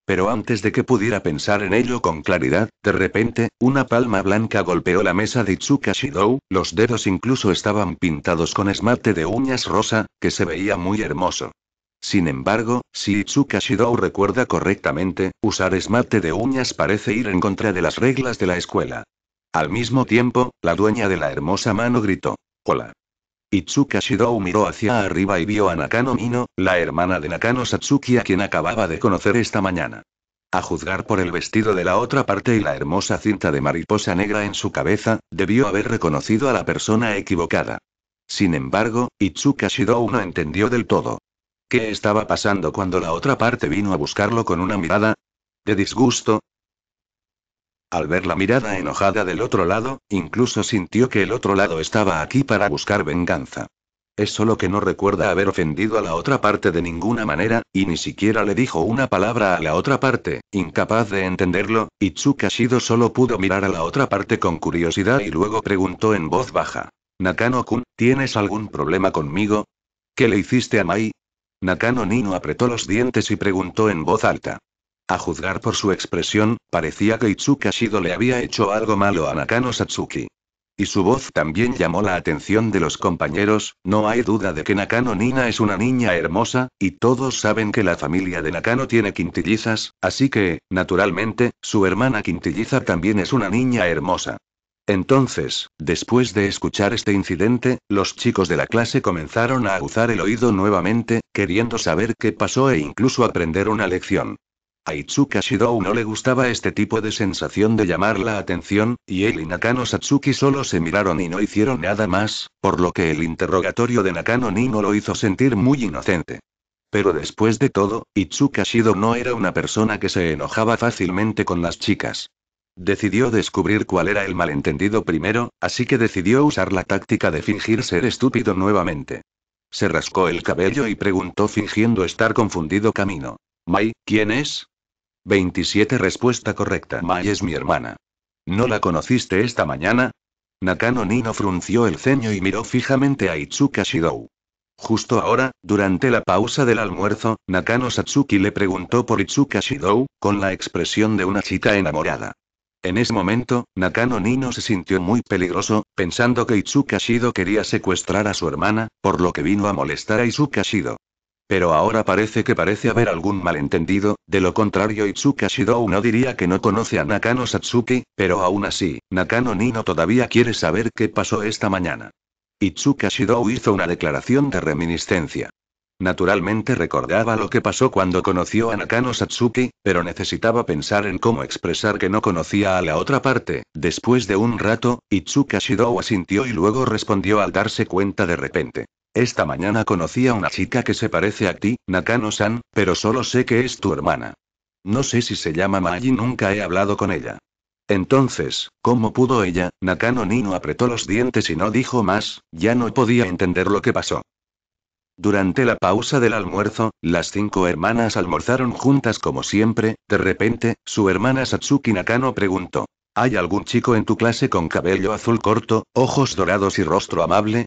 Pero antes de que pudiera pensar en ello con claridad, de repente, una palma blanca golpeó la mesa de Itsuka Shidou, los dedos incluso estaban pintados con esmate de uñas rosa, que se veía muy hermoso. Sin embargo, si Itsuka Shidou recuerda correctamente, usar esmate de uñas parece ir en contra de las reglas de la escuela. Al mismo tiempo, la dueña de la hermosa mano gritó. Hola. Itsuka Shidou miró hacia arriba y vio a Nakano Mino, la hermana de Nakano Satsuki a quien acababa de conocer esta mañana. A juzgar por el vestido de la otra parte y la hermosa cinta de mariposa negra en su cabeza, debió haber reconocido a la persona equivocada. Sin embargo, Itsuka Shidou no entendió del todo. ¿Qué estaba pasando cuando la otra parte vino a buscarlo con una mirada? De disgusto, al ver la mirada enojada del otro lado, incluso sintió que el otro lado estaba aquí para buscar venganza. Es solo que no recuerda haber ofendido a la otra parte de ninguna manera, y ni siquiera le dijo una palabra a la otra parte, incapaz de entenderlo, Itsuka Shido solo pudo mirar a la otra parte con curiosidad y luego preguntó en voz baja. Nakano-kun, ¿tienes algún problema conmigo? ¿Qué le hiciste a Mai? Nakano Nino apretó los dientes y preguntó en voz alta. A juzgar por su expresión, parecía que Itsuka Shido le había hecho algo malo a Nakano Satsuki. Y su voz también llamó la atención de los compañeros, no hay duda de que Nakano Nina es una niña hermosa, y todos saben que la familia de Nakano tiene quintillizas, así que, naturalmente, su hermana quintilliza también es una niña hermosa. Entonces, después de escuchar este incidente, los chicos de la clase comenzaron a aguzar el oído nuevamente, queriendo saber qué pasó e incluso aprender una lección. A Itsuka no le gustaba este tipo de sensación de llamar la atención, y él y Nakano Satsuki solo se miraron y no hicieron nada más, por lo que el interrogatorio de Nakano Nino lo hizo sentir muy inocente. Pero después de todo, Itsuka Shido no era una persona que se enojaba fácilmente con las chicas. Decidió descubrir cuál era el malentendido primero, así que decidió usar la táctica de fingir ser estúpido nuevamente. Se rascó el cabello y preguntó fingiendo estar confundido camino. Mai, ¿quién es? 27 Respuesta correcta. Mai es mi hermana. ¿No la conociste esta mañana? Nakano Nino frunció el ceño y miró fijamente a Itsuka Shidou. Justo ahora, durante la pausa del almuerzo, Nakano Satsuki le preguntó por Itsuka Shidou, con la expresión de una chica enamorada. En ese momento, Nakano Nino se sintió muy peligroso, pensando que Itsuka Shido quería secuestrar a su hermana, por lo que vino a molestar a Itsuka Shido. Pero ahora parece que parece haber algún malentendido, de lo contrario Itsuka Shidou no diría que no conoce a Nakano Satsuki, pero aún así, Nakano Nino todavía quiere saber qué pasó esta mañana. Itsuka Shidou hizo una declaración de reminiscencia. Naturalmente recordaba lo que pasó cuando conoció a Nakano Satsuki, pero necesitaba pensar en cómo expresar que no conocía a la otra parte. Después de un rato, Itsuka Shidou asintió y luego respondió al darse cuenta de repente. Esta mañana conocí a una chica que se parece a ti, Nakano-san, pero solo sé que es tu hermana. No sé si se llama Mai nunca he hablado con ella. Entonces, ¿cómo pudo ella? Nakano Nino apretó los dientes y no dijo más, ya no podía entender lo que pasó. Durante la pausa del almuerzo, las cinco hermanas almorzaron juntas como siempre, de repente, su hermana Satsuki Nakano preguntó. ¿Hay algún chico en tu clase con cabello azul corto, ojos dorados y rostro amable?